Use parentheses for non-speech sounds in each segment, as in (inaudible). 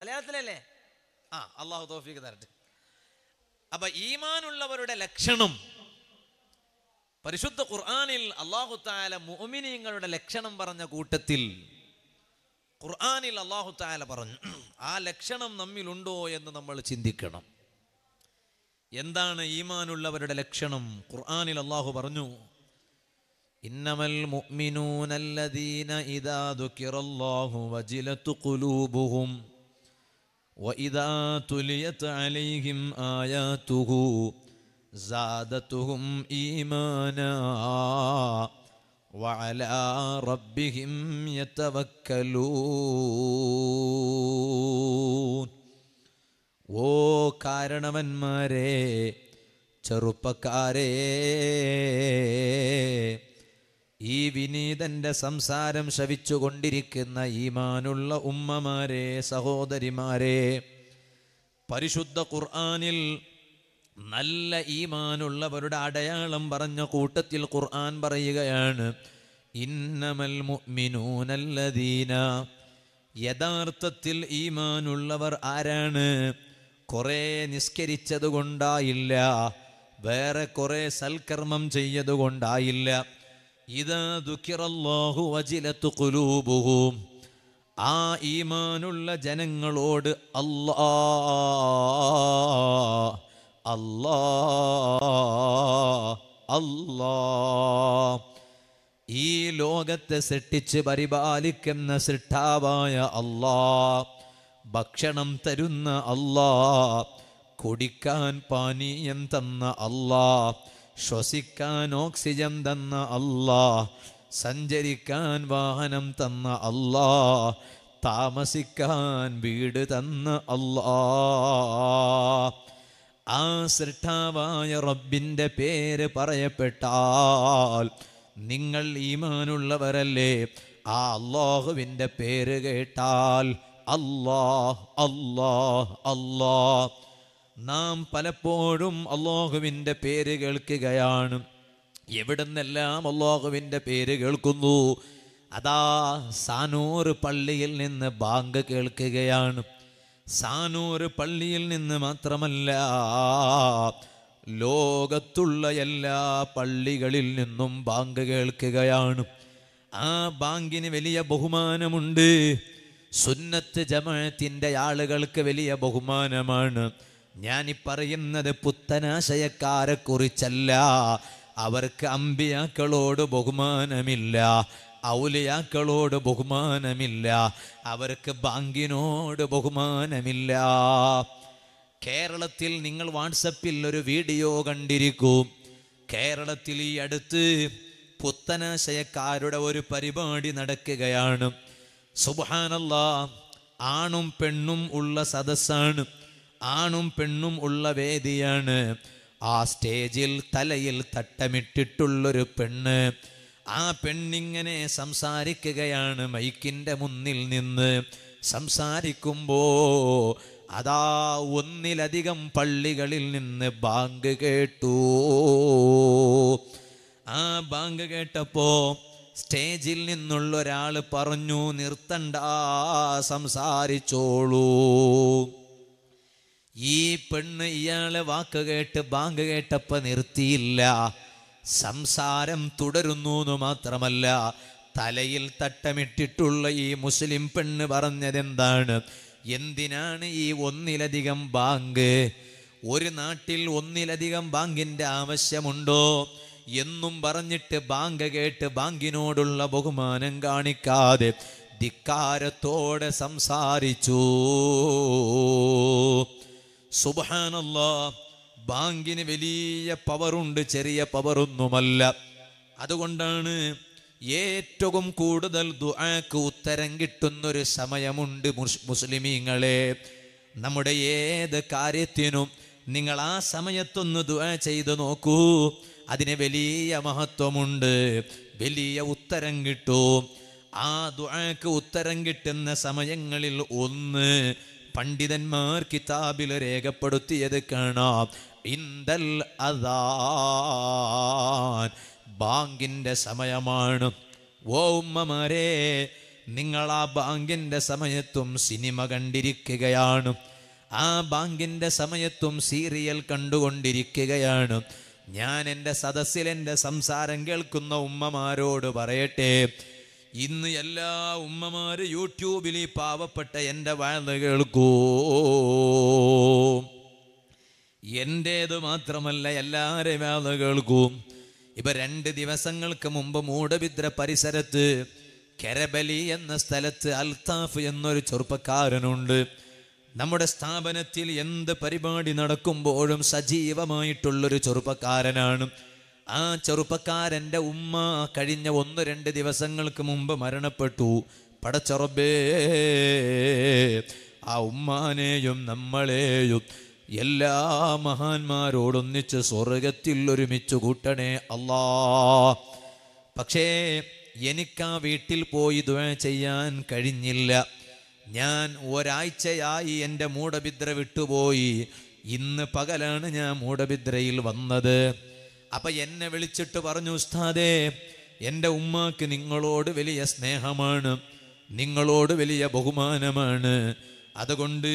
മലയാളത്തിലല്ലേ ആ അള്ളാഹു തോഫിക്ക് തരട്ടെ അപ്പൊ ഈമാനുള്ളവരുടെ ലക്ഷണം പരിശുദ്ധ ഖുർആാനിൽ അള്ളാഹു താല മോമിനിയങ്ങളുടെ ലക്ഷണം പറഞ്ഞ കൂട്ടത്തിൽ ഖുർആാനിൽ അള്ളാഹു താല പറഞ്ഞു ആ ലക്ഷണം നമ്മിലുണ്ടോ എന്ന് നമ്മൾ ചിന്തിക്കണം എന്താണ് ഈമാനുള്ളവരുടെ ലക്ഷണം ഖുർആാനിൽ അള്ളാഹു പറഞ്ഞു ഇന്നമൽ മുഅ്മിനൂനല്ലദീന ഇദാ ദുക്കിറല്ലാഹു വജിലത്തു ഖുലൂബുഹും وإذا تليت عليهم آياته زادتهم إيمانا وعلى ربهم يتوكلون ഓ കാരണവന്മാരെ ചെറുപ്പക്കാരേ ഈ വിനീതന്റെ സംസാരം ശവിച്ചുകൊണ്ടിരിക്കുന്ന ഈമാനുള്ള ഉമ്മമാരെ സഹോദരിമാരെ പരിശുദ്ധ ഖുർആാനിൽ നല്ല ഈമാനുള്ളവരുടെ അടയാളം പറഞ്ഞ കൂട്ടത്തിൽ ഖുർആൻ പറയുകയാണ് ഇന്നമൽ മുഅ്മിനൂനല്ലദീന യഥാർത്ഥത്തിൽ ഈമാനുള്ളവർ ആരാണ് കുറേ നിസ്കരിച്ചതുകൊണ്ടായില്ല വേറെ കുറേ സൽക്കർമ്മം ചെയ്യതുകൊണ്ടായില്ല ആ ഈമാനുള്ള ജനങ്ങളോട് അല്ലാ അല്ലാ അല്ലാ ഈ ലോകത്തെ സൃഷ്ടിച്ച് പരിപാലിക്കുന്ന സൃഷ്ടാവായ അല്ലാ ഭക്ഷണം തരുന്ന അല്ലാ കുടിക്കാൻ പാനീയം തന്ന അല്ലാ ശ്വസിക്കാൻ ഓക്സിജൻ തന്ന അല്ലാ സഞ്ചരിക്കാൻ വാഹനം തന്ന അല്ലാ താമസിക്കാൻ വീട് തന്ന അല്ലാ ആ സൃഷ്ടാവായ റബ്ബിൻ്റെ പേര് പറയപ്പെട്ടാൽ നിങ്ങൾ ഈമാനുള്ളവരല്ലേ ആ അള്ളാഹുവിൻ്റെ പേര് കേട്ടാൽ അല്ലാ അല്ലാ അല്ലാ നാം പലപ്പോഴും അള്ളാഹുവിൻ്റെ പേര് കേൾക്കുകയാണ് എവിടുന്നെല്ലാം അള്ളാഹുവിൻ്റെ പേര് കേൾക്കുന്നു അതാ സാനൂർ പള്ളിയിൽ നിന്ന് ബാങ്ക് കേൾക്കുകയാണ് സാനൂർ പള്ളിയിൽ നിന്ന് മാത്രമല്ല ലോകത്തുള്ള എല്ലാ പള്ളികളിൽ നിന്നും ബാങ്ക് കേൾക്കുകയാണ് ആ ബാങ്കിന് വലിയ ബഹുമാനമുണ്ട് സുന്നത്ത് ജമാഅത്തിൻ്റെ ആളുകൾക്ക് വലിയ ബഹുമാനമാണ് ഞാൻ ഈ പറയുന്നത് പുത്തനാശയക്കാരെ കുറിച്ചല്ല അവർക്ക് അമ്പിയാക്കളോട് ബഹുമാനമില്ല ഔലിയാക്കളോട് ബഹുമാനമില്ല അവർക്ക് ബാങ്കിനോട് ബഹുമാനമില്ല കേരളത്തിൽ നിങ്ങൾ വാട്സപ്പിൽ ഒരു വീഡിയോ കണ്ടിരിക്കും കേരളത്തിൽ ഈ അടുത്ത് പുത്തനാശയക്കാരുടെ ഒരു പരിപാടി നടക്കുകയാണ് സുബാനല്ല ആണും പെണ്ണും ഉള്ള സദസ്സാണ് ആണും പെണ്ണും ഉള്ള വേദിയാണ് ആ സ്റ്റേജിൽ തലയിൽ തട്ടമിട്ടിട്ടുള്ളൊരു പെണ്ണ് ആ പെണ്ണിങ്ങനെ സംസാരിക്കുകയാണ് മൈക്കിൻ്റെ മുന്നിൽ നിന്ന് സംസാരിക്കുമ്പോ അതാ ഒന്നിലധികം പള്ളികളിൽ നിന്ന് ബാങ്ക് കേട്ടു ആ ബാങ്ക് കേട്ടപ്പോ സ്റ്റേജിൽ നിന്നുള്ള ഒരാൾ പറഞ്ഞു നിർത്തണ്ട സംസാരിച്ചോളൂ ഈ പെണ്ണ് ഇയാളെ വാക്ക് കേട്ട് ബാങ്ക് കേട്ടപ്പോൾ നിർത്തിയില്ല സംസാരം തുടരുന്നു എന്ന് മാത്രമല്ല തലയിൽ തട്ടമിട്ടിട്ടുള്ള ഈ മുസ്ലിം പെണ്ണ് പറഞ്ഞതെന്താണ് എന്തിനാണ് ഈ ഒന്നിലധികം ബാങ്ക് ഒരു നാട്ടിൽ ഒന്നിലധികം ബാങ്കിൻ്റെ ആവശ്യമുണ്ടോ എന്നും പറഞ്ഞിട്ട് ബാങ്ക് കേട്ട് ബാങ്കിനോടുള്ള ബഹുമാനം കാണിക്കാതെ ധിക്കാരത്തോടെ സംസാരിച്ചു സുബാനല്ലാ ബാങ്കിന് വലിയ പവറുണ്ട് ചെറിയ പവറൊന്നുമല്ല അതുകൊണ്ടാണ് ഏറ്റവും കൂടുതൽ ദുആക്ക് ഉത്തരം കിട്ടുന്നൊരു സമയമുണ്ട് മുസ്ലിമീങ്ങളെ നമ്മുടെ ഏത് കാര്യത്തിനും നിങ്ങൾ ആ സമയത്തൊന്ന് ദുആ ചെയ്തു നോക്കൂ അതിന് വലിയ മഹത്വമുണ്ട് വലിയ ഉത്തരം കിട്ടും ആ ദുആക്ക് ഉത്തരം കിട്ടുന്ന സമയങ്ങളിൽ ഒന്ന് പണ്ഡിതന്മാർ കിതാബിൽ രേഖപ്പെടുത്തിയത് കാണാം ഇന്തൽ അതാ ബാങ്കിൻ്റെ സമയമാണ് ഓ ഉമ്മമാരെ നിങ്ങൾ ആ ബാങ്കിൻ്റെ സമയത്തും സിനിമ കണ്ടിരിക്കുകയാണ് ആ ബാങ്കിൻ്റെ സമയത്തും സീരിയൽ കണ്ടുകൊണ്ടിരിക്കുകയാണ് ഞാൻ എൻ്റെ സദസ്സിൽ എൻ്റെ സംസാരം കേൾക്കുന്ന ഉമ്മമാരോട് പറയട്ടെ ഇന്ന് എല്ലാ ഉമ്മമാര് യൂട്യൂബിൽ ഈ പാവപ്പെട്ട എൻ്റെ വാഴ്ന്ന് കേൾക്കൂ എൻ്റേത് മാത്രമല്ല എല്ലാവരെയും വാഴ്ന്ന് കേൾക്കൂ ഇപ്പൊ രണ്ട് ദിവസങ്ങൾക്ക് മുമ്പ് മൂടവിദ്ര പരിസരത്ത് കരബലി എന്ന സ്ഥലത്ത് അൽത്താഫ് എന്നൊരു ചെറുപ്പക്കാരനുണ്ട് നമ്മുടെ സ്ഥാപനത്തിൽ എന്ത് പരിപാടി നടക്കുമ്പോഴും സജീവമായിട്ടുള്ളൊരു ചെറുപ്പക്കാരനാണ് ആ ചെറുപ്പക്കാരൻ്റെ ഉമ്മ കഴിഞ്ഞ ഒന്ന് രണ്ട് ദിവസങ്ങൾക്ക് മുമ്പ് മരണപ്പെട്ടു പടച്ചറബേ ആ ഉമ്മാനെയും നമ്മളെയും എല്ലാ മഹാന്മാരോടൊന്നിച്ച് സ്വർഗത്തിൽ ഒരുമിച്ച് കൂട്ടണേ അല്ലാ പക്ഷേ എനിക്കാ വീട്ടിൽ പോയി ദ ചെയ്യാൻ കഴിഞ്ഞില്ല ഞാൻ ഒരാഴ്ചയായി എൻ്റെ മൂടബിദ്ര വിട്ടുപോയി ഇന്ന് പകലാണ് ഞാൻ മൂടബിദ്രയിൽ വന്നത് അപ്പൊ എന്നെ വിളിച്ചിട്ട് പറഞ്ഞു ഉസ്താദേ എൻ്റെ ഉമ്മാക്ക് നിങ്ങളോട് വലിയ സ്നേഹമാണ് നിങ്ങളോട് വലിയ ബഹുമാനമാണ് അതുകൊണ്ട്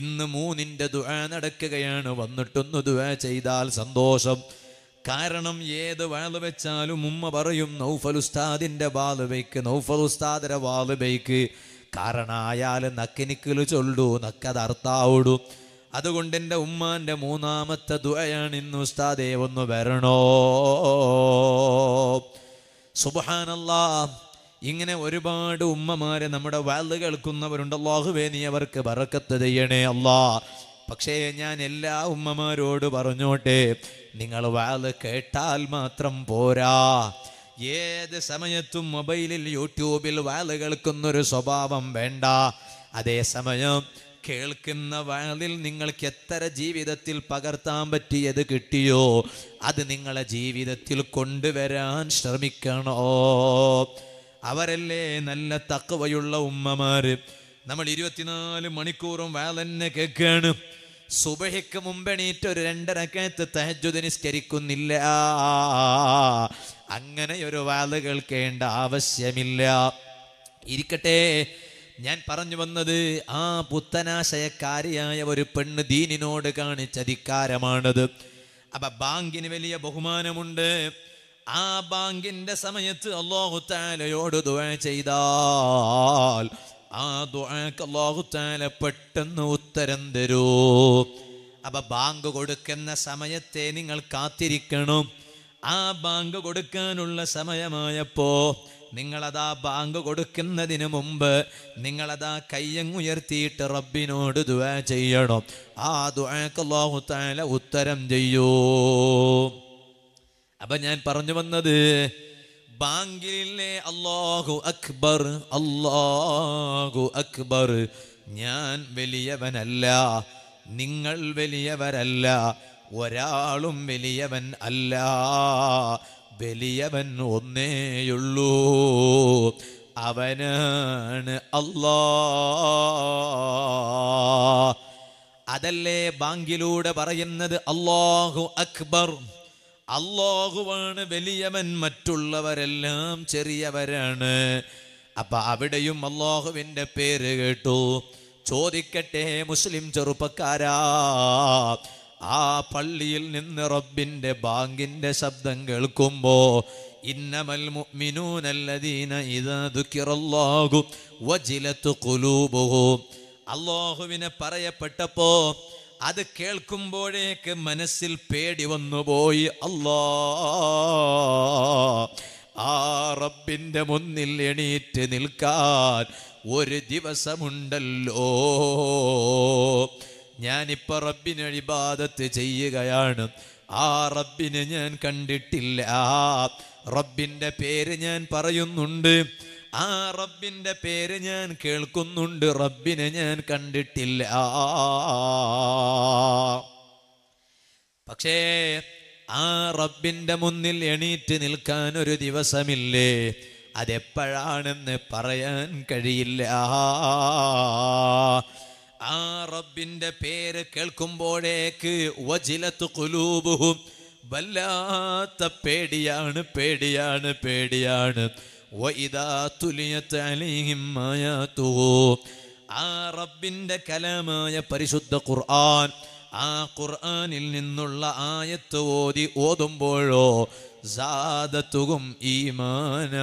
ഇന്ന് മൂന്നിൻ്റെ ദുആ നടക്കുകയാണ് വന്നിട്ടൊന്ന് ദുആ ചെയ്താൽ സന്തോഷം കാരണം ഏത് വാള് വെച്ചാലും ഉമ്മ പറയും നൗഫൽ ഉസ്താദിൻ്റെ വാള് വയ്ക്ക് നൗഫൽ ഉസ്താദിന്റെ വാള് വയ്ക്ക് കാരണായാൽ നക്കിനിക്കൽ ചൊല്ലൂ നക്കത് അർത്ഥാവിടും അതുകൊണ്ട് എൻ്റെ ഉമ്മാൻ്റെ മൂന്നാമത്തെ ദുആയാണ് ഇന്ന് ഉസ്താദേ ഒന്ന് വരണോ സുബഹാനല്ലാ ഇങ്ങനെ ഒരുപാട് ഉമ്മമാരെ നമ്മുടെ വാല് കേൾക്കുന്നവരുണ്ട് അള്ളാഹുവേ നീ അവർക്ക് വറക്കത്ത് ചെയ്യണേ അല്ലാ പക്ഷേ ഞാൻ എല്ലാ ഉമ്മമാരോട് പറഞ്ഞോട്ടെ നിങ്ങൾ വാല് കേട്ടാൽ മാത്രം പോരാ ഏത് സമയത്തും മൊബൈലിൽ യൂട്യൂബിൽ വാല് കേൾക്കുന്നൊരു സ്വഭാവം വേണ്ട അതേസമയം കേൾക്കുന്ന വാളിൽ നിങ്ങൾക്ക് എത്ര ജീവിതത്തിൽ പകർത്താൻ പറ്റിയത് കിട്ടിയോ അത് നിങ്ങളെ ജീവിതത്തിൽ കൊണ്ടുവരാൻ ശ്രമിക്കണോ അവരല്ലേ നല്ല തക്കവയുള്ള ഉമ്മമാര് നമ്മൾ ഇരുപത്തിനാല് മണിക്കൂറും വേളന്നെ കേൾക്കുകയാണ് സുബഹിക്ക് മുമ്പെണീറ്റ് ഒരു രണ്ടരക്കത്ത് തഹജുദ് നിസ്കരിക്കുന്നില്ല അങ്ങനെ ഒരു വാള് കേൾക്കേണ്ട ആവശ്യമില്ല ഇരിക്കട്ടെ ഞാൻ പറഞ്ഞു വന്നത് ആ പുത്തനാശയക്കാരിയായ ഒരു പെണ്ണ് ദീനിനോട് കാണിച്ച ധിക്കാരമാണത് അപ്പൊ ബാങ്കിന് വലിയ ബഹുമാനമുണ്ട് ആ ബാങ്കിന്റെ സമയത്ത് അള്ളാഹുത്താലയോട് ദുആ ചെയ്താൽ ആ ദുആക്ക് അള്ളാഹുത്താല പെട്ടെന്ന് ഉത്തരം തരൂ അപ്പൊ ബാങ്ക് കൊടുക്കുന്ന സമയത്തെ നിങ്ങൾ കാത്തിരിക്കണം ആ ബാങ്ക് കൊടുക്കാനുള്ള സമയമായപ്പോ നിങ്ങളതാ ബാങ്ക് കൊടുക്കുന്നതിന് മുമ്പ് നിങ്ങളതാ കയ്യങ്ങുയർത്തിയിട്ട് റബ്ബിനോട് ദുവാ ചെയ്യണം ആ ദുആക്ക് അല്ലാഹു ഉത്തരം ചെയ്യൂ അപ്പൊ ഞാൻ പറഞ്ഞു വന്നത് ബാങ്കിലില്ലേ അല്ലാഹു അക്ബർ അല്ലാഹു അക്ബർ ഞാൻ വലിയവനല്ല നിങ്ങൾ വലിയവരല്ല ഒരാളും വലിയവൻ അല്ല വലിയവൻ ഒന്നേയുള്ളൂ അവനാണ് അല്ലാ അതല്ലേ ബാങ്കിലൂടെ പറയുന്നത് അള്ളാഹു അക്ബർ അള്ളാഹുവാണ് വലിയവൻ മറ്റുള്ളവരെല്ലാം ചെറിയവരാണ് അപ്പൊ അവിടെയും അള്ളാഹുവിൻ്റെ പേര് കേട്ടു ചോദിക്കട്ടെ മുസ്ലിം ചെറുപ്പക്കാരാ ആ പള്ളിയിൽ നിന്ന് റബ്ബിന്റെ ബാങ്കിന്റെ ശബ്ദം കേൾക്കുമ്പോ ഇന്നമൽ മുഅ്മിനൂനല്ലദീന ഇദാ ദുക്കിറല്ലാഹു വജിലത്ത് ഖുലൂബുഹും അള്ളാഹുവിനെ പറയപ്പെട്ടപ്പോ അത് കേൾക്കുമ്പോഴേക്ക് മനസ്സിൽ പേടി വന്നുപോയി അല്ലാ ആ റബ്ബിന്റെ മുന്നിൽ എണീറ്റ് നിൽക്കാൻ ഒരു ദിവസമുണ്ടല്ലോ ഞാനിപ്പോൾ റബ്ബിന് ഇബാദത്ത് ചെയ്യുകയാണ് ആ റബ്ബിനെ ഞാൻ കണ്ടിട്ടില്ല ആ പേര് ഞാൻ പറയുന്നുണ്ട് ആ റബ്ബിന്റെ പേര് ഞാൻ കേൾക്കുന്നുണ്ട് റബ്ബിനെ ഞാൻ കണ്ടിട്ടില്ല പക്ഷേ ആ റബ്ബിന്റെ മുന്നിൽ എണീറ്റ് നിൽക്കാൻ ഒരു ദിവസമില്ലേ അതെപ്പോഴാണെന്ന് പറയാൻ കഴിയില്ല ആ റബ്ബിന്റെ പേര് കേൾക്കുമ്പോഴേക്ക് വജിലത്ത് കുലൂബുഹും വല്ലാത്ത പേടിയാണ് പേടിയാണ് പേടിയാണ് ആ റബ്ബിന്റെ കലമായ പരിശുദ്ധ ഖുർആൻ ആ ഖുർആനിൽ നിന്നുള്ള ആയത്ത് ഓതി ഓതുമ്പോഴോ സാദത്തുകും മാന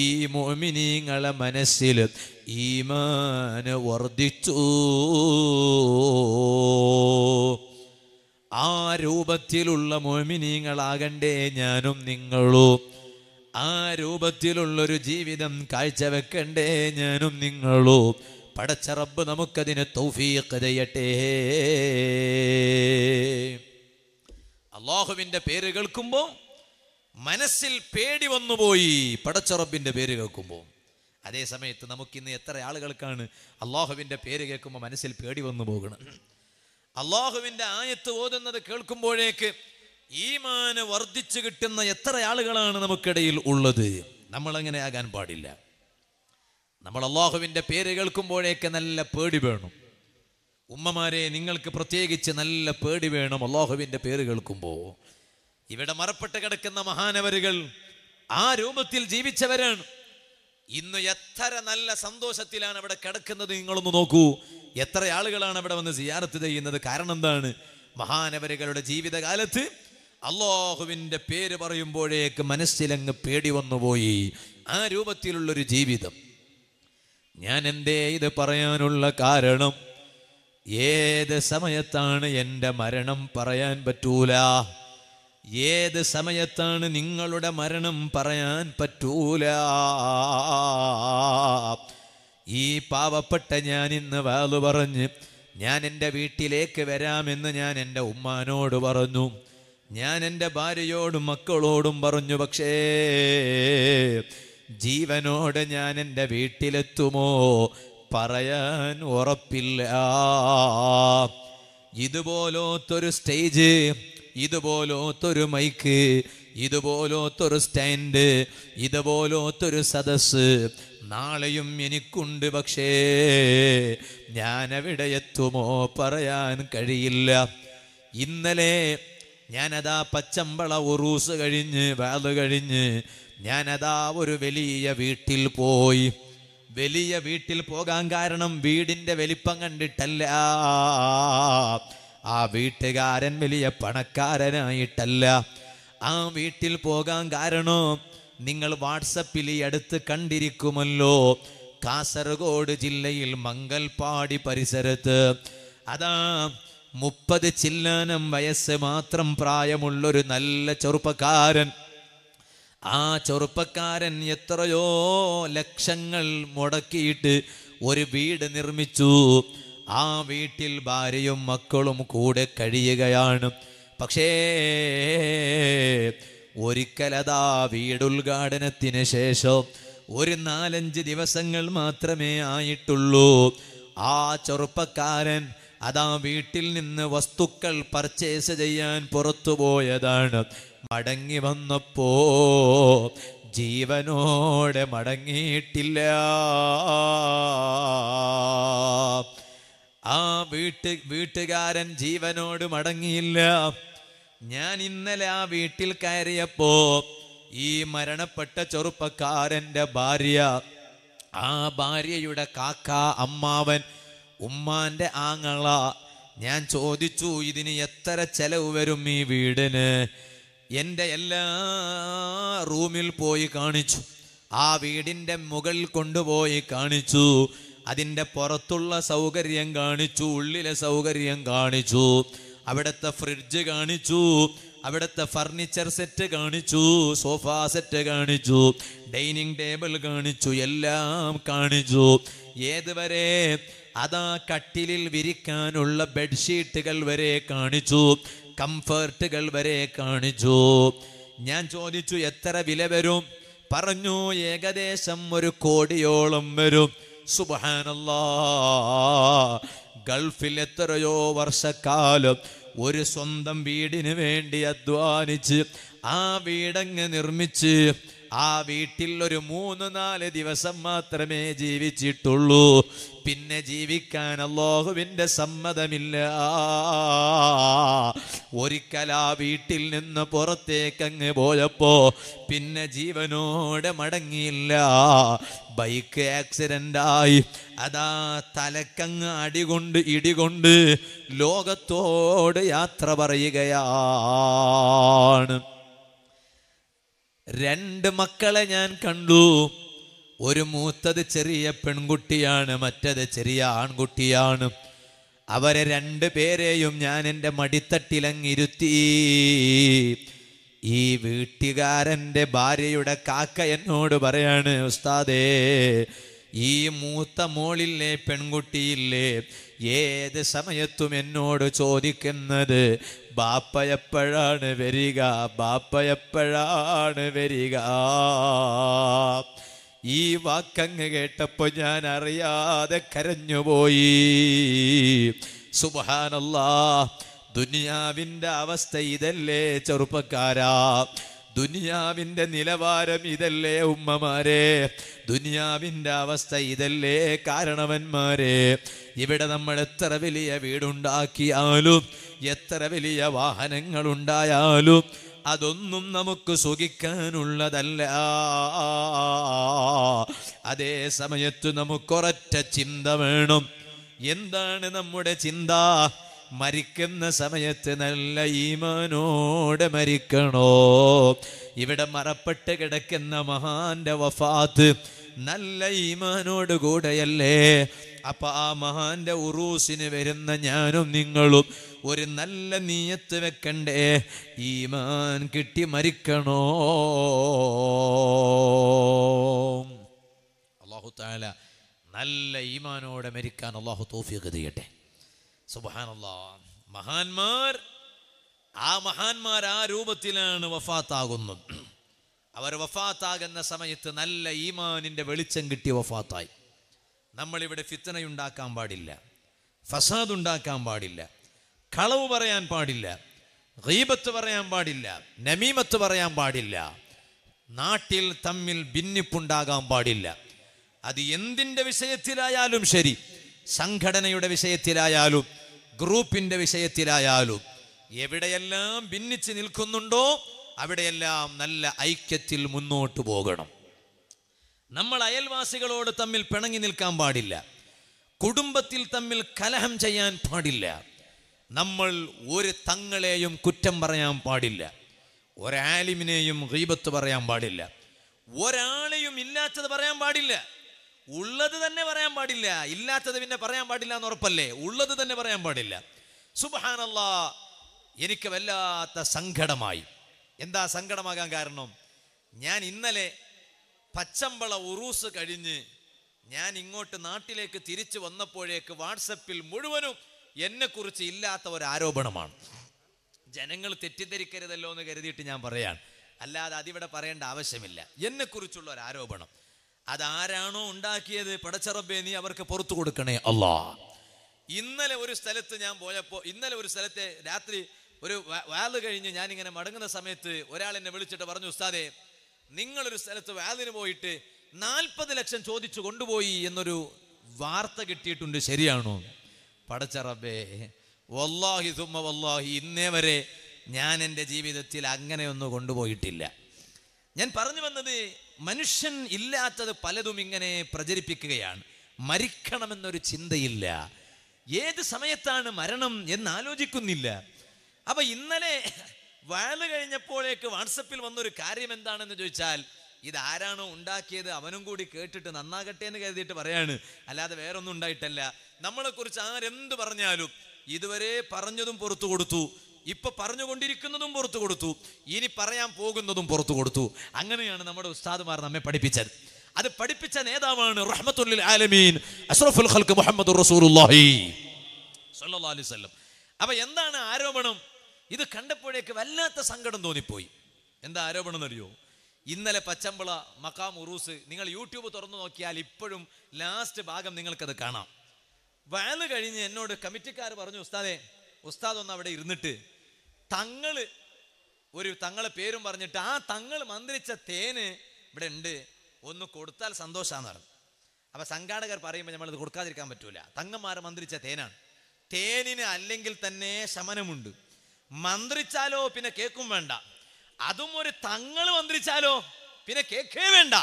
ഈ മോമിനിങ്ങളെ മനസ്സിൽ മാന വർദ്ധിച്ചു ആ രൂപത്തിലുള്ള മോമിനിങ്ങളാകണ്ടേ ഞാനും നിങ്ങളും ആ രൂപത്തിലുള്ളൊരു ജീവിതം കാഴ്ചവെക്കണ്ടേ ഞാനും നിങ്ങളും പടച്ച റബ്ബ് നമുക്കതിന് തൗഫീഖ് ചെയ്യട്ടെ അള്ളാഹുവിന്റെ പേര് കേൾക്കുമ്പോൾ മനസ്സിൽ പേടി വന്നുപോയി പടച്ചറബിൻ്റെ പേര് കേൾക്കുമ്പോൾ അതേ സമയത്ത് നമുക്കിന്ന് എത്ര ആളുകൾക്കാണ് അള്ളാഹുവിന്റെ പേര് കേൾക്കുമ്പോൾ മനസ്സിൽ പേടി വന്നു പോകണം അള്ളാഹുവിന്റെ ആയത്ത് ഓതുന്നത് കേൾക്കുമ്പോഴേക്ക് ഈമാന് വർദ്ധിച്ചു കിട്ടുന്ന എത്ര ആളുകളാണ് നമുക്കിടയിൽ ഉള്ളത് നമ്മളങ്ങനെ ആകാൻ പാടില്ല നമ്മൾ അള്ളാഹുവിന്റെ പേര് കേൾക്കുമ്പോഴേക്ക് നല്ല പേടി വേണം ഉമ്മമാരെ നിങ്ങൾക്ക് പ്രത്യേകിച്ച് നല്ല പേടി വേണം അള്ളാഹുവിൻ്റെ പേര് കേൾക്കുമ്പോൾ ഇവിടെ മറപ്പെട്ട് കിടക്കുന്ന മഹാനവരുകൾ ആ രൂപത്തിൽ ജീവിച്ചവരാണ് ഇന്ന് എത്ര നല്ല സന്തോഷത്തിലാണ് അവിടെ കിടക്കുന്നത് നിങ്ങളൊന്ന് നോക്കൂ എത്ര ആളുകളാണ് അവിടെ വന്ന് സിയാറത്ത് ചെയ്യുന്നത് കാരണം എന്താണ് മഹാനവരുകളുടെ ജീവിതകാലത്ത് അള്ളാഹുവിൻ്റെ പേര് പറയുമ്പോഴേക്ക് മനസ്സിലങ്ങ് പേടി വന്നുപോയി ആ രൂപത്തിലുള്ളൊരു ജീവിതം ഞാൻ എന്തേ ഇത് പറയാനുള്ള കാരണം ഏത് സമയത്താണ് എൻ്റെ മരണം പറയാൻ പറ്റൂല ഏത് സമയത്താണ് നിങ്ങളുടെ മരണം പറയാൻ പറ്റൂല ഈ പാവപ്പെട്ട ഞാൻ ഇന്ന് വാലു പറഞ്ഞ് ഞാൻ എൻ്റെ വീട്ടിലേക്ക് വരാമെന്ന് ഞാൻ എൻ്റെ ഉമ്മാനോട് പറഞ്ഞു ഞാൻ എൻ്റെ ഭാര്യയോടും മക്കളോടും പറഞ്ഞു പക്ഷേ ജീവനോട് ഞാൻ എൻ്റെ വീട്ടിലെത്തുമോ പറയാൻ ഉറപ്പില്ല ഇതുപോലത്തൊരു സ്റ്റേജ് ഇതുപോലത്തൊരു മൈക്ക് ഇതുപോലത്തൊരു സ്റ്റാൻഡ് ഇതുപോലത്തൊരു സദസ് നാളെയും എനിക്കുണ്ട് പക്ഷേ ഞാൻ അവിടെ എത്തുമോ പറയാൻ കഴിയില്ല ഇന്നലെ ഞാനതാ പച്ചമ്പള ഉറൂസ് കഴിഞ്ഞ് വേള കഴിഞ്ഞ് ഞാനതാ ഒരു വലിയ വീട്ടിൽ പോയി വലിയ വീട്ടിൽ പോകാൻ കാരണം വീടിന്റെ വലിപ്പം കണ്ടിട്ടല്ല ആ വീട്ടുകാരൻ വലിയ പണക്കാരനായിട്ടല്ല ആ വീട്ടിൽ പോകാൻ കാരണം നിങ്ങൾ വാട്സപ്പിൽ ഈ അടുത്ത് കണ്ടിരിക്കുമല്ലോ കാസർഗോഡ് ജില്ലയിൽ മംഗൽപാടി പരിസരത്ത് അതാ മുപ്പത് ചില്ലാനം വയസ്സ് മാത്രം പ്രായമുള്ളൊരു നല്ല ചെറുപ്പക്കാരൻ ആ ചെറുപ്പക്കാരൻ എത്രയോ ലക്ഷങ്ങൾ മുടക്കിയിട്ട് ഒരു വീട് നിർമ്മിച്ചു ആ വീട്ടിൽ ഭാര്യയും മക്കളും കൂടെ കഴിയുകയാണ് പക്ഷേ ഒരിക്കലതാ വീടുദ്ഘാടനത്തിന് ശേഷം ഒരു നാലഞ്ച് ദിവസങ്ങൾ മാത്രമേ ആയിട്ടുള്ളൂ ആ ചെറുപ്പക്കാരൻ അതാ വീട്ടിൽ നിന്ന് വസ്തുക്കൾ പർച്ചേസ് ചെയ്യാൻ പുറത്തുപോയതാണ് മടങ്ങി വന്നപ്പോ ജീവനോടെ മടങ്ങിയിട്ടില്ല ആ വീട്ട് വീട്ടുകാരൻ ജീവനോട് മടങ്ങിയില്ല ഞാൻ ഇന്നലെ ആ വീട്ടിൽ കയറിയപ്പോ ഈ മരണപ്പെട്ട ചെറുപ്പക്കാരൻ്റെ ഭാര്യ ആ ഭാര്യയുടെ കാക്ക അമ്മാവൻ ഉമ്മാന്റെ ആങ്ങള ഞാൻ ചോദിച്ചു ഇതിന് എത്ര ചെലവ് വരും ഈ വീടിന് എൻ്റെ എല്ലാ റൂമിൽ പോയി കാണിച്ചു ആ വീടിൻ്റെ മുകളിൽ കൊണ്ടുപോയി കാണിച്ചു അതിൻ്റെ പുറത്തുള്ള സൗകര്യം കാണിച്ചു ഉള്ളിലെ സൗകര്യം കാണിച്ചു അവിടുത്തെ ഫ്രിഡ്ജ് കാണിച്ചു അവിടുത്തെ ഫർണിച്ചർ സെറ്റ് കാണിച്ചു സോഫ സെറ്റ് കാണിച്ചു ഡൈനിങ് ടേബിൾ കാണിച്ചു എല്ലാം കാണിച്ചു ഏതുവരെ അതാ കട്ടിലിൽ വിരിക്കാനുള്ള ബെഡ്ഷീറ്റുകൾ വരെ കാണിച്ചു കംഫർട്ടുകൾ വരെ കാണിച്ചു ഞാൻ ചോദിച്ചു എത്ര വില വരും പറഞ്ഞു ഏകദേശം ഒരു കോടിയോളം വരും സുബാനല്ലാ ഗൾഫിൽ എത്രയോ വർഷക്കാലം ഒരു സ്വന്തം വീടിന് വേണ്ടി അധ്വാനിച്ച് ആ വീടങ്ങ് നിർമ്മിച്ച് ആ വീട്ടിൽ ഒരു മൂന്ന് നാല് ദിവസം മാത്രമേ ജീവിച്ചിട്ടുള്ളൂ പിന്നെ ജീവിക്കാൻ അല്ലാഹുവിൻ്റെ സമ്മതമില്ല ഒരിക്കൽ ആ വീട്ടിൽ നിന്ന് പുറത്തേക്കങ്ങ് പോയപ്പോ പിന്നെ ജീവനോടെ മടങ്ങിയില്ല ബൈക്ക് ആക്സിഡൻ്റായി അതാ തലക്കങ്ങ് അടികൊണ്ട് ഇടികൊണ്ട് ലോകത്തോട് യാത്ര പറയുകയാണ് രണ്ട് മക്കളെ ഞാൻ കണ്ടു ഒരു മൂത്തത് ചെറിയ പെൺകുട്ടിയാണ് മറ്റത് ചെറിയ ആൺകുട്ടിയാണ് അവരെ രണ്ടു പേരെയും ഞാൻ എൻ്റെ മടിത്തട്ടിലങ്ങിരുത്തി ഈ വീട്ടുകാരൻ്റെ ഭാര്യയുടെ കാക്ക എന്നോട് പറയാണ് ഉസ്താദേ ഈ മൂത്ത മോളില്ലേ പെൺകുട്ടിയില്ലേ ഏത് സമയത്തും എന്നോട് ചോദിക്കുന്നത് ബാപ്പയപ്പോഴാണ് വരിക ബാപ്പയപ്പോഴാണ് വരിക ഈ വാക്കങ്ങ് കേട്ടപ്പോൾ ഞാൻ അറിയാതെ കരഞ്ഞുപോയി സുബഹാനല്ലാ ദുനിയാവിൻ്റെ അവസ്ഥ ഇതല്ലേ ചെറുപ്പക്കാരാ ദുനിയാവിൻ്റെ നിലവാരം ഇതല്ലേ ഉമ്മമാരെ ദുനിയാവിൻ്റെ അവസ്ഥ ഇതല്ലേ കാരണവന്മാരെ ഇവിടെ നമ്മൾ എത്ര വലിയ വീടുണ്ടാക്കിയാലും എത്ര വലിയ വാഹനങ്ങൾ ഉണ്ടായാലും അതൊന്നും നമുക്ക് സുഖിക്കാനുള്ളതല്ല അതേ സമയത്ത് നമുക്കൊരറ്റ ചിന്ത വേണം എന്താണ് നമ്മുടെ ചിന്ത മരിക്കുന്ന സമയത്ത് നല്ല ഈമാനോട് മരിക്കണോ ഇവിടെ മറപ്പെട്ട് കിടക്കുന്ന മഹാന്റെ വഫാത്ത് നല്ല ഈമാനോട് കൂടെയല്ലേ അപ്പൊ ആ മഹാന്റെ ഉറൂസിന് വരുന്ന ഞാനും നിങ്ങളും ഒരു നല്ല നീയത്ത് വെക്കണ്ടേ ഈമാൻ കിട്ടി മരിക്കണോ അള്ളാഹു താല നല്ല ഈമാനോടെ മരിക്കാൻ അള്ളാഹു തോഫിയൊക്കെ ചെയ്യട്ടെ സുബാനുള്ള മഹാന്മാർ ആ മഹാന്മാർ ആ രൂപത്തിലാണ് വഫാത്താകുന്നത് അവർ വഫാത്താകുന്ന സമയത്ത് നല്ല ഈമാനിന്റെ വെളിച്ചം കിട്ടി വഫാത്തായി നമ്മളിവിടെ ഫിത്തനയുണ്ടാക്കാൻ പാടില്ല ഫസാദ് ഉണ്ടാക്കാൻ പാടില്ല കളവ് പറയാൻ പാടില്ല റീബത്ത് പറയാൻ പാടില്ല നമീമത്ത് പറയാൻ പാടില്ല നാട്ടിൽ തമ്മിൽ ഭിന്നിപ്പുണ്ടാകാൻ പാടില്ല അത് എന്തിൻ്റെ വിഷയത്തിലായാലും ശരി സംഘടനയുടെ വിഷയത്തിലായാലും ഗ്രൂപ്പിന്റെ വിഷയത്തിലായാലും എവിടെയെല്ലാം ഭിന്നിച്ച് നിൽക്കുന്നുണ്ടോ അവിടെയെല്ലാം നല്ല ഐക്യത്തിൽ മുന്നോട്ട് പോകണം നമ്മൾ അയൽവാസികളോട് തമ്മിൽ പിണങ്ങി നിൽക്കാൻ പാടില്ല കുടുംബത്തിൽ തമ്മിൽ കലഹം ചെയ്യാൻ പാടില്ല നമ്മൾ ഒരു തങ്ങളെയും കുറ്റം പറയാൻ പാടില്ല ഒരാലിമിനെയും ഗീബത്ത് പറയാൻ പാടില്ല ഒരാളെയും ഇല്ലാത്തത് പറയാൻ പാടില്ല ഉള്ളത് തന്നെ പറയാൻ പാടില്ല ഇല്ലാത്തത് പിന്നെ പറയാൻ പാടില്ല എന്ന് ഉറപ്പല്ലേ ഉള്ളത് തന്നെ പറയാൻ പാടില്ല സുബാനല്ല എനിക്ക് വല്ലാത്ത സങ്കടമായി എന്താ സങ്കടമാകാൻ കാരണം ഞാൻ ഇന്നലെ പച്ചമ്പള ഉറൂസ് കഴിഞ്ഞ് ഞാൻ ഇങ്ങോട്ട് നാട്ടിലേക്ക് തിരിച്ചു വന്നപ്പോഴേക്ക് വാട്സപ്പിൽ മുഴുവനും എന്നെക്കുറിച്ച് ഇല്ലാത്ത ഒരു ആരോപണമാണ് ജനങ്ങൾ തെറ്റിദ്ധരിക്കരുതല്ലോ എന്ന് കരുതിയിട്ട് ഞാൻ പറയാൻ അല്ലാതെ അതിവിടെ പറയേണ്ട ആവശ്യമില്ല എന്നെക്കുറിച്ചുള്ള ഒരു ആരോപണം അതാരാണോ ഉണ്ടാക്കിയത് പടച്ചറബേ നീ അവർക്ക് പുറത്തു കൊടുക്കണേ അല്ലാ ഇന്നലെ ഒരു സ്ഥലത്ത് ഞാൻ പോയപ്പോൾ ഇന്നലെ ഒരു സ്ഥലത്തെ രാത്രി ഒരു വാല് കഴിഞ്ഞ് ഞാനിങ്ങനെ മടങ്ങുന്ന സമയത്ത് ഒരാൾ എന്നെ വിളിച്ചിട്ട് പറഞ്ഞു ഉസ്താദെ നിങ്ങളൊരു സ്ഥലത്ത് വാലിന് പോയിട്ട് നാൽപ്പത് ലക്ഷം ചോദിച്ചു കൊണ്ടുപോയി എന്നൊരു വാർത്ത കിട്ടിയിട്ടുണ്ട് ശരിയാണോ പടച്ചറബേ വല്ലാഹി സുമ്മ വല്ലാഹി ഇന്നേ വരെ ഞാൻ എൻ്റെ ജീവിതത്തിൽ അങ്ങനെയൊന്നും കൊണ്ടുപോയിട്ടില്ല ഞാൻ പറഞ്ഞു വന്നത് മനുഷ്യൻ ഇല്ലാത്തത് പലതും ഇങ്ങനെ പ്രചരിപ്പിക്കുകയാണ് മരിക്കണമെന്നൊരു ചിന്തയില്ല ഏത് സമയത്താണ് മരണം എന്ന് ആലോചിക്കുന്നില്ല അപ്പൊ ഇന്നലെ വയല് കഴിഞ്ഞപ്പോഴേക്ക് വാട്സപ്പിൽ വന്നൊരു കാര്യം എന്താണെന്ന് ചോദിച്ചാൽ ഇത് ആരാണോ ഉണ്ടാക്കിയത് അവനും കൂടി കേട്ടിട്ട് നന്നാകട്ടെ എന്ന് കരുതിയിട്ട് പറയാണ് അല്ലാതെ വേറൊന്നും ഉണ്ടായിട്ടല്ല കുറിച്ച് ആരെന്ത് പറഞ്ഞാലും ഇതുവരെ പറഞ്ഞതും പുറത്തു കൊടുത്തു ഇപ്പൊ പറഞ്ഞുകൊണ്ടിരിക്കുന്നതും പുറത്തു കൊടുത്തു ഇനി പറയാൻ പോകുന്നതും പുറത്തു കൊടുത്തു അങ്ങനെയാണ് നമ്മുടെ ഉസ്താദുമാർ നമ്മെ പഠിപ്പിച്ചത് അത് പഠിപ്പിച്ച നേതാവാണ് റഹ്മത്തുൽ ആലമീൻ അഷ്റഫുൽ റസൂലുള്ളാഹി അലൈഹി വസല്ലം അപ്പൊ എന്താണ് ആരോപണം ഇത് കണ്ടപ്പോഴേക്ക് വല്ലാത്ത സങ്കടം തോന്നിപ്പോയി എന്താ ആരോപണം എന്നറിയോ ഇന്നലെ പച്ചമ്പള മക്കാം ഉറൂസ് നിങ്ങൾ യൂട്യൂബ് തുറന്നു നോക്കിയാൽ ഇപ്പോഴും ലാസ്റ്റ് ഭാഗം നിങ്ങൾക്കത് കാണാം വയല് കഴിഞ്ഞ് എന്നോട് കമ്മിറ്റിക്കാർ പറഞ്ഞു ഉസ്താദേ ഉസ്താദ് ഒന്ന് അവിടെ ഇരുന്നിട്ട് തങ്ങള് ഒരു തങ്ങളെ പേരും പറഞ്ഞിട്ട് ആ തങ്ങൾ മന്ത്രിച്ച തേന് ഇവിടെ ഉണ്ട് ഒന്ന് കൊടുത്താൽ സന്തോഷമാണെന്ന് പറഞ്ഞു അപ്പൊ സംഘാടകർ പറയുമ്പോൾ നമ്മളത് കൊടുക്കാതിരിക്കാൻ പറ്റൂല തങ്ങന്മാരെ മന്ത്രിച്ച തേനാണ് തേനിന് അല്ലെങ്കിൽ തന്നെ ശമനമുണ്ട് മന്ത്രിച്ചാലോ പിന്നെ കേക്കും വേണ്ട അതും ഒരു തങ്ങൾ മന്ത്രിച്ചാലോ പിന്നെ കേക്കേ വേണ്ട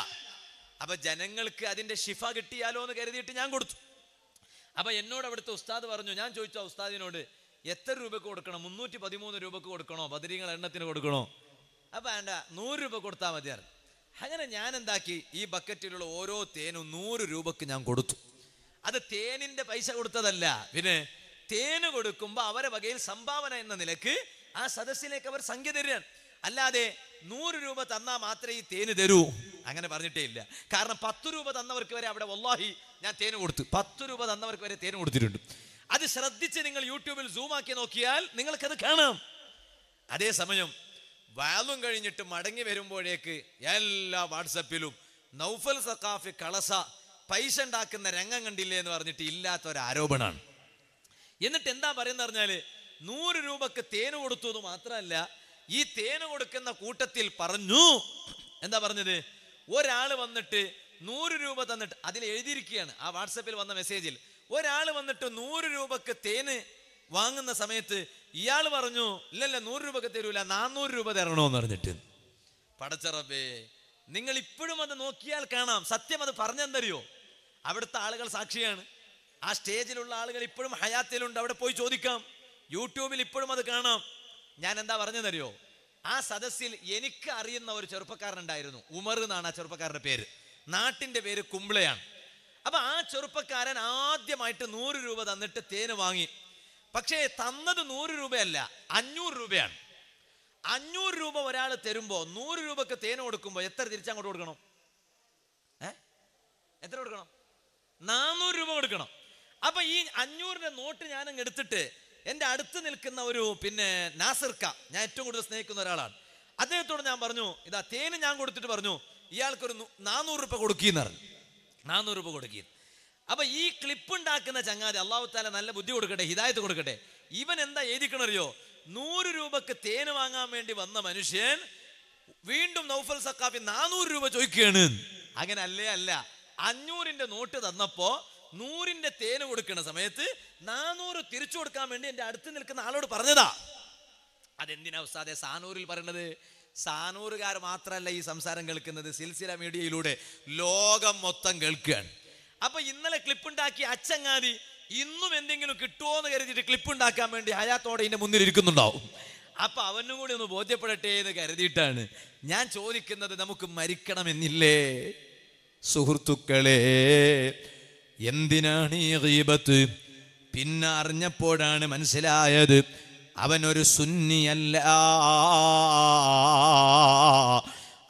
അപ്പൊ ജനങ്ങൾക്ക് അതിന്റെ ഷിഫ കിട്ടിയാലോ എന്ന് കരുതിയിട്ട് ഞാൻ കൊടുത്തു അപ്പൊ എന്നോട് അവിടുത്തെ ഉസ്താദ് പറഞ്ഞു ഞാൻ ചോദിച്ചു ആ ഉസ്താദിനോട് എത്ര രൂപക്ക് കൊടുക്കണം മുന്നൂറ്റി പതിമൂന്ന് രൂപക്ക് കൊടുക്കണോ ബദരീങ്ങൾ എണ്ണത്തിന് കൊടുക്കണോ അപ്പൊ എൻ്റെ നൂറ് രൂപ കൊടുത്താൽ മതിയായിരുന്നു അങ്ങനെ ഞാൻ എന്താക്കി ഈ ബക്കറ്റിലുള്ള ഓരോ തേനും നൂറ് രൂപക്ക് ഞാൻ കൊടുത്തു അത് തേനിന്റെ പൈസ കൊടുത്തതല്ല പിന്നെ തേന് കൊടുക്കുമ്പോൾ അവരെ വകയിൽ സംഭാവന എന്ന നിലക്ക് ആ സദസ്സിലേക്ക് അവർ സംഖ്യ തരുകയാണ് അല്ലാതെ നൂറ് രൂപ തന്നാൽ മാത്രമേ ഈ തേന് തരൂ അങ്ങനെ പറഞ്ഞിട്ടേ ഇല്ല കാരണം പത്ത് രൂപ തന്നവർക്ക് വരെ അവിടെ വല്ലാഹി ഞാൻ തേന് കൊടുത്തു പത്ത് രൂപ തന്നവർക്ക് വരെ തേന് കൊടുത്തിട്ടുണ്ട് അത് ശ്രദ്ധിച്ച് നിങ്ങൾ യൂട്യൂബിൽ സൂമാക്കി നോക്കിയാൽ നിങ്ങൾക്കത് കാണാം അതേസമയം വാലും കഴിഞ്ഞിട്ട് മടങ്ങി വരുമ്പോഴേക്ക് എല്ലാ വാട്സപ്പിലും നൗഫൽ സക്കാഫി കളസ പൈസ ഉണ്ടാക്കുന്ന രംഗം കണ്ടില്ലേ എന്ന് പറഞ്ഞിട്ട് ഇല്ലാത്ത ഒരു ആരോപണമാണ് എന്നിട്ട് എന്താ പറയുന്ന പറഞ്ഞാല് നൂറ് രൂപക്ക് തേന് കൊടുത്തു എന്ന് മാത്രമല്ല ഈ തേന് കൊടുക്കുന്ന കൂട്ടത്തിൽ പറഞ്ഞു എന്താ പറഞ്ഞത് ഒരാൾ വന്നിട്ട് നൂറ് രൂപ തന്നിട്ട് അതിൽ എഴുതിയിരിക്കുകയാണ് ആ വാട്സപ്പിൽ വന്ന മെസ്സേജിൽ ഒരാൾ വന്നിട്ട് നൂറ് രൂപക്ക് തേന് വാങ്ങുന്ന സമയത്ത് ഇയാൾ പറഞ്ഞു ഇല്ലല്ല നൂറ് രൂപക്ക് തരൂല നാനൂറ് രൂപ തരണോന്ന് പറഞ്ഞിട്ട് പടച്ചറബേ നിങ്ങൾ ഇപ്പോഴും അത് നോക്കിയാൽ കാണാം സത്യം അത് പറഞ്ഞെന്തറിയോ അവിടുത്തെ ആളുകൾ സാക്ഷിയാണ് ആ സ്റ്റേജിലുള്ള ആളുകൾ ഇപ്പോഴും ഹയാത്തിലുണ്ട് അവിടെ പോയി ചോദിക്കാം യൂട്യൂബിൽ ഇപ്പോഴും അത് കാണാം ഞാൻ എന്താ പറഞ്ഞതറിയോ ആ സദസ്സിൽ എനിക്ക് അറിയുന്ന ഒരു ചെറുപ്പക്കാരൻ ഉണ്ടായിരുന്നു ഉമർ എന്നാണ് ആ ചെറുപ്പക്കാരന്റെ പേര് നാട്ടിന്റെ പേര് കുംബ്ലയാണ് അപ്പൊ ആ ചെറുപ്പക്കാരൻ ആദ്യമായിട്ട് നൂറ് രൂപ തന്നിട്ട് തേന് വാങ്ങി പക്ഷേ തന്നത് നൂറ് രൂപയല്ല അഞ്ഞൂറ് രൂപയാണ് അഞ്ഞൂറ് രൂപ ഒരാൾ തരുമ്പോ നൂറ് രൂപക്ക് തേന് കൊടുക്കുമ്പോൾ എത്ര തിരിച്ചങ്ങോട്ട് കൊടുക്കണം ഏ എത്ര കൊടുക്കണം നാനൂറ് രൂപ കൊടുക്കണം അപ്പൊ ഈ അഞ്ഞൂറിന്റെ നോട്ട് ഞാനങ്ങ് എടുത്തിട്ട് എന്റെ അടുത്ത് നിൽക്കുന്ന ഒരു പിന്നെ നാസിർക്ക ഞാൻ ഏറ്റവും കൂടുതൽ സ്നേഹിക്കുന്ന ഒരാളാണ് അദ്ദേഹത്തോട് ഞാൻ പറഞ്ഞു ഇതാ തേന് ഞാൻ കൊടുത്തിട്ട് പറഞ്ഞു ഇയാൾക്കൊരു നാനൂറ് രൂപ കൊടുക്കുന്നറിഞ്ഞു നാനൂറ് രൂപ കൊടുക്കുകയും അപ്പൊ ഈ ക്ലിപ്പ് ഉണ്ടാക്കുന്ന ചങ്ങാതി അള്ളാഹു താല നല്ല ബുദ്ധി കൊടുക്കട്ടെ ഹിദായത്ത് കൊടുക്കട്ടെ ഇവൻ എന്താ എഴുതിക്കണറിയോ നൂറ് രൂപക്ക് തേന് വാങ്ങാൻ വേണ്ടി വന്ന മനുഷ്യൻ വീണ്ടും നൗഫൽ സക്കാഫി നാനൂറ് രൂപ ചോദിക്കുകയാണ് അങ്ങനെ അല്ലേ അല്ല അഞ്ഞൂറിന്റെ നോട്ട് തന്നപ്പോ നൂറിന്റെ തേന് കൊടുക്കുന്ന സമയത്ത് നാനൂറ് തിരിച്ചു കൊടുക്കാൻ വേണ്ടി എന്റെ അടുത്ത് നിൽക്കുന്ന ആളോട് പറഞ്ഞതാ അതെന്തിനാ ഉസ്താദെ സാനൂരിൽ പറയണത് സാനൂറുകാർ മാത്രമല്ല ഈ സംസാരം കേൾക്കുന്നത് സിൽസില മീഡിയയിലൂടെ ലോകം മൊത്തം കേൾക്കുകയാണ് അപ്പൊ ഇന്നലെ ക്ലിപ്പുണ്ടാക്കിയ അച്ചങ്ങാതി ഇന്നും എന്തെങ്കിലും കിട്ടുമോ എന്ന് കരുതിയിട്ട് ക്ലിപ്പുണ്ടാക്കാൻ വേണ്ടി ഹയാത്തോടെ ഇതിന്റെ മുന്നിൽ ഇരിക്കുന്നുണ്ടാവും അപ്പൊ അവനും കൂടി ഒന്ന് ബോധ്യപ്പെടട്ടെ എന്ന് കരുതിയിട്ടാണ് ഞാൻ ചോദിക്കുന്നത് നമുക്ക് മരിക്കണമെന്നില്ലേ സുഹൃത്തുക്കളെ എന്തിനാണ് ഈ റീബത്ത് പിന്നെ അറിഞ്ഞപ്പോഴാണ് മനസ്സിലായത് അവനൊരു സുന്നിയല്ല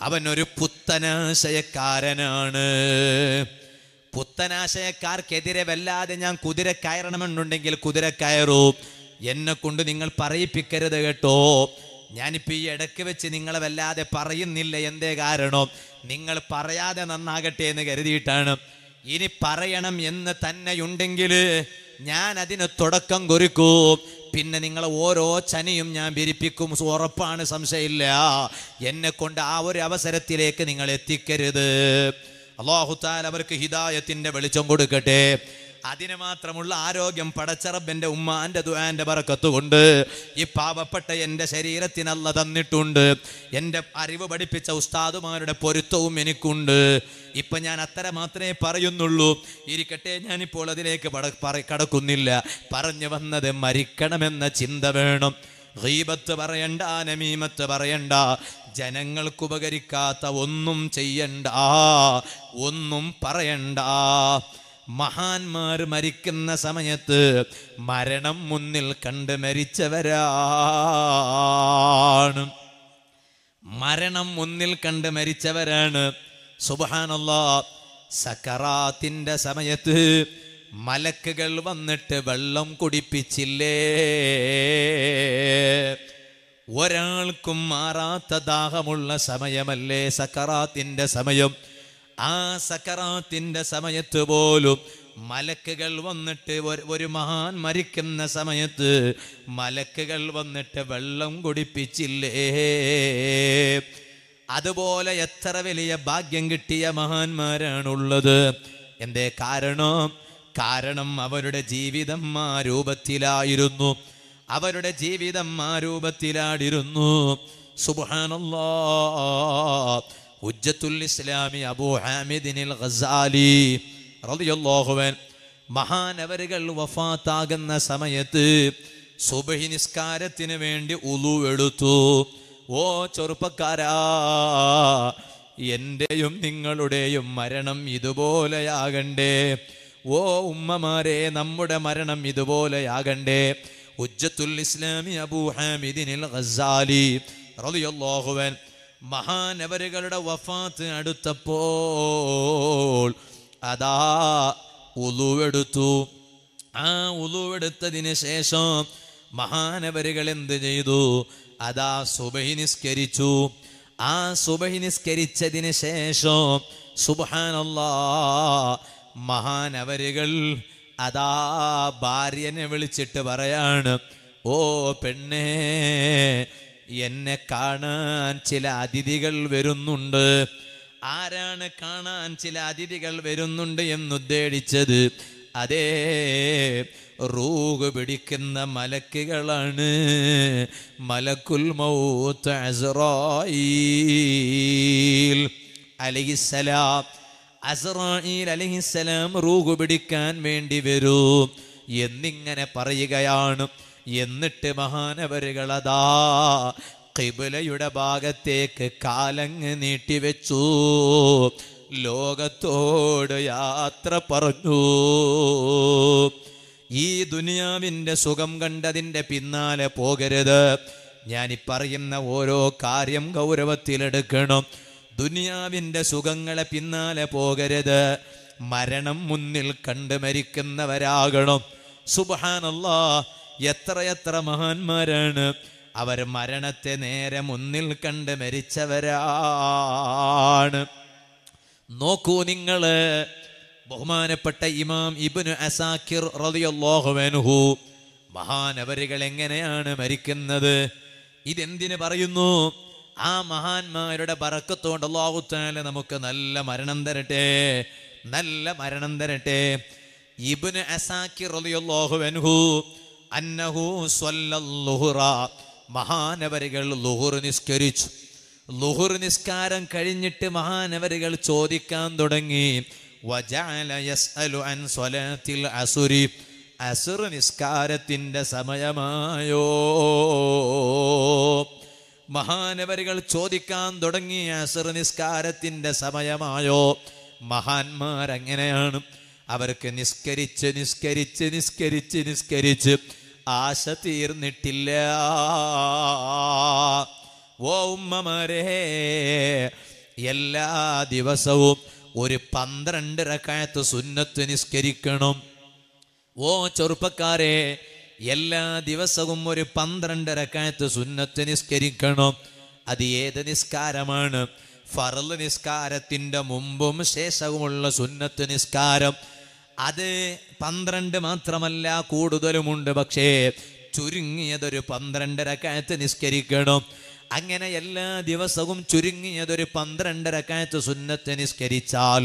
അവനൊരു പുത്തനാശയക്കാരനാണ് പുത്തനാശയക്കാർക്കെതിരെ വല്ലാതെ ഞാൻ കുതിര കയറണമെന്നുണ്ടെങ്കിൽ കുതിര കയറൂ എന്നെ കൊണ്ട് നിങ്ങൾ പറയിപ്പിക്കരുത് കേട്ടോ ഞാനിപ്പോൾ ഈ ഇടയ്ക്ക് വെച്ച് നിങ്ങളെ വല്ലാതെ പറയുന്നില്ല എന്തേ കാരണം നിങ്ങൾ പറയാതെ നന്നാകട്ടെ എന്ന് കരുതിയിട്ടാണ് ഇനി പറയണം എന്ന് തന്നെയുണ്ടെങ്കിൽ ഞാൻ അതിന് തുടക്കം കുറിക്കൂ പിന്നെ നിങ്ങളെ ഓരോ ചനയും ഞാൻ വിരിപ്പിക്കും ഉറപ്പാണ് സംശയമില്ല എന്നെ കൊണ്ട് ആ ഒരു അവസരത്തിലേക്ക് നിങ്ങൾ എത്തിക്കരുത് അള്ളാഹുത്താൽ അവർക്ക് ഹിതായത്തിന്റെ വെളിച്ചം കൊടുക്കട്ടെ അതിനു മാത്രമുള്ള ആരോഗ്യം പടച്ചറബിന്റെ ഉമ്മാന്റെ ദുആന്റെ ബറക്കത്തുകൊണ്ട് ഈ പാവപ്പെട്ട എൻ്റെ ശരീരത്തിനല്ല തന്നിട്ടുണ്ട് എൻ്റെ അറിവ് പഠിപ്പിച്ച ഉസ്താദുമാരുടെ പൊരുത്തവും എനിക്കുണ്ട് ഇപ്പൊ ഞാൻ അത്ര മാത്രമേ പറയുന്നുള്ളൂ ഇരിക്കട്ടെ ഞാനിപ്പോൾ അതിലേക്ക് കടക്കുന്നില്ല പറഞ്ഞു വന്നത് മരിക്കണമെന്ന ചിന്ത വേണം ഹീബത്ത് പറയണ്ട നമീമത്ത് പറയണ്ട ജനങ്ങൾക്ക് ഉപകരിക്കാത്ത ഒന്നും ചെയ്യണ്ട ഒന്നും പറയണ്ട മഹാന്മാർ മരിക്കുന്ന സമയത്ത് മരണം മുന്നിൽ കണ്ട് മരിച്ചവരാണ് മരണം മുന്നിൽ കണ്ട് മരിച്ചവരാണ് സുബാനുള്ള സക്കറാത്തിൻ്റെ സമയത്ത് മലക്കുകൾ വന്നിട്ട് വെള്ളം കുടിപ്പിച്ചില്ലേ ഒരാൾക്കും മാറാത്ത ദാഹമുള്ള സമയമല്ലേ സക്കറാത്തിൻ്റെ സമയം ആ സക്കറാത്തിന്റെ സമയത്ത് പോലും മലക്കുകൾ വന്നിട്ട് ഒരു മഹാൻ മരിക്കുന്ന സമയത്ത് മലക്കുകൾ വന്നിട്ട് വെള്ളം കുടിപ്പിച്ചില്ലേ അതുപോലെ എത്ര വലിയ ഭാഗ്യം കിട്ടിയ മഹാന്മാരാണുള്ളത് എന്തേ കാരണം കാരണം അവരുടെ ജീവിതം ആ രൂപത്തിലായിരുന്നു അവരുടെ ജീവിതം ആ രൂപത്തിലായിരുന്നു സുബാനുള്ള ഹുജ്ജത്തുൽ ഇസ്ലാമി അബു ഹാമിദിനിൽ ഖസാലി റളിയല്ലാഹുവൻ മഹാനവരുകൾ വഫാത്താകുന്ന സമയത്ത് സുബഹി നിസ്കാരത്തിന് വേണ്ടി ഉളു എടുത്തു ഓ ചെറുപ്പക്കാരാ എന്റെയും നിങ്ങളുടെയും മരണം ഇതുപോലെയാകണ്ടേ ഓ ഉമ്മമാരെ നമ്മുടെ മരണം ഇതുപോലെയാകണ്ടേ ഉജ്ജത്തുൽ ഇസ്ലാമി അബൂ ഹാമിദിനിൽ റളിയല്ലാഹു റളിയല്ലാഹുവൻ മഹാനവരുകളുടെ വഫാത്ത് അടുത്തപ്പോൾ അതാ ഉളുവെടുത്തു ആ ഉളുവെടുത്തതിന് ശേഷം മഹാനവരുകൾ എന്ത് ചെയ്തു അതാ സുബഹി നിസ്കരിച്ചു ആ സുബഹി നിസ്കരിച്ചതിന് ശേഷം സുബാനല്ലാ മഹാനവരുകൾ അതാ ഭാര്യനെ വിളിച്ചിട്ട് പറയാണ് ഓ പെണ്ണേ എന്നെ കാണാൻ ചില അതിഥികൾ വരുന്നുണ്ട് ആരാണ് കാണാൻ ചില അതിഥികൾ വരുന്നുണ്ട് എന്നുദ്ദേശിച്ചത് അതേ റൂഹ് പിടിക്കുന്ന മലക്കുകളാണ് മലക്കുൽ മൗത്ത് അസറായിൽ അലൈഹിസ്സലാം അസറായിൽ അലഹിസലാം റൂഹ് പിടിക്കാൻ വേണ്ടി വരൂ എന്നിങ്ങനെ പറയുകയാണ് എന്നിട്ട് മഹാനവരുകളതാ കിബിലയുടെ ഭാഗത്തേക്ക് കാലങ്ങ് നീട്ടിവെച്ചു ലോകത്തോട് യാത്ര പറഞ്ഞു ഈ ദുനിയാവിൻ്റെ സുഖം കണ്ടതിൻ്റെ പിന്നാലെ പോകരുത് ഈ പറയുന്ന ഓരോ കാര്യം ഗൗരവത്തിലെടുക്കണം ദുനിയാവിൻ്റെ സുഖങ്ങളെ പിന്നാലെ പോകരുത് മരണം മുന്നിൽ കണ്ട് മരിക്കുന്നവരാകണം സുബഹാനല്ലാ എത്രയെത്ര മഹാന്മാരാണ് അവർ മരണത്തെ നേരെ മുന്നിൽ കണ്ട് മരിച്ചവരാണ് നോക്കൂ നിങ്ങള് ബഹുമാനപ്പെട്ട ഇമാം ഇബിന് അസാക്കിർ റതിയല്ലാഹുവനുഹു മഹാനവരുകൾ എങ്ങനെയാണ് മരിക്കുന്നത് ഇതെന്തിനു പറയുന്നു ആ മഹാന്മാരുടെ പറക്കത്തോണ്ട് ലോകത്താല് നമുക്ക് നല്ല മരണം തരട്ടെ നല്ല മരണം തരട്ടെ ഇബിന് അസാക്കിർ റതിയല്ലാഹുവനുഹു അന്നഹു മഹാനവരികൾ ലുഹുർ നിസ്കരിച്ചു ലുഹുർ നിസ്കാരം കഴിഞ്ഞിട്ട് മഹാനവരികൾ ചോദിക്കാൻ തുടങ്ങി അസുരി അസുർ നിസ്കാരത്തിന്റെ സമയമായോ മഹാനവരികൾ ചോദിക്കാൻ തുടങ്ങി അസുർ നിസ്കാരത്തിന്റെ സമയമായോ മഹാന്മാരങ്ങനെയാണ് അവർക്ക് നിസ്കരിച്ച് നിസ്കരിച്ച് നിസ്കരിച്ച് നിസ്കരിച്ച് ആശ തീർന്നിട്ടില്ല ഓ ഉമ്മമാരെ എല്ലാ ദിവസവും ഒരു പന്ത്രണ്ട് റക്കായത്ത് സുന്നത്ത് നിസ്കരിക്കണം ഓ ചെറുപ്പക്കാരെ എല്ലാ ദിവസവും ഒരു പന്ത്രണ്ട് റക്കായത്ത് സുന്നത്ത് നിസ്കരിക്കണം അത് ഏത് നിസ്കാരമാണ് ഫറൽ നിസ്കാരത്തിൻ്റെ മുമ്പും ശേഷവുമുള്ള സുന്നത്ത് നിസ്കാരം അത് പന്ത്രണ്ട് മാത്രമല്ല കൂടുതലുമുണ്ട് പക്ഷേ ചുരുങ്ങിയതൊരു പന്ത്രണ്ടര കാലത്ത് നിസ്കരിക്കണം അങ്ങനെ എല്ലാ ദിവസവും ചുരുങ്ങിയതൊരു പന്ത്രണ്ടര കാലത്ത് സുന്നത്ത് നിസ്കരിച്ചാൽ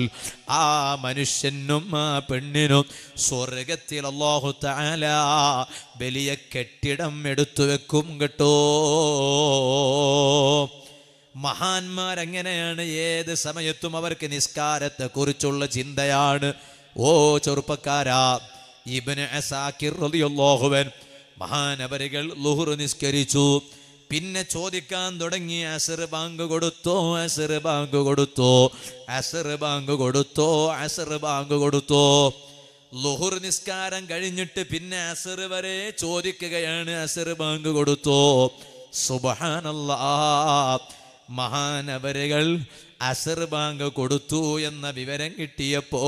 ആ മനുഷ്യനും ആ പെണ്ണിനും സ്വർഗത്തിൽ അള്ളാഹു താല വലിയ കെട്ടിടം എടുത്തു വെക്കും കേട്ടോ മഹാന്മാരെങ്ങനെയാണ് ഏത് സമയത്തും അവർക്ക് നിസ്കാരത്തെക്കുറിച്ചുള്ള ചിന്തയാണ് ഓ ചെറുപ്പക്കാരാ ഇബന് അസാക്കിർഹുവൻ മഹാനവരുകൾ ലുഹുർ നിസ്കരിച്ചു പിന്നെ ചോദിക്കാൻ തുടങ്ങി അസർ ബാങ്ക് കൊടുത്തോ അസർ ബാങ്ക് കൊടുത്തോ അസർ ബാങ്ക് കൊടുത്തോ അസർ ബാങ്ക് കൊടുത്തോ ലുഹുർ നിസ്കാരം കഴിഞ്ഞിട്ട് പിന്നെ അസർ വരെ ചോദിക്കുകയാണ് അസർ ബാങ്ക് കൊടുത്തോ സുബഹാനല്ല മഹാനവരകൾ അസർ ബാങ്ക് കൊടുത്തു എന്ന വിവരം കിട്ടിയപ്പോ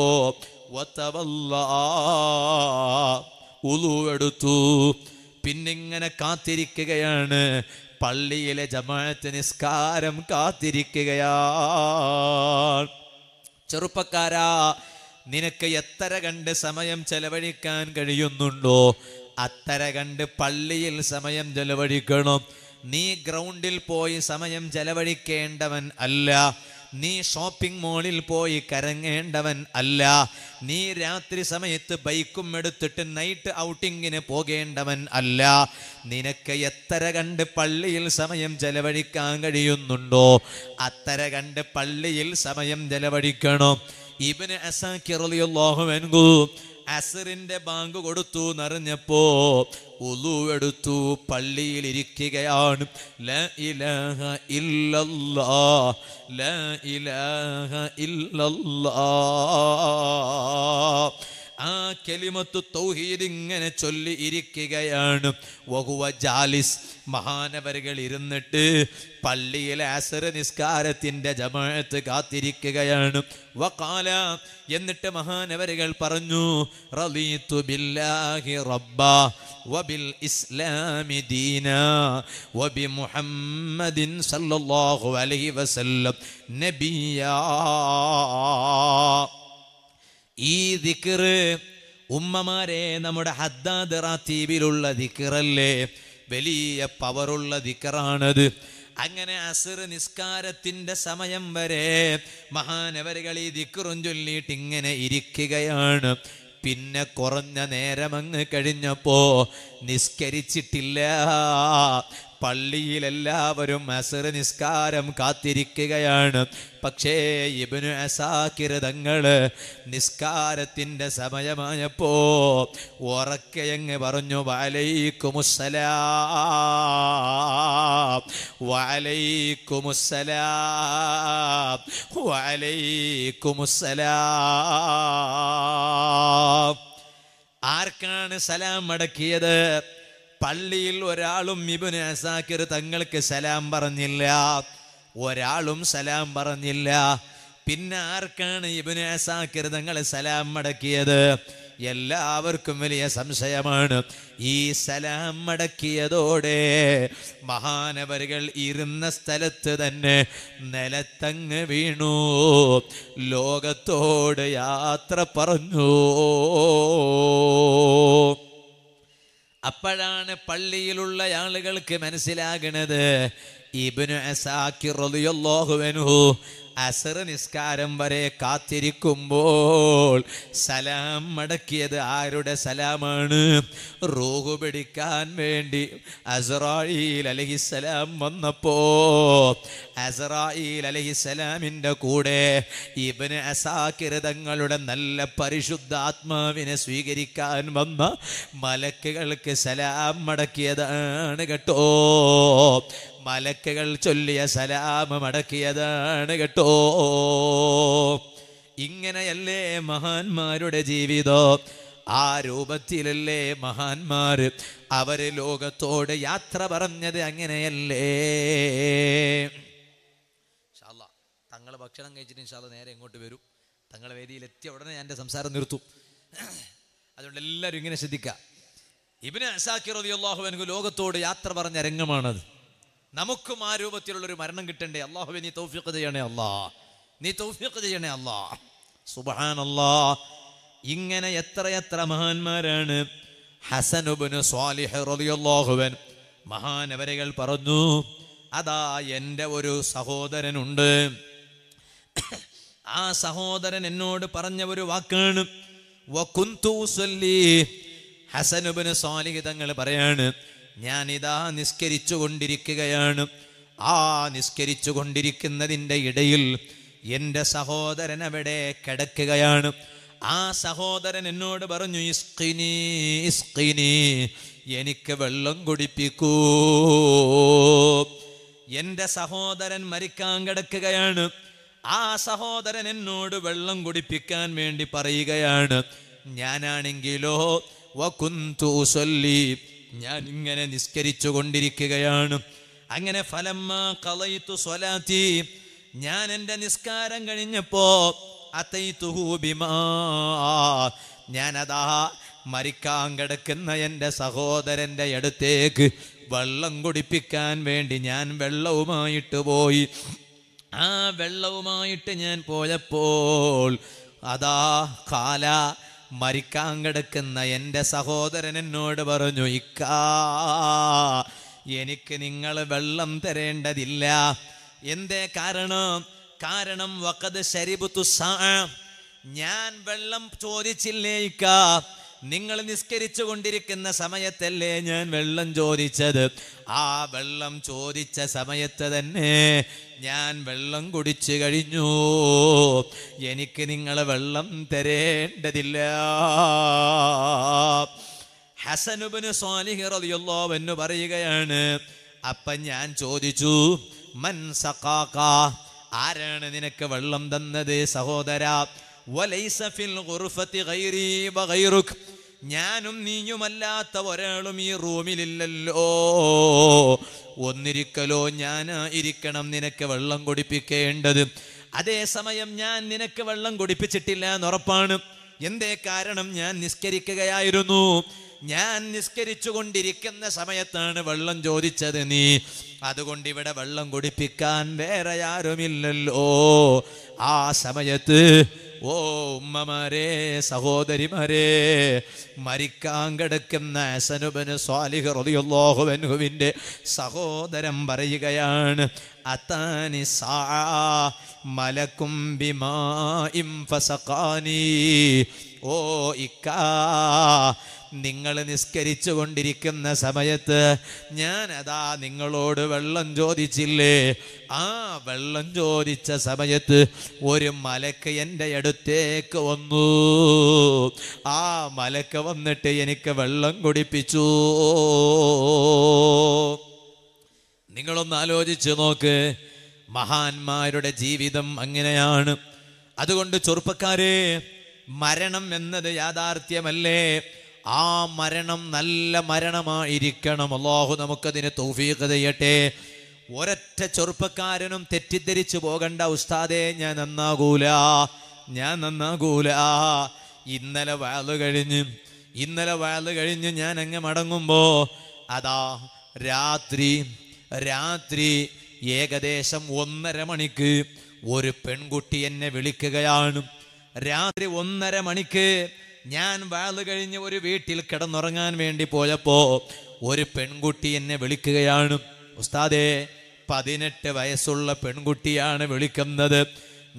ഉളുവെടുത്തു പിന്നിങ്ങനെ കാത്തിരിക്കുകയാണ് പള്ളിയിലെ ജമാഅത്ത് നിസ്കാരം കാത്തിരിക്കുകയാണ് ചെറുപ്പക്കാരാ നിനക്ക് എത്ര കണ്ട് സമയം ചെലവഴിക്കാൻ കഴിയുന്നുണ്ടോ അത്ര കണ്ട് പള്ളിയിൽ സമയം ചെലവഴിക്കണം നീ ഗ്രൗണ്ടിൽ പോയി സമയം ചെലവഴിക്കേണ്ടവൻ അല്ല നീ ഷോപ്പിംഗ് മോളിൽ പോയി കരങ്ങേണ്ടവൻ അല്ല നീ രാത്രി സമയത്ത് ബൈക്കും എടുത്തിട്ട് നൈറ്റ് ഔട്ടിങ്ങിന് പോകേണ്ടവൻ അല്ല നിനക്ക് എത്ര കണ്ട് പള്ളിയിൽ സമയം ചെലവഴിക്കാൻ കഴിയുന്നുണ്ടോ അത്ര കണ്ട് പള്ളിയിൽ സമയം ചെലവഴിക്കണം ഇബിന് അസാക്കിറിയുള്ളാഹു എൻകൂ അസറിന്റെ ബാങ്ക് കൊടുത്തു എന്നറിഞ്ഞപ്പോ ഉളുവെടുത്തു പള്ളിയിൽ ഇരിക്കുകയാണ് ഇല്ലല്ലാ ആ കെലിമത്ത് തൗഹീദ് ഇങ്ങനെ ചൊല്ലി ഇരിക്കുകയാണ് വഹുവ ജാലിസ് മഹാനവരുകൾ ഇരുന്നിട്ട് പള്ളിയിലെ അസര നിസ്കാരത്തിന്റെ ജമാഅത്ത് കാത്തിരിക്കുകയാണ് വകാല എന്നിട്ട് മഹാനവരുകൾ പറഞ്ഞു റലീതു ബില്ലാഹി റബ്ബ വബിൽ ഇസ്ലാമി ദീന വബി മുഹമ്മദിൻ സല്ലല്ലാഹു അലൈഹി വസല്ലം നബിയാ ഈ ദിക്കറ് ഉമ്മമാരെ നമ്മുടെ ഹദ്ദാദറാത്തീബിലുള്ള ദിക്കറല്ലേ വലിയ പവറുള്ള ദിക്കറാണത് അങ്ങനെ അസർ നിസ്കാരത്തിന്റെ സമയം വരെ മഹാനവരുകൾ ഈ ദിക്കറും ചൊല്ലിയിട്ട് ഇങ്ങനെ ഇരിക്കുകയാണ് പിന്നെ കുറഞ്ഞ നേരം അങ്ങ് കഴിഞ്ഞപ്പോ നിസ്കരിച്ചിട്ടില്ല പള്ളിയിൽ എല്ലാവരും അസർ നിസ്കാരം കാത്തിരിക്കുകയാണ് പക്ഷേ ഇബിനു അസാക്കിർ തങ്ങള് നിസ്കാരത്തിൻ്റെ സമയമായപ്പോ ഉറക്കയങ്ങ് പറഞ്ഞു വലൈക്കുമുസലാം വലൈക്കുമുസലാം വലൈക്കുമുസലാം ആർക്കാണ് സലാം മടക്കിയത് പള്ളിയിൽ ഒരാളും ഇബിന് അസാക്കിർ തങ്ങൾക്ക് സലാം പറഞ്ഞില്ല ഒരാളും സലാം പറഞ്ഞില്ല പിന്നെ ആർക്കാണ് ഇബിന് അസാക്കിർ തങ്ങൾ സലാം മടക്കിയത് എല്ലാവർക്കും വലിയ സംശയമാണ് ഈ സലാം മടക്കിയതോടെ മഹാനവരുകൾ ഇരുന്ന സ്ഥലത്ത് തന്നെ നിലത്തങ്ങ് വീണു ലോകത്തോട് യാത്ര പറഞ്ഞു അപ്പോഴാണ് പള്ളിയിലുള്ള ആളുകൾക്ക് മനസ്സിലാകണത് ഇബിന് അസർ നിസ്കാരം വരെ കാത്തിരിക്കുമ്പോൾ സലാം മടക്കിയത് ആരുടെ സലാമാണ് റൂഹ് പിടിക്കാൻ വേണ്ടി അസറായിൽ അലഹിസലാം വന്നപ്പോ അസറായിൽ അലഹിസലാമിൻ്റെ കൂടെ ഇവന് അസാകൃതങ്ങളുടെ നല്ല പരിശുദ്ധ ആത്മാവിനെ സ്വീകരിക്കാൻ വന്ന മലക്കുകൾക്ക് സലാം മടക്കിയതാണ് കേട്ടോ മലക്കുകൾ ചൊല്ലിയ സലാം മടക്കിയതാണ് കേട്ടോ ഇങ്ങനെയല്ലേ മഹാന്മാരുടെ ജീവിതം ആ രൂപത്തിലല്ലേ മഹാന്മാര് അവര് ലോകത്തോട് യാത്ര പറഞ്ഞത് അങ്ങനെയല്ലേ തങ്ങൾ ഭക്ഷണം കഴിച്ചിട്ട് നേരെ ഇങ്ങോട്ട് വരും തങ്ങൾ വേദിയിൽ എത്തിയ ഉടനെ ഞാൻ എൻ്റെ സംസാരം നിർത്തും അതുകൊണ്ട് എല്ലാവരും ഇങ്ങനെ ശ്രദ്ധിക്കുക ഇബിന് അസാക്കിർ റതിയുള്ളാഹു എനിക്ക് ലോകത്തോട് യാത്ര പറഞ്ഞ രംഗമാണത് നമുക്കും ആ രൂപത്തിലുള്ളൊരു മരണം കിട്ടണ്ടേ അള്ളാഹു നീ തൗഫീഖ് ചെയ്യണേ അല്ലാ നീ തൗഫീഖ് ചെയ്യണേ അല്ലാ സുബഹാനല്ലാ ഇങ്ങനെ എത്രയെത്ര മഹാന്മാരാണ് ഹസനുബിന് സ്വാലിഹ് മഹാനവരകൾ പറഞ്ഞു അതാ എൻ്റെ ഒരു സഹോദരനുണ്ട് ആ സഹോദരൻ എന്നോട് പറഞ്ഞ ഒരു വാക്കാണ് ഹസനുബിന് സ്വാലിഹിതങ്ങൾ പറയാണ് ഞാനിതാ നിസ്കരിച്ചു കൊണ്ടിരിക്കുകയാണ് ആ നിസ്കരിച്ചു കൊണ്ടിരിക്കുന്നതിൻ്റെ ഇടയിൽ എൻ്റെ സഹോദരൻ അവിടെ കിടക്കുകയാണ് ആ സഹോദരൻ എന്നോട് പറഞ്ഞു ഇസ്കിനി ഇസ്കിനി എനിക്ക് വെള്ളം കുടിപ്പിക്കൂ എൻ്റെ സഹോദരൻ മരിക്കാൻ കിടക്കുകയാണ് ആ സഹോദരൻ എന്നോട് വെള്ളം കുടിപ്പിക്കാൻ വേണ്ടി പറയുകയാണ് ഞാനാണെങ്കിലോ വകുന്തു സൊല്ലീ ഞാൻ ഇങ്ങനെ നിസ്കരിച്ചു കൊണ്ടിരിക്കുകയാണ് അങ്ങനെ ഫലമ്മാ കളയിത്തു സ്വലാത്തി ഞാൻ എൻ്റെ നിസ്കാരം കഴിഞ്ഞപ്പോ ഞാനതാ മരിക്കാൻ കിടക്കുന്ന എൻ്റെ സഹോദരൻ്റെ അടുത്തേക്ക് വെള്ളം കുടിപ്പിക്കാൻ വേണ്ടി ഞാൻ വെള്ളവുമായിട്ട് പോയി ആ വെള്ളവുമായിട്ട് ഞാൻ പോയപ്പോൾ അതാ കാല മരിക്കാൻ കിടക്കുന്ന എൻ്റെ സഹോദരൻ എന്നോട് പറഞ്ഞു ഇക്കാ എനിക്ക് നിങ്ങൾ വെള്ളം തരേണ്ടതില്ല എന്തേ കാരണം കാരണം വക്കത് ശരിബുത്തു ഞാൻ വെള്ളം ഇക്കാ നിങ്ങൾ നിസ്കരിച്ചു കൊണ്ടിരിക്കുന്ന സമയത്തല്ലേ ഞാൻ വെള്ളം ചോദിച്ചത് ആ വെള്ളം ചോദിച്ച സമയത്ത് തന്നെ ഞാൻ വെള്ളം കുടിച്ചു കഴിഞ്ഞു എനിക്ക് നിങ്ങൾ വെള്ളം തരേണ്ടതില്ല ഹസനുബിന് സ്വാലിഹി എന്ന് പറയുകയാണ് അപ്പൊ ഞാൻ ചോദിച്ചു മൻ ആരാണ് നിനക്ക് വെള്ളം തന്നത് സഹോദരാ ഞാനും നീയുമല്ലാത്ത ഒരാളും ഈ റൂമിലില്ലല്ലോ ഒന്നിരിക്കലോ ഞാൻ ഇരിക്കണം നിനക്ക് വെള്ളം കുടിപ്പിക്കേണ്ടത് അതേസമയം ഞാൻ നിനക്ക് വെള്ളം കുടിപ്പിച്ചിട്ടില്ല എന്നുറപ്പാണ് എന്തേ കാരണം ഞാൻ നിസ്കരിക്കുകയായിരുന്നു ഞാൻ നിസ്കരിച്ചു കൊണ്ടിരിക്കുന്ന സമയത്താണ് വെള്ളം ചോദിച്ചത് നീ അതുകൊണ്ട് ഇവിടെ വെള്ളം കുടിപ്പിക്കാൻ വേറെ ആരുമില്ലല്ലോ ആ സമയത്ത് ഓ ഉമ്മമാരെ സഹോദരിമാരെ മരിക്കാൻ കിടക്കുന്ന അസനുബന് സ്വാലിഹ് റതിയുള്ളാഹുബൻഹുവിൻ്റെ സഹോദരം പറയുകയാണ് അത്താനി സാ മലക്കും ബിമാ ഇം ഫസഖാനി ഓ ഇക്കാ നിങ്ങൾ നിസ്കരിച്ചു കൊണ്ടിരിക്കുന്ന സമയത്ത് ഞാൻ അതാ നിങ്ങളോട് വെള്ളം ചോദിച്ചില്ലേ ആ വെള്ളം ചോദിച്ച സമയത്ത് ഒരു മലക്ക് എൻ്റെ അടുത്തേക്ക് വന്നു ആ മലക്ക് വന്നിട്ട് എനിക്ക് വെള്ളം കുടിപ്പിച്ചു നിങ്ങളൊന്ന് ആലോചിച്ച് നോക്ക് മഹാന്മാരുടെ ജീവിതം അങ്ങനെയാണ് അതുകൊണ്ട് ചെറുപ്പക്കാരെ മരണം എന്നത് യാഥാർത്ഥ്യമല്ലേ ആ മരണം നല്ല മരണമായിരിക്കണം അള്ളാഹു നമുക്കതിന് തൗഫീഖ് ചെയ്യട്ടെ ഒരൊറ്റ ചെറുപ്പക്കാരനും തെറ്റിദ്ധരിച്ചു പോകണ്ട ഉസ്താദേ ഞാൻ നന്നാകൂല ഞാൻ നന്നാകൂല ഇന്നലെ വയല് കഴിഞ്ഞ് ഇന്നലെ വയല് കഴിഞ്ഞ് ഞാൻ അങ്ങ് മടങ്ങുമ്പോ അതാ രാത്രി രാത്രി ഏകദേശം ഒന്നര മണിക്ക് ഒരു പെൺകുട്ടി എന്നെ വിളിക്കുകയാണ് രാത്രി ഒന്നര മണിക്ക് ഞാൻ വാല് കഴിഞ്ഞ് ഒരു വീട്ടിൽ കിടന്നുറങ്ങാൻ വേണ്ടി പോയപ്പോ ഒരു പെൺകുട്ടി എന്നെ വിളിക്കുകയാണ് ഉസ്താദേ പതിനെട്ട് വയസ്സുള്ള പെൺകുട്ടിയാണ് വിളിക്കുന്നത്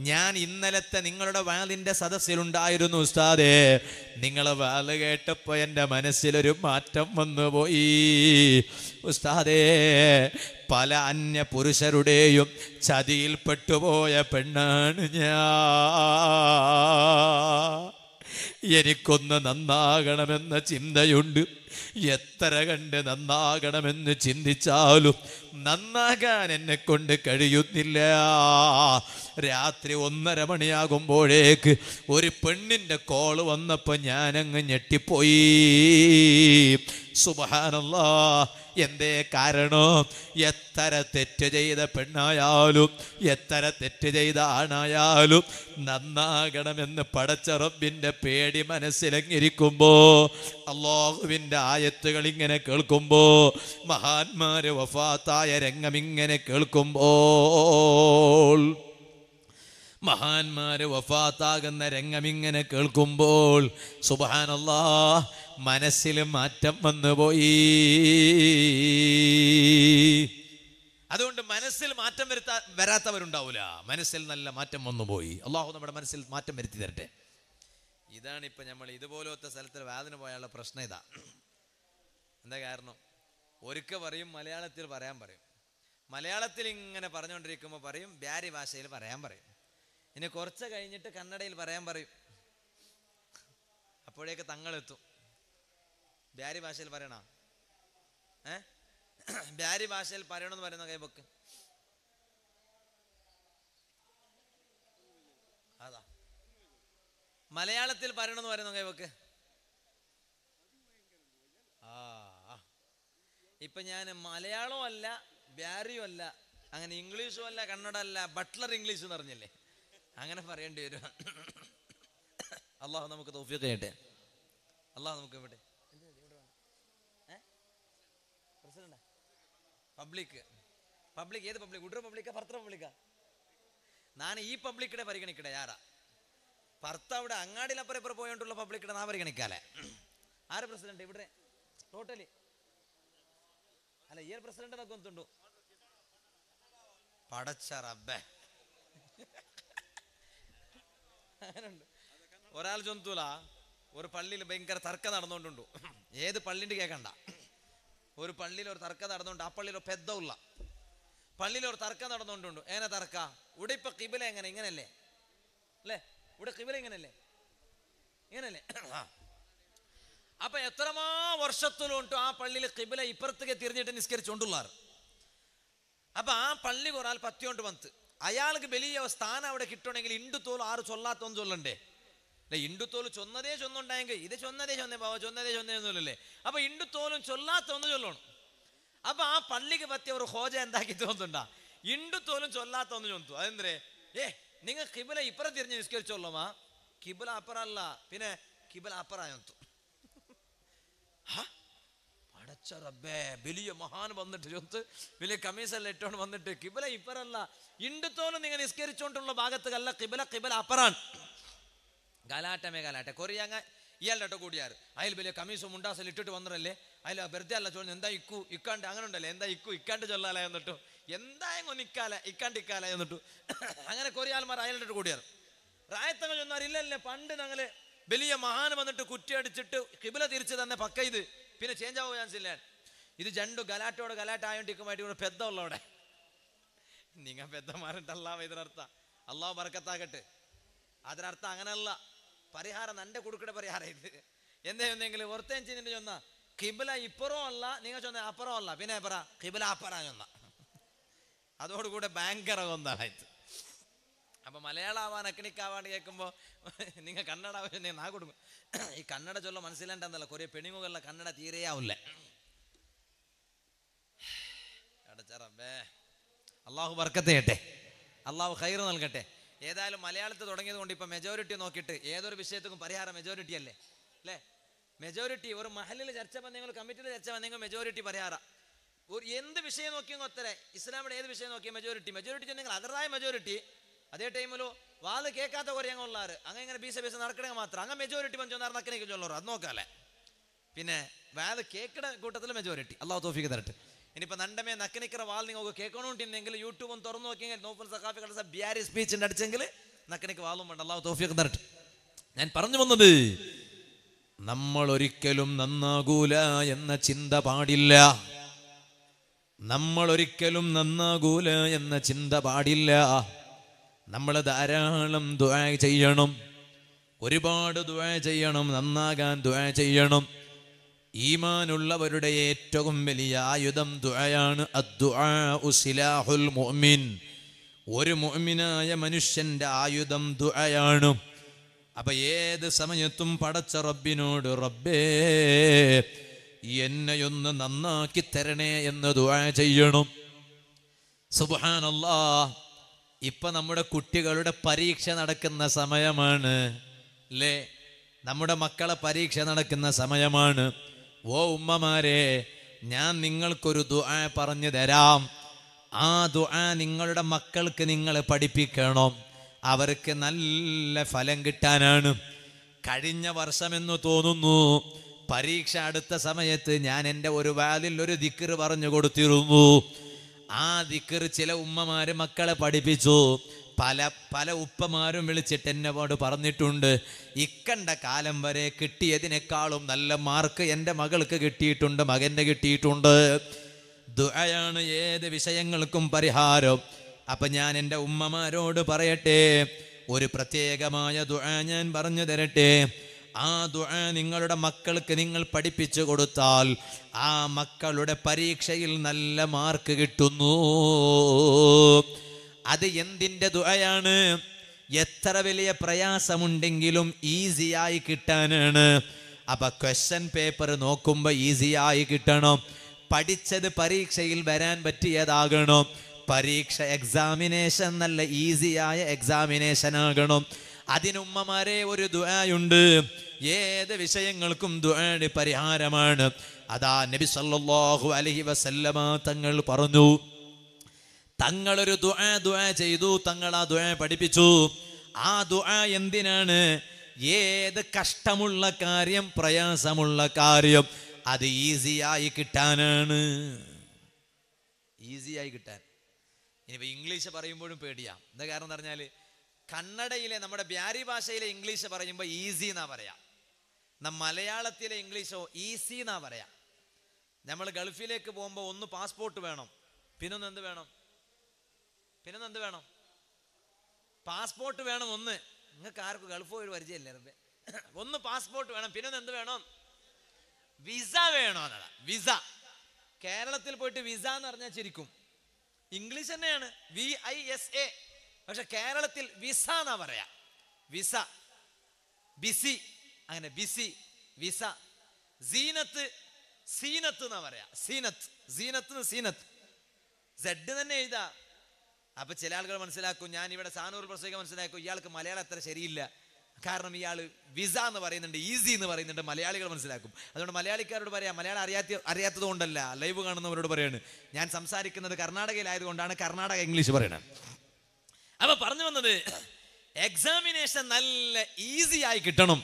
ഞാൻ ഇന്നലത്തെ നിങ്ങളുടെ വാലിന്റെ സദസ്സിലുണ്ടായിരുന്നു ഉസ്താദേ നിങ്ങളെ വാല് കേട്ടപ്പോൾ എൻ്റെ മനസ്സിലൊരു മാറ്റം വന്നുപോയി ഉസ്താദേ പല അന്യ പുരുഷരുടെയും ചതിയിൽപ്പെട്ടുപോയ പെണ്ണാണ് ഞാൻ എനിക്കൊന്ന് നന്നാകണമെന്ന ചിന്തയുണ്ട് എത്ര കണ്ട് നന്നാകണമെന്ന് ചിന്തിച്ചാലും നന്നാകാൻ എന്നെ കൊണ്ട് കഴിയുന്നില്ല രാത്രി ഒന്നര മണിയാകുമ്പോഴേക്ക് ഒരു പെണ്ണിൻ്റെ കോൾ വന്നപ്പോൾ ഞാനങ്ങ് ഞെട്ടിപ്പോയി സുബഹാനല്ലാ എന്തേ കാരണം എത്ര തെറ്റ് ചെയ്ത പെണ്ണായാലും എത്ര തെറ്റ് ചെയ്ത ആണായാലും നന്നാകണമെന്ന് പടച്ച റബ്ബിൻ്റെ പേടി മനസ്സിലങ്ങിരിക്കുമ്പോൾ അള്ളാഹുവിൻ്റെ ആയത്തുകൾ ഇങ്ങനെ കേൾക്കുമ്പോൾ മഹാന്മാര് വഫാത്തായ രംഗം ഇങ്ങനെ കേൾക്കുമ്പോൾ മഹാന്മാരെ വഫാത്താകുന്ന രംഗമിങ്ങനെ കേൾക്കുമ്പോൾ സുബാനല്ലാ മനസ്സിൽ മാറ്റം വന്നുപോയി അതുകൊണ്ട് മനസ്സിൽ മാറ്റം വരുത്താ വരാത്തവരുണ്ടാവൂല മനസ്സിൽ നല്ല മാറ്റം വന്നുപോയി അള്ളാഹു നമ്മുടെ മനസ്സിൽ മാറ്റം വരുത്തി തരട്ടെ ഇതാണ് ഇപ്പം നമ്മൾ ഇതുപോലത്തെ സ്ഥലത്തിൽ വേദന പോയാലുള്ള പ്രശ്നം ഇതാ എന്താ കാരണം ഒരുക്ക പറയും മലയാളത്തിൽ പറയാൻ പറയും മലയാളത്തിൽ ഇങ്ങനെ പറഞ്ഞുകൊണ്ടിരിക്കുമ്പോൾ പറയും ബ്യാരി ഭാഷയിൽ പറയാൻ പറയും ഇനി കുറച്ച് കഴിഞ്ഞിട്ട് കന്നഡയിൽ പറയാൻ പറയും അപ്പോഴേക്ക് തങ്ങളെത്തും ബാരി ഭാഷയിൽ പറയണ ഏ ബാരി ഭാഷയിൽ പറയണമെന്ന് പറയുന്ന കൈബൊക്ക് അതാ മലയാളത്തിൽ പറയണമെന്ന് പറയുന്ന കൈബൊക്ക് ആ ഇപ്പൊ ഞാൻ മലയാളവും അല്ല ബാരിയും അല്ല അങ്ങനെ ഇംഗ്ലീഷും അല്ല കന്നഡ അല്ല ബട്ട്ലർ ഇംഗ്ലീഷ് എന്ന് പറഞ്ഞല്ലേ അങ്ങനെ പറയേണ്ടി വരും അള്ളാഹു നമുക്ക് തോഫിയൊക്കെ ചെയ്യട്ടെ അള്ളാഹു നമുക്ക് ഇവിടെ പബ്ലിക് പബ്ലിക് ഏത് പബ്ലിക് ഉടർ പബ്ലിക്കാ ഭർത്തൃ പബ്ലിക്കാ നാണ് ഈ പബ്ലിക്കിടെ പരിഗണിക്കടേ യാറാ ഭർത്താവിടെ അങ്ങാടിലപ്പുറം ഇപ്പുറം പോയോണ്ടുള്ള പബ്ലിക്കിടെ നാ പരിഗണിക്കാലെ ആര് പ്രസിഡന്റ് ഇവിടെ ടോട്ടലി അല്ല ഈ പ്രസിഡന്റ് നോക്കുന്നുണ്ടോ ഒന്നുണ്ടോ പടച്ച റബ്ബേ അങ്ങനെയുണ്ട് ഒരാൾ ചൊന്നൂല ഒരു പള്ളിയിൽ ഭയങ്കര തർക്കം നടന്നുകൊണ്ടുണ്ടു ഏത് പള്ളിൻ്റെ കേൾക്കണ്ട ഒരു പള്ളിയിൽ ഒരു തർക്കം നടന്നുകൊണ്ട് ആ പള്ളിയിൽ ഒരു പെദ്ദമുള്ള പള്ളിയിൽ ഒരു തർക്കം നടന്നുകൊണ്ടുണ്ട് ഏനെ തർക്ക ഇവിടെ ഇപ്പൊ കിബില എങ്ങനെ ഇങ്ങനല്ലേ അല്ലേ ഇവിടെ കിബില ഇങ്ങനല്ലേ ഇങ്ങനല്ലേ അപ്പൊ എത്രമാ വർഷത്തിലോട്ട് ആ പള്ളിയിൽ കിബില ഇപ്പുറത്തേക്ക് തിരിഞ്ഞിട്ട് നിസ്കരിച്ചുകൊണ്ടുള്ളാർ അപ്പൊ ആ പള്ളി കുറാൽ പത്തിയോണ്ട് വന്ന് അയാൾക്ക് വലിയ സ്ഥാനം അവിടെ കിട്ടണമെങ്കിൽ ഇണ്ടുത്തോൽ ആറ് ചൊല്ലാത്തോന്ന് ചൊല്ലണ്ടേ അല്ലെ ഇണ്ടുത്തോൽ ചൊന്നതേ ചൊന്നുണ്ടായെങ്കിൽ ഇത് ചൊന്നതേ ചൊന്നേ ബാബ ചൊന്നതേ ചൊന്നേ ചൊല്ലല്ലേ അപ്പൊ ഇണ്ടുത്തോലും ചൊല്ലാത്തൊന്ന് ചൊല്ലണം അപ്പൊ ആ പള്ളിക്ക് പറ്റിയ ഒരു ഹോജ എന്താക്കി തോന്നുന്നുണ്ട ഇണ്ടുത്തോലും ചൊല്ലാത്തൊന്ന് ചൊന്നു അതെന്തേ ഏ നിങ്ങൾ കിബില ഇപ്പറ തിരിഞ്ഞ് നിസ്കരിച്ചോളമാ കിബില അപ്പറല്ല പിന്നെ കിബില അപ്പറ ചൊന്നു റബ്ബേ വലിയ മഹാൻ വന്നിട്ട് ചൊത്ത് വലിയ കമീസല്ല ഇട്ടോണ്ട് വന്നിട്ട് കിബല ഇപ്പറല്ല ഇണ്ടത്തോന്ന് നിങ്ങൾ നിസ്കരിച്ചോണ്ടുള്ള ഭാഗത്ത് അല്ല കിബല കിബല അപ്പറാൻ ഗലാട്ടമേ ഗലാട്ടെ കൊറിയാങ്ങ ഇയാളുടെ കൂടിയാർ അതിൽ വലിയ കമീസും മുണ്ടാസല്ല ഇട്ടിട്ട് വന്നിട്ടല്ലേ അതിൽ വെറുതെ അല്ല ചോദിച്ചു എന്താ ഇക്കു ഇക്കാണ്ട് അങ്ങനെ ഉണ്ടല്ലേ എന്താ ഇക്കു ഇക്കാണ്ട് ചൊല്ലാല എന്നിട്ടു എന്തായെങ്ങോ നിക്കാല ഇക്കാണ്ട് ഇക്കാല എന്നിട്ടു അങ്ങനെ കൊറിയാൽമാർ അയാളുടെ കൂടിയാർ റായത്തങ്ങൾ ചൊന്നാർ ഇല്ലല്ലേ പണ്ട് ഞങ്ങള് വലിയ മഹാൻ വന്നിട്ട് കുറ്റി അടിച്ചിട്ട് കിബില തിരിച്ചു തന്നെ പക്ക ഇത് പിന്നെ ചേഞ്ച് ആവുക ചാൻസ് ഇല്ല ఇది జండు గలాటోడు గలాట ఆయంటికి ഇവിടെ కూడా పెద్దోళ్ళోడే നിങ്ങൾ പെద్దമാരുണ്ട് അല്ലാ ഇതിനർത്ഥ അള്ളാഹ് മറക്കത്താകട്ടെ അതിനർത്ഥം അങ്ങനെയല്ല പരിഹാരം എൻ്റെ കൊടുക്കട പരിഹാരം ഇത് എന്താ ചൊന്നെങ്കിൽ ഒർത്തേം ചെയ്യുന്നുണ്ട് ചൊന്ന കിബില ഇപ്പുറോ അല്ല നിങ്ങൾ ചൊന്ന അപ്പുറം അല്ല പിന്നെ പറ കിബില അപ്പറ ചൊന്ന അതോടുകൂടെ ഭയങ്കര ഒന്നാണ് ഇത് അപ്പോൾ മലയാളമാവാൻ അക്കണിക്കാവാണ്ട് കേൾക്കുമ്പോൾ നിങ്ങൾ കന്നഡ നാ കൊടുക്കും ഈ കന്നഡ ചൊല്ല മനസ്സിലാണ്ടെന്നല്ല കുറേ പെണ്ണുങ്ങളിലെ കന്നഡ തീരെയാവില്ല അള്ളാഹു വർക്കത്തെയട്ടെ അള്ളാഹു ഹൈർ നൽകട്ടെ ഏതായാലും മലയാളത്തിൽ തുടങ്ങിയത് കൊണ്ട് ഇപ്പൊ മെജോറിറ്റി നോക്കിയിട്ട് ഏതൊരു വിഷയത്തിനും പരിഹാരം മെജോറിറ്റി അല്ലേ അല്ലേ മെജോറിറ്റി ഒരു മഹലിൽ ചർച്ച വന്നെങ്കിൽ കമ്മിറ്റിയിൽ ചർച്ച വന്നെങ്കിൽ മെജോറിറ്റി പരിഹാരം ഒരു എന്ത് വിഷയം നോക്കിയെങ്കിൽ ഒത്തരെ ഇസ്ലാമിന്റെ ഏത് വിഷയം നോക്കിയാൽ മെജോറിറ്റി മെജോറിറ്റി ചെന്നെങ്കിൽ അതറായ മെജോറിറ്റി അതേ ടൈമിലോ വാള് കേൾക്കാത്ത കുറേ ഞങ്ങൾ ഉള്ളാറ് അങ്ങനെ ഇങ്ങനെ ബീസ ബീസ നടക്കണമെങ്കിൽ മാത്രം അങ്ങനെ മെജോറിറ്റി പഞ്ചു നേരം നക്കനേക്ക് ചൊല്ലുള്ളൂ അത് നോക്കാല്ലേ പിന്നെ വാല് കേൾക്കണ കൂട്ടത്തിൽ മെജോറിറ്റി അള്ളാഹു തോഫിക്ക് തരട്ടെ ഇനിയിപ്പോൾ നണ്ടമേ നക്കനിക്കറ വാൾ നിങ്ങൾക്ക് കേൾക്കണോണ്ടിരുന്നെങ്കിൽ യൂട്യൂബും തുറന്നു നോക്കിയെങ്കിൽ നോഫൽ സഖാഫി കടസ ബിയാരി സ്പീച്ചിൻ്റെ അടിച്ചെങ്കിൽ നക്കനിക്ക് വാളും വേണ്ട അള്ളാഹു തോഫിക്ക് തരട്ടെ ഞാൻ പറഞ്ഞു വന്നത് നമ്മൾ ഒരിക്കലും നന്നാകൂല എന്ന ചിന്ത പാടില്ല നമ്മൾ ഒരിക്കലും നന്നാകൂല എന്ന ചിന്ത പാടില്ല നമ്മൾ ധാരാളം ദുആ ചെയ്യണം ഒരുപാട് ദുആ ചെയ്യണം നന്നാകാൻ ദുആ ചെയ്യണം ഈമാനുള്ളവരുടെ ഏറ്റവും വലിയ ആയുധം ദുആയാണ് സിലാഹുൽ മുഅ്മിൻ ഒരു മുഅ്മിനായ മനുഷ്യന്റെ ആയുധം ദുആയാണ് അപ്പൊ ഏത് സമയത്തും പടച്ച റബ്ബിനോട് റബ്ബേ എന്നെയൊന്ന് നന്നാക്കി തരണേ എന്ന് ദുആ ചെയ്യണം സുബ്ഹാനല്ലാഹ് ഇപ്പൊ നമ്മുടെ കുട്ടികളുടെ പരീക്ഷ നടക്കുന്ന സമയമാണ് അല്ലേ നമ്മുടെ മക്കളെ പരീക്ഷ നടക്കുന്ന സമയമാണ് ഓ ഉമ്മമാരെ ഞാൻ നിങ്ങൾക്കൊരു ദുആ പറഞ്ഞു തരാം ആ ദുആ നിങ്ങളുടെ മക്കൾക്ക് നിങ്ങൾ പഠിപ്പിക്കണം അവർക്ക് നല്ല ഫലം കിട്ടാനാണ് കഴിഞ്ഞ വർഷമെന്ന് തോന്നുന്നു പരീക്ഷ അടുത്ത സമയത്ത് ഞാൻ എൻ്റെ ഒരു വാതിൽ ഒരു ദിക്കറ് പറഞ്ഞു കൊടുത്തിരുന്നു ആ ദിക്കർ ചില ഉമ്മമാര് മക്കളെ പഠിപ്പിച്ചു പല പല ഉപ്പമാരും വിളിച്ചിട്ട് എന്നോട് പറഞ്ഞിട്ടുണ്ട് ഇക്കണ്ട കാലം വരെ കിട്ടിയതിനേക്കാളും നല്ല മാർക്ക് എൻ്റെ മകൾക്ക് കിട്ടിയിട്ടുണ്ട് മകൻ്റെ കിട്ടിയിട്ടുണ്ട് ദുആയാണ് ഏത് വിഷയങ്ങൾക്കും പരിഹാരം അപ്പൊ ഞാൻ എൻ്റെ ഉമ്മമാരോട് പറയട്ടെ ഒരു പ്രത്യേകമായ ദുആ ഞാൻ പറഞ്ഞു തരട്ടെ ആ ദുആ നിങ്ങളുടെ മക്കൾക്ക് നിങ്ങൾ പഠിപ്പിച്ചു കൊടുത്താൽ ആ മക്കളുടെ പരീക്ഷയിൽ നല്ല മാർക്ക് കിട്ടുന്നു അത് എന്തിൻ്റെ ദുആയാണ് എത്ര വലിയ പ്രയാസമുണ്ടെങ്കിലും ഈസിയായി കിട്ടാനാണ് അപ്പൊ ക്വസ്റ്റ്യൻ പേപ്പർ നോക്കുമ്പോൾ ഈസിയായി കിട്ടണം പഠിച്ചത് പരീക്ഷയിൽ വരാൻ പറ്റിയതാകണം പരീക്ഷ എക്സാമിനേഷൻ നല്ല ഈസിയായ എക്സാമിനേഷൻ ആകണം അതിനുമ്മമാരെ ഒരു ദുആയുണ്ട് ഏത് വിഷയങ്ങൾക്കും ദുആയുടെ പരിഹാരമാണ് അതാ നബി സല്ലല്ലാഹു അലൈഹി വസല്ലമ തങ്ങൾ പറഞ്ഞു തങ്ങളൊരു ദുആ ദുആ ചെയ്തു തങ്ങൾ ആ ദുആ പഠിപ്പിച്ചു ആ ദുആ എന്തിനാണ് ഏത് കഷ്ടമുള്ള കാര്യം പ്രയാസമുള്ള കാര്യം അത് ഈസിയായി കിട്ടാനാണ് ഈസിയായി കിട്ടാൻ ഇനി ഇംഗ്ലീഷ് പറയുമ്പോഴും പേടിയാ എന്താ കാരണം എന്ന് കന്നഡയിലെ നമ്മുടെ ബ്യാരി ഭാഷയിലെ ഇംഗ്ലീഷ് പറയുമ്പോൾ ഈസി എന്നാ പറയാ നം മലയാളത്തിലെ ഇംഗ്ലീഷോ ഈസി എന്നാ പറയാ നമ്മൾ ഗൾഫിലേക്ക് പോകുമ്പോൾ ഒന്ന് പാസ്പോർട്ട് വേണം പിന്നൊന്ന് എന്ത് വേണം പിന്നൊന്ന് എന്ത് വേണം പാസ്പോർട്ട് വേണം ഒന്ന് നിങ്ങൾക്ക് ആർക്കും ഗൾഫ് പോയി പരിചയമില്ല ഒന്ന് പാസ്പോർട്ട് വേണം പിന്നൊന്ന് എന്ത് വേണം വിസ വേണോ എന്നതാ വിസ കേരളത്തിൽ പോയിട്ട് വിസ എന്ന് പറഞ്ഞാൽ ചിരിക്കും ഇംഗ്ലീഷ് തന്നെയാണ് വി ഐ എസ് എ പക്ഷെ കേരളത്തിൽ വിസ എന്നാ പറയാ വിസ ബിസി അങ്ങനെ ബിസി വിസ സീനത്ത് സീനത്ത് എന്നാ പറയാ സീനത്ത് സീനത്ത് സീനത്ത് സെഡ് തന്നെ എഴുതാ അപ്പൊ ചില ആളുകൾ മനസ്സിലാക്കും ഞാൻ ഇവിടെ സാനൂർ പ്രസംഗം മനസ്സിലാക്കും ഇയാൾക്ക് മലയാളം അത്ര ശരിയില്ല കാരണം ഇയാൾ വിസ എന്ന് പറയുന്നുണ്ട് ഈസി എന്ന് പറയുന്നുണ്ട് മലയാളികൾ മനസ്സിലാക്കും അതുകൊണ്ട് മലയാളിക്കാരോട് പറയാം മലയാളം അറിയാത്ത അറിയാത്തത് കൊണ്ടല്ല ലൈവ് കാണുന്നവരോട് പറയാണ് ഞാൻ സംസാരിക്കുന്നത് കർണാടകയിലായതുകൊണ്ടാണ് കർണാടക ഇംഗ്ലീഷ് പറയണത് അപ്പൊ പറഞ്ഞു വന്നത് എക്സാമിനേഷൻ നല്ല ഈസി ആയി കിട്ടണം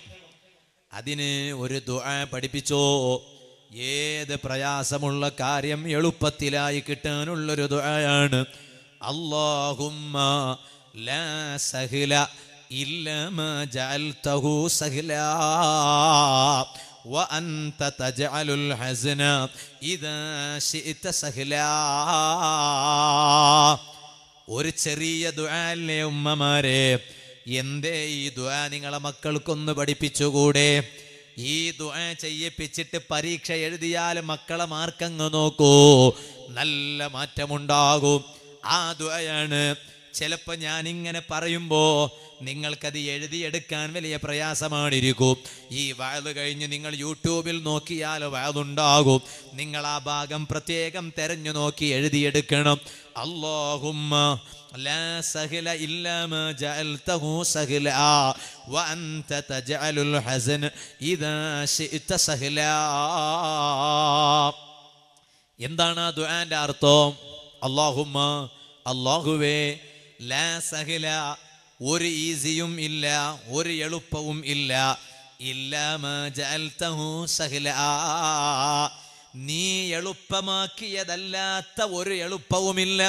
അതിന് ഒരു ദുആ പഠിപ്പിച്ചോ ഏത് പ്രയാസമുള്ള കാര്യം എളുപ്പത്തിലായി കിട്ടാനുള്ളൊരു ദുആയാണ് അള്ളാഹുമാ ലാ ജഅൽതഹു ഒരു ചെറിയ ദുആല്ലേ ഉമ്മമാരെ എന്തേ ഈ ദുആ നിങ്ങളെ മക്കൾക്കൊന്ന് പഠിപ്പിച്ചുകൂടെ ഈ ദുആ ചെയ്യിപ്പിച്ചിട്ട് പരീക്ഷ എഴുതിയാൽ മക്കളെ മാർക്കങ്ങ് നോക്കൂ നല്ല മാറ്റമുണ്ടാകും ആ ദുആയാണ് ചിലപ്പോൾ ഞാൻ ഇങ്ങനെ പറയുമ്പോൾ നിങ്ങൾക്കത് എഴുതിയെടുക്കാൻ വലിയ പ്രയാസമാണിരിക്കും ഈ വയത് കഴിഞ്ഞ് നിങ്ങൾ യൂട്യൂബിൽ നോക്കിയാൽ വയതുണ്ടാകും നിങ്ങൾ ആ ഭാഗം പ്രത്യേകം തെരഞ്ഞു നോക്കി എഴുതിയെടുക്കണം اللهم എന്താണ് ആ ദുആന്റെ അർത്ഥം അള്ളാഹുമ്മ അള്ളാഹുവേ ലാ സഹില ഒരു ഈസിയും ഇല്ല ഒരു എളുപ്പവും ഇല്ല സഹില നീ എളുപ്പമാക്കിയതല്ലാത്ത ഒരു എളുപ്പവുമില്ല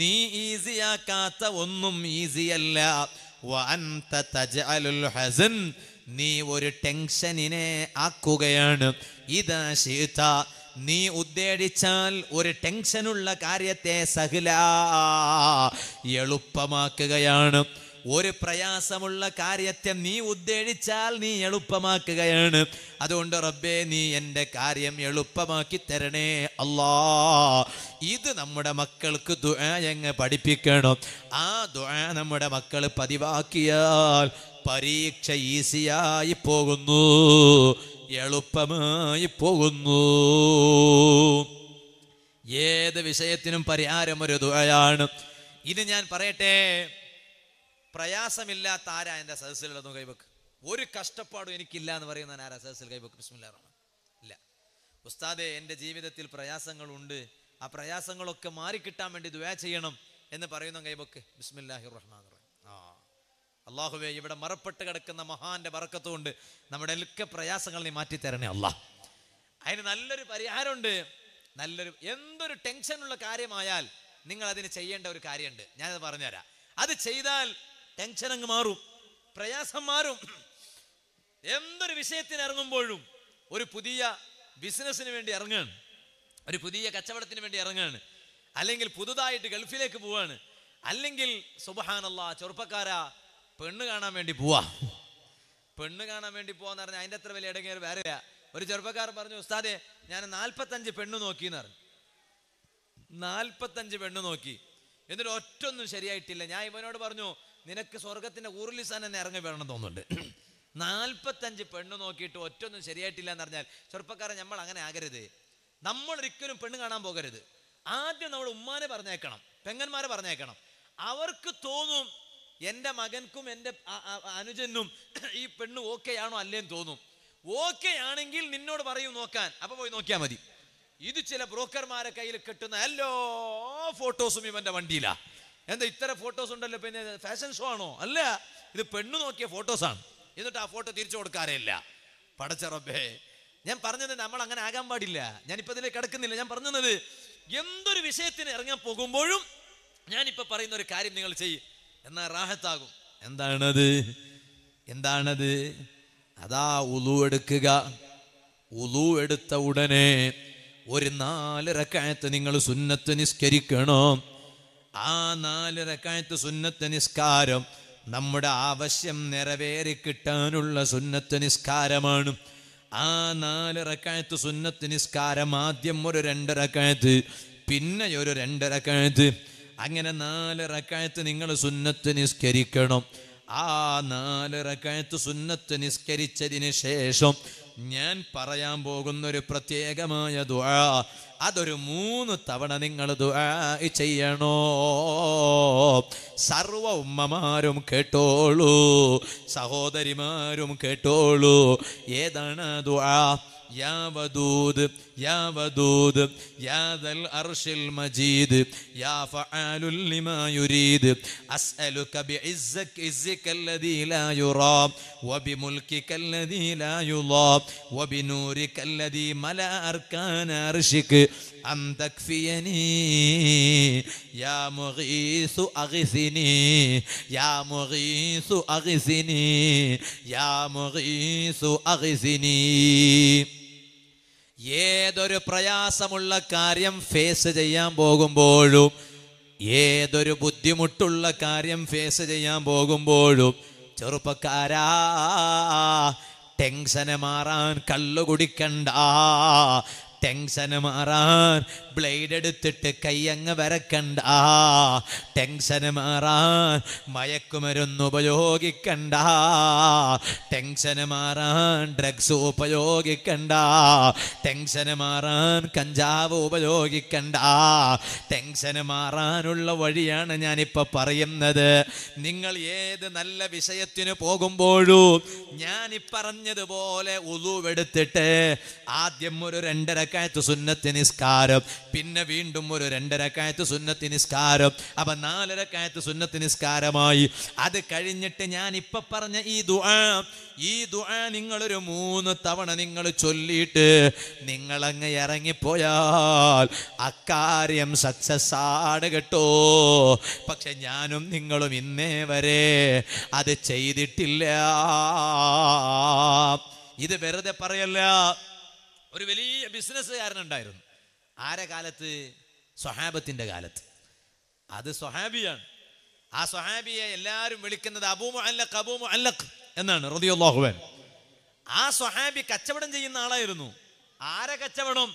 നീ ഈസിയാക്കാത്ത ഒന്നും ഈസിയല്ല നീ ഒരു ടെൻഷനിനെ ആക്കുകയാണ് ഇതാ ശീത നീ ഉദ്ദേശിച്ചാൽ ഒരു ടെൻഷനുള്ള കാര്യത്തെ സഹല എളുപ്പമാക്കുകയാണ് ഒരു പ്രയാസമുള്ള കാര്യത്തെ നീ ഉദ്ദേശിച്ചാൽ നീ എളുപ്പമാക്കുകയാണ് അതുകൊണ്ട് റബ്ബേ നീ എൻ്റെ കാര്യം എളുപ്പമാക്കി തരണേ അല്ലാ ഇത് നമ്മുടെ മക്കൾക്ക് ദുആയങ്ങ് പഠിപ്പിക്കണം ആ ദുആ നമ്മുടെ മക്കൾ പതിവാക്കിയാൽ പരീക്ഷ ഈസിയായി പോകുന്നു എളുപ്പമായി പോകുന്നു ഏത് വിഷയത്തിനും പരിഹാരം ഒരു ദുഃഖയാണ് ഇത് ഞാൻ പറയട്ടെ പ്രയാസമില്ലാത്ത ആരാ എന്റെ സദസ്സിലുള്ളതും കൈവക്ക് ഒരു കഷ്ടപ്പാടും എനിക്കില്ല എന്ന് പറയുന്ന ആരാ സദസ്സിൽ കൈവക്ക് ബിസ്മില്ലാറാണ് ഇല്ല ഉസ്താദെ എൻ്റെ ജീവിതത്തിൽ പ്രയാസങ്ങളുണ്ട് ആ പ്രയാസങ്ങളൊക്കെ മാറിക്കിട്ടാൻ വേണ്ടി ദുയാ ചെയ്യണം എന്ന് പറയുന്ന കൈവക്ക് ബിസ്മില്ലാഹി റഹ്മാൻ അള്ളാഹുവേ ഇവിടെ മറപ്പെട്ട് കിടക്കുന്ന മഹാന്റെ വറക്കത്തുകൊണ്ട് നമ്മുടെ എല്ലാ പ്രയാസങ്ങൾ നീ തരണേ അല്ല അതിന് നല്ലൊരു പരിഹാരമുണ്ട് നല്ലൊരു എന്തൊരു ടെൻഷനുള്ള കാര്യമായാൽ നിങ്ങൾ അതിന് ചെയ്യേണ്ട ഒരു കാര്യമുണ്ട് ഞാനത് പറഞ്ഞുതരാം അത് ചെയ്താൽ ടെൻഷൻ അങ്ങ് മാറും പ്രയാസം മാറും എന്തൊരു വിഷയത്തിന് ഇറങ്ങുമ്പോഴും ഒരു പുതിയ ബിസിനസ്സിന് വേണ്ടി ഇറങ്ങുകയാണ് ഒരു പുതിയ കച്ചവടത്തിന് വേണ്ടി ഇറങ്ങുകയാണ് അല്ലെങ്കിൽ പുതുതായിട്ട് ഗൾഫിലേക്ക് പോവാണ് അല്ലെങ്കിൽ സുബഹാനുള്ള ചെറുപ്പക്കാരാ പെണ്ണ് കാണാൻ വേണ്ടി പോവാ പെണ്ണ് കാണാൻ വേണ്ടി പോവാന്ന് പറഞ്ഞാൽ അതിന്റെ അത്ര വലിയ ഇടങ്ങേർ വേറെ ഒരു ചെറുപ്പക്കാർ പറഞ്ഞു ഉസ്താദെ ഞാൻ നാൽപ്പത്തഞ്ച് പെണ്ണ് നോക്കി എന്ന് പറഞ്ഞു നാൽപ്പത്തഞ്ച് പെണ്ണ് നോക്കി എന്നിട്ട് ഒറ്റൊന്നും ശരിയായിട്ടില്ല ഞാൻ ഇവനോട് പറഞ്ഞു നിനക്ക് സ്വർഗത്തിന്റെ ഊർലിസാൻ തന്നെ ഇറങ്ങി വരണം തോന്നുന്നുണ്ട് നാൽപ്പത്തഞ്ച് പെണ്ണ് നോക്കിയിട്ട് ഒറ്റൊന്നും ശരിയായിട്ടില്ല എന്ന് പറഞ്ഞാൽ ചെറുപ്പക്കാരൻ നമ്മൾ അങ്ങനെ ആകരുത് നമ്മൾ ഒരിക്കലും പെണ്ണ് കാണാൻ പോകരുത് ആദ്യം നമ്മൾ ഉമ്മാനെ പറഞ്ഞേക്കണം പെങ്ങന്മാരെ പറഞ്ഞേക്കണം അവർക്ക് തോന്നും എൻ്റെ മകൻക്കും എൻ്റെ അനുജനും ഈ പെണ്ണ് ഓക്കെ ആണോ അല്ലേന്ന് തോന്നും ഓക്കെ ആണെങ്കിൽ നിന്നോട് പറയും നോക്കാൻ അപ്പൊ പോയി നോക്കിയാൽ മതി ഇത് ചില ബ്രോക്കർമാരെ കയ്യിൽ കിട്ടുന്ന എല്ലോ ഫോട്ടോസും ഇവന്റെ വണ്ടിയിലാ എന്താ ഇത്ര ഫോട്ടോസ് ഉണ്ടല്ലോ പിന്നെ ഫാഷൻ ഷോ ആണോ അല്ല ഇത് പെണ്ണ് നോക്കിയ ഫോട്ടോസാണ് എന്നിട്ട് ആ ഫോട്ടോ തിരിച്ചു ഇല്ല പടച്ചറബേ ഞാൻ പറഞ്ഞത് നമ്മൾ അങ്ങനെ ആകാൻ പാടില്ല ഞാനിപ്പോ ഇതിലേക്ക് കിടക്കുന്നില്ല ഞാൻ പറഞ്ഞത് എന്തൊരു വിഷയത്തിന് ഇറങ്ങാൻ പോകുമ്പോഴും ഞാനിപ്പോ പറയുന്ന ഒരു കാര്യം നിങ്ങൾ ചെയ്യും എന്നാ റാഹത്താകും എന്താണത് എന്താണത് അതാ ഉലു എടുക്കുക ഉലു എടുത്ത ഉടനെ ഒരു നാല് നിങ്ങൾ സുന്നത്ത് നിസ്കരിക്കണോ ആ നാല് സുന്നത്ത് നിസ്കാരം നമ്മുടെ ആവശ്യം നിറവേറി കിട്ടാനുള്ള സുന്നത്ത് നിസ്കാരമാണ് ആ നാല് സുന്നത്ത് നിസ്കാരം ആദ്യം ഒരു രണ്ടരക്കായത്ത് പിന്നെ ഒരു രണ്ടരക്കായത്ത് അങ്ങനെ നാല് റക്കായത്ത് നിങ്ങൾ സുന്നത്ത് നിസ്കരിക്കണം ആ നാല് റക്കായത്ത് സുന്നത്ത് നിസ്കരിച്ചതിന് ശേഷം ഞാൻ പറയാൻ പോകുന്ന ഒരു പ്രത്യേകമായ ദുആ അതൊരു മൂന്ന് തവണ നിങ്ങൾ ദുആ ചെയ്യണോ സർവ ഉമ്മമാരും കേട്ടോളൂ സഹോദരിമാരും കേട്ടോളൂ ഏതാണ് ദുആ യാവദൂത് يا ودود يا ذا الأرش المجيد يا فعال لما يريد أسألك بعزك عزك الذي لا يرى وبملكك الذي لا يضاء وبنورك الذي ملأ أركان أرشك أن تكفيني يا مغيث أغثني يا مغيث أغثني يا مغيث أغثني ഏതൊരു പ്രയാസമുള്ള കാര്യം ഫേസ് ചെയ്യാൻ പോകുമ്പോഴും ഏതൊരു ബുദ്ധിമുട്ടുള്ള കാര്യം ഫേസ് ചെയ്യാൻ പോകുമ്പോഴും ചെറുപ്പക്കാരാ ടെൻഷന് മാറാൻ കള്ളുകുടിക്കണ്ട കുടിക്കണ്ട ടെൻഷന് മാറാൻ ബ്ലേഡ് എടുത്തിട്ട് കയ്യങ്ങ് വരക്കണ്ട ടെൻഷൻ മാറാൻ മയക്കുമരുന്ന് ഉപയോഗിക്കണ്ട ടെൻഷന് മാറാൻ ഡ്രഗ്സ് ഉപയോഗിക്കണ്ട ടെൻഷന് മാറാൻ കഞ്ചാവ് ഉപയോഗിക്കണ്ട ടെൻഷന് മാറാനുള്ള വഴിയാണ് ഞാനിപ്പോൾ പറയുന്നത് നിങ്ങൾ ഏത് നല്ല വിഷയത്തിന് പോകുമ്പോഴും ഞാൻ പറഞ്ഞതുപോലെ ഉളുവെടുത്തിട്ട് ആദ്യം ഒരു രണ്ടരക്കായത്ത് സുന്നത്ത് നിസ്കാരം പിന്നെ വീണ്ടും ഒരു രണ്ടരക്കായത്ത് സുന്നത്തി നിസ്കാരം അപ്പൊ നാലരക്കായത്ത് സുന്നത്തി നിസ്കാരമായി അത് കഴിഞ്ഞിട്ട് ഞാൻ ഇപ്പൊ പറഞ്ഞ ഈ ദുആ ഈ ദുആ നിങ്ങളൊരു മൂന്ന് തവണ നിങ്ങൾ ചൊല്ലിയിട്ട് നിങ്ങളങ്ങ് ഇറങ്ങിപ്പോയാൽ അക്കാര്യം സക്സസ് ആണ് കേട്ടോ പക്ഷെ ഞാനും നിങ്ങളും ഇന്നേ വരെ അത് ചെയ്തിട്ടില്ല ഇത് വെറുതെ പറയല്ല ഒരു വലിയ ബിസിനസ്സുകാരനുണ്ടായിരുന്നു ആരെ കാലത്ത് സ്വഹാബത്തിൻ്റെ കാലത്ത് അത് സ്വഹാബിയാണ് ആ സ്വഹാബിയെ എല്ലാവരും വിളിക്കുന്നത് അബൂമു അല്ലഖ് അബൂമു അല്ലഖ് എന്നാണ് റതിയുള്ളാഹുവൻ ആ സ്വഹാബി കച്ചവടം ചെയ്യുന്ന ആളായിരുന്നു ആരെ കച്ചവടം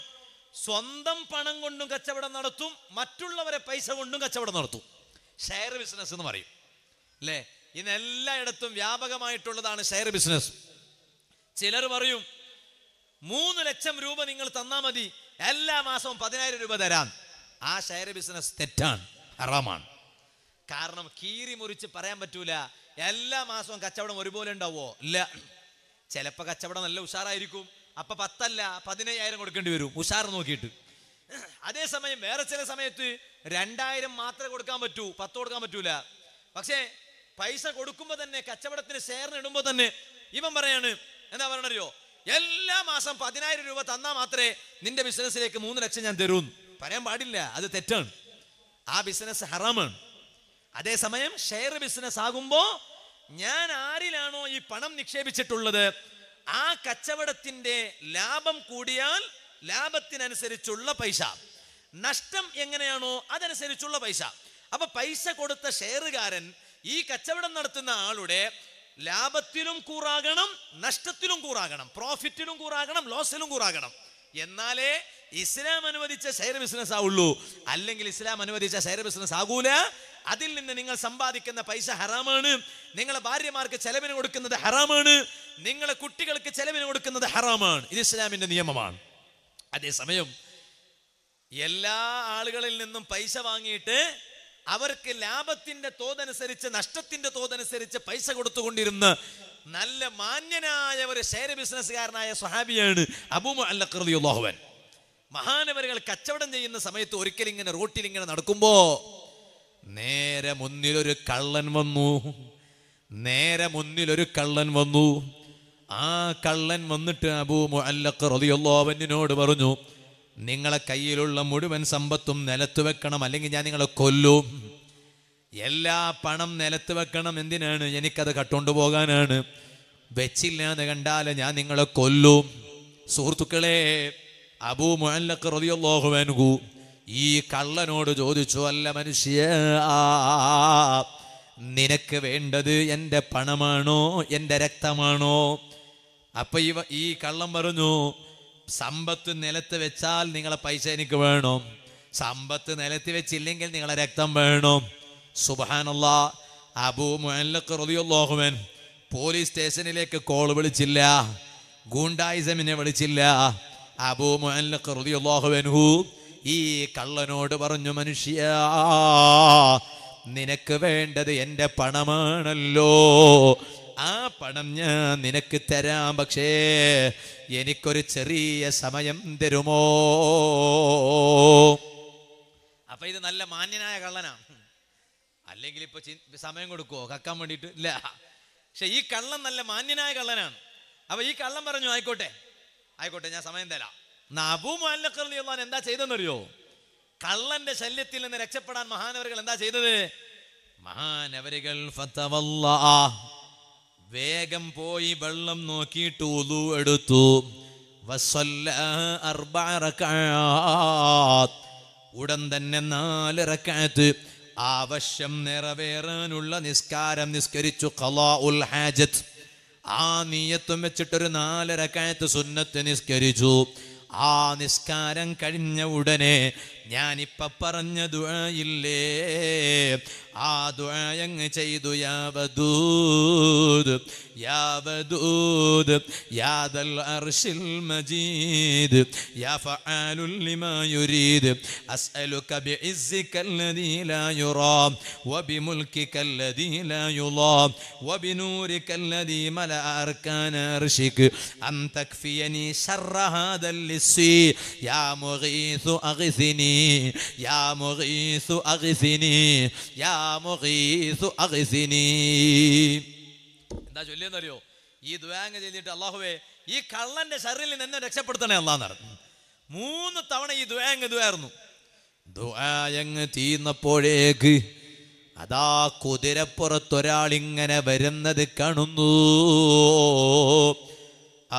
സ്വന്തം പണം കൊണ്ടും കച്ചവടം നടത്തും മറ്റുള്ളവരെ പൈസ കൊണ്ടും കച്ചവടം നടത്തും ഷെയർ ബിസിനസ് എന്ന് പറയും അല്ലേ ഇന്ന് എല്ലായിടത്തും വ്യാപകമായിട്ടുള്ളതാണ് ഷെയർ ബിസിനസ് ചിലർ പറയും മൂന്ന് ലക്ഷം രൂപ നിങ്ങൾ തന്നാൽ മതി എല്ലാ മാസവും പതിനായിരം രൂപ തരാം ആ ഷെയർ ബിസിനസ് തെറ്റാണ് ഹറാമാണ് കാരണം കീറി മുറിച്ച് പറയാൻ പറ്റൂല എല്ലാ മാസവും കച്ചവടം ഒരുപോലെ ഉണ്ടാവോ ഇല്ല ചിലപ്പോൾ കച്ചവടം നല്ല ഉഷാറായിരിക്കും അപ്പൊ പത്തല്ല പതിനയ്യായിരം കൊടുക്കേണ്ടി വരും ഉഷാർ നോക്കിയിട്ട് അതേസമയം വേറെ ചില സമയത്ത് രണ്ടായിരം മാത്രമേ കൊടുക്കാൻ പറ്റൂ പത്ത് കൊടുക്കാൻ പറ്റൂല പക്ഷേ പൈസ കൊടുക്കുമ്പോൾ തന്നെ കച്ചവടത്തിന് ഷെയറിന് ഇടുമ്പോൾ തന്നെ ഇവൻ പറയാണ് എന്താ പറയണറിയോ എല്ലാ മാസം പതിനായിരം രൂപ തന്നാൽ മാത്രമേ നിന്റെ ബിസിനസ്സിലേക്ക് മൂന്ന് ലക്ഷം ഞാൻ തരൂ പറയാൻ പാടില്ല അത് തെറ്റാണ് ആ ബിസിനസ് ഹറാമാണ് അതേസമയം ഷെയർ ബിസിനസ് ആകുമ്പോൾ ഞാൻ ആരിലാണോ ഈ പണം നിക്ഷേപിച്ചിട്ടുള്ളത് ആ കച്ചവടത്തിന്റെ ലാഭം കൂടിയാൽ ലാഭത്തിനനുസരിച്ചുള്ള പൈസ നഷ്ടം എങ്ങനെയാണോ അതനുസരിച്ചുള്ള പൈസ അപ്പൊ പൈസ കൊടുത്ത ഷെയറുകാരൻ ഈ കച്ചവടം നടത്തുന്ന ആളുടെ ലാഭത്തിലും കൂറാകണം നഷ്ടത്തിലും കൂറാകണം പ്രോഫിറ്റിലും കൂറാകണം ലോസിലും കൂറാകണം എന്നാലേ ഇസ്ലാം അനുവദിച്ച ഷെയർ ബിസിനസ് ആവുള്ളൂ അല്ലെങ്കിൽ ഇസ്ലാം അനുവദിച്ച ഷെയർ ബിസിനസ് ആകൂല അതിൽ നിന്ന് നിങ്ങൾ സമ്പാദിക്കുന്ന പൈസ ഹറാമാണ് നിങ്ങളെ ഭാര്യമാർക്ക് ചെലവിന് കൊടുക്കുന്നത് ഹറാമാണ് നിങ്ങളെ കുട്ടികൾക്ക് ചെലവിന് കൊടുക്കുന്നത് ഹറാമാണ് ഇത് ഇസ്ലാമിന്റെ നിയമമാണ് അതേസമയം എല്ലാ ആളുകളിൽ നിന്നും പൈസ വാങ്ങിയിട്ട് അവർക്ക് ലാഭത്തിന്റെ തോതനുസരിച്ച് നഷ്ടത്തിന്റെ തോതനുസരിച്ച് പൈസ കൊടുത്തുകൊണ്ടിരുന്ന് നല്ല മാന്യനായ ഒരു ഷെയർ ബിസിനസ്സുകാരനായ സ്വഹാബിയാണ് അബുമഅല്ലാഹുവൻ മഹാനവരുകൾ കച്ചവടം ചെയ്യുന്ന സമയത്ത് ഒരിക്കലും ഇങ്ങനെ റോട്ടിൽ ഇങ്ങനെ നടക്കുമ്പോ നേരെ മുന്നിലൊരു കള്ളൻ വന്നു നേരെ മുന്നിലൊരു കള്ളൻ വന്നു ആ കള്ളൻ വന്നിട്ട് അബൂ അല്ല റളിയല്ലാഹു അൻഹിനോട് പറഞ്ഞു നിങ്ങളെ കയ്യിലുള്ള മുഴുവൻ സമ്പത്തും നിലത്ത് വെക്കണം അല്ലെങ്കിൽ ഞാൻ നിങ്ങളെ കൊല്ലും എല്ലാ പണം നിലത്ത് വെക്കണം എന്തിനാണ് എനിക്കത് കട്ടുകൊണ്ടു പോകാനാണ് വെച്ചില്ലാതെ കണ്ടാൽ ഞാൻ നിങ്ങളെ കൊല്ലും സുഹൃത്തുക്കളെ അബൂ മുഹല്ലക്ക് ഈ കള്ളനോട് ചോദിച്ചു അല്ല മനുഷ്യ നിനക്ക് വേണ്ടത് എൻ്റെ പണമാണോ എൻ്റെ രക്തമാണോ അപ്പൊ ഇവ ഈ കള്ളം പറഞ്ഞു സമ്പത്ത് നിലത്ത് വെച്ചാൽ നിങ്ങളെ പൈസ എനിക്ക് വേണം സമ്പത്ത് നിലത്ത് വെച്ചില്ലെങ്കിൽ നിങ്ങളെ രക്തം വേണം സുബാനുള്ള അബൂ പോലീസ് സ്റ്റേഷനിലേക്ക് കോൾ വിളിച്ചില്ല ഗൂണ്ടായിസമിനെ വിളിച്ചില്ല അബൂ മുഹല്ലോഹുവൻഹു ഈ കള്ളനോട് പറഞ്ഞു മനുഷ്യ നിനക്ക് വേണ്ടത് എന്റെ പണമാണല്ലോ ആ പണം ഞാൻ നിനക്ക് തരാം പക്ഷേ എനിക്കൊരു ചെറിയ സമയം തരുമോ അപ്പൊ ഇത് നല്ല മാന്യനായ കള്ളനാ അല്ലെങ്കിൽ ഇപ്പൊ സമയം കൊടുക്കുവോ കക്കാൻ വേണ്ടിട്ട് ഇല്ല പക്ഷെ ഈ കള്ളൻ നല്ല മാന്യനായ കള്ളനാണ് അപ്പൊ ഈ കള്ളൻ പറഞ്ഞു ആയിക്കോട്ടെ ആയിക്കോട്ടെ ഞാൻ സമയം തരാം നബുമല്ലക്കറിയാൻ എന്താ ചെയ്തെന്നറിയോ കള്ളന്റെ ശല്യത്തിൽ നിന്ന് രക്ഷപ്പെടാൻ മഹാനവരുകൾ എന്താ ചെയ്തത് മഹാനവരികൾ വേഗം പോയി വെള്ളം നോക്കിയിട്ട് ഉതു എടുത്തു ഉടൻ തന്നെ നാലിറക്കാത്ത് ആവശ്യം നിറവേറാനുള്ള നിസ്കാരം നിസ്കരിച്ചു കലാ ഉൽ ഹാജത്ത് ആ നീയത്വം വെച്ചിട്ടൊരു നാലരക്കായത്ത് സുന്നത്ത് നിസ്കരിച്ചു ആ നിസ്കാരം കഴിഞ്ഞ ഉടനെ ഞാനിപ്പ പറഞ്ഞ ദുആയില്ലേ ആ ദുആയങ്ങ് ചെയ്തു യാവദൂദ് യാവദൂദ് യാദൽ അർശിൽ മജീദ് يا فعال ലിമാ യുരീദ് അസ്അലുക ബിഇസ്സിക الذي لا يرى وبملكك الذي لا يضى وبنورك الذي ملأ أركان أرشك أن تكفيني شر هذا اللصي يا مغيث أغثني യാ മുഗീസു അഗ്സിനി യാ മുഗീസു അഗ്സിനി എന്താ ചൊല്ലിയെന്നറിയോ ഈ ദ്വാങ്ങ ചെയ്തിട്ട് അള്ളാഹുവേ ഈ കള്ളന്റെ ശരീരിൽ നിന്ന് രക്ഷപ്പെടുത്തണേ അള്ളാന്ന് പറഞ്ഞു മൂന്ന് തവണ ഈ ദ്വാങ്ങ് ഇതുവായിരുന്നു ദ്വായങ്ങ് തീന്നപ്പോഴേക്ക് അതാ കുതിരപ്പുറത്തൊരാളിങ്ങനെ വരുന്നത് കാണുന്നു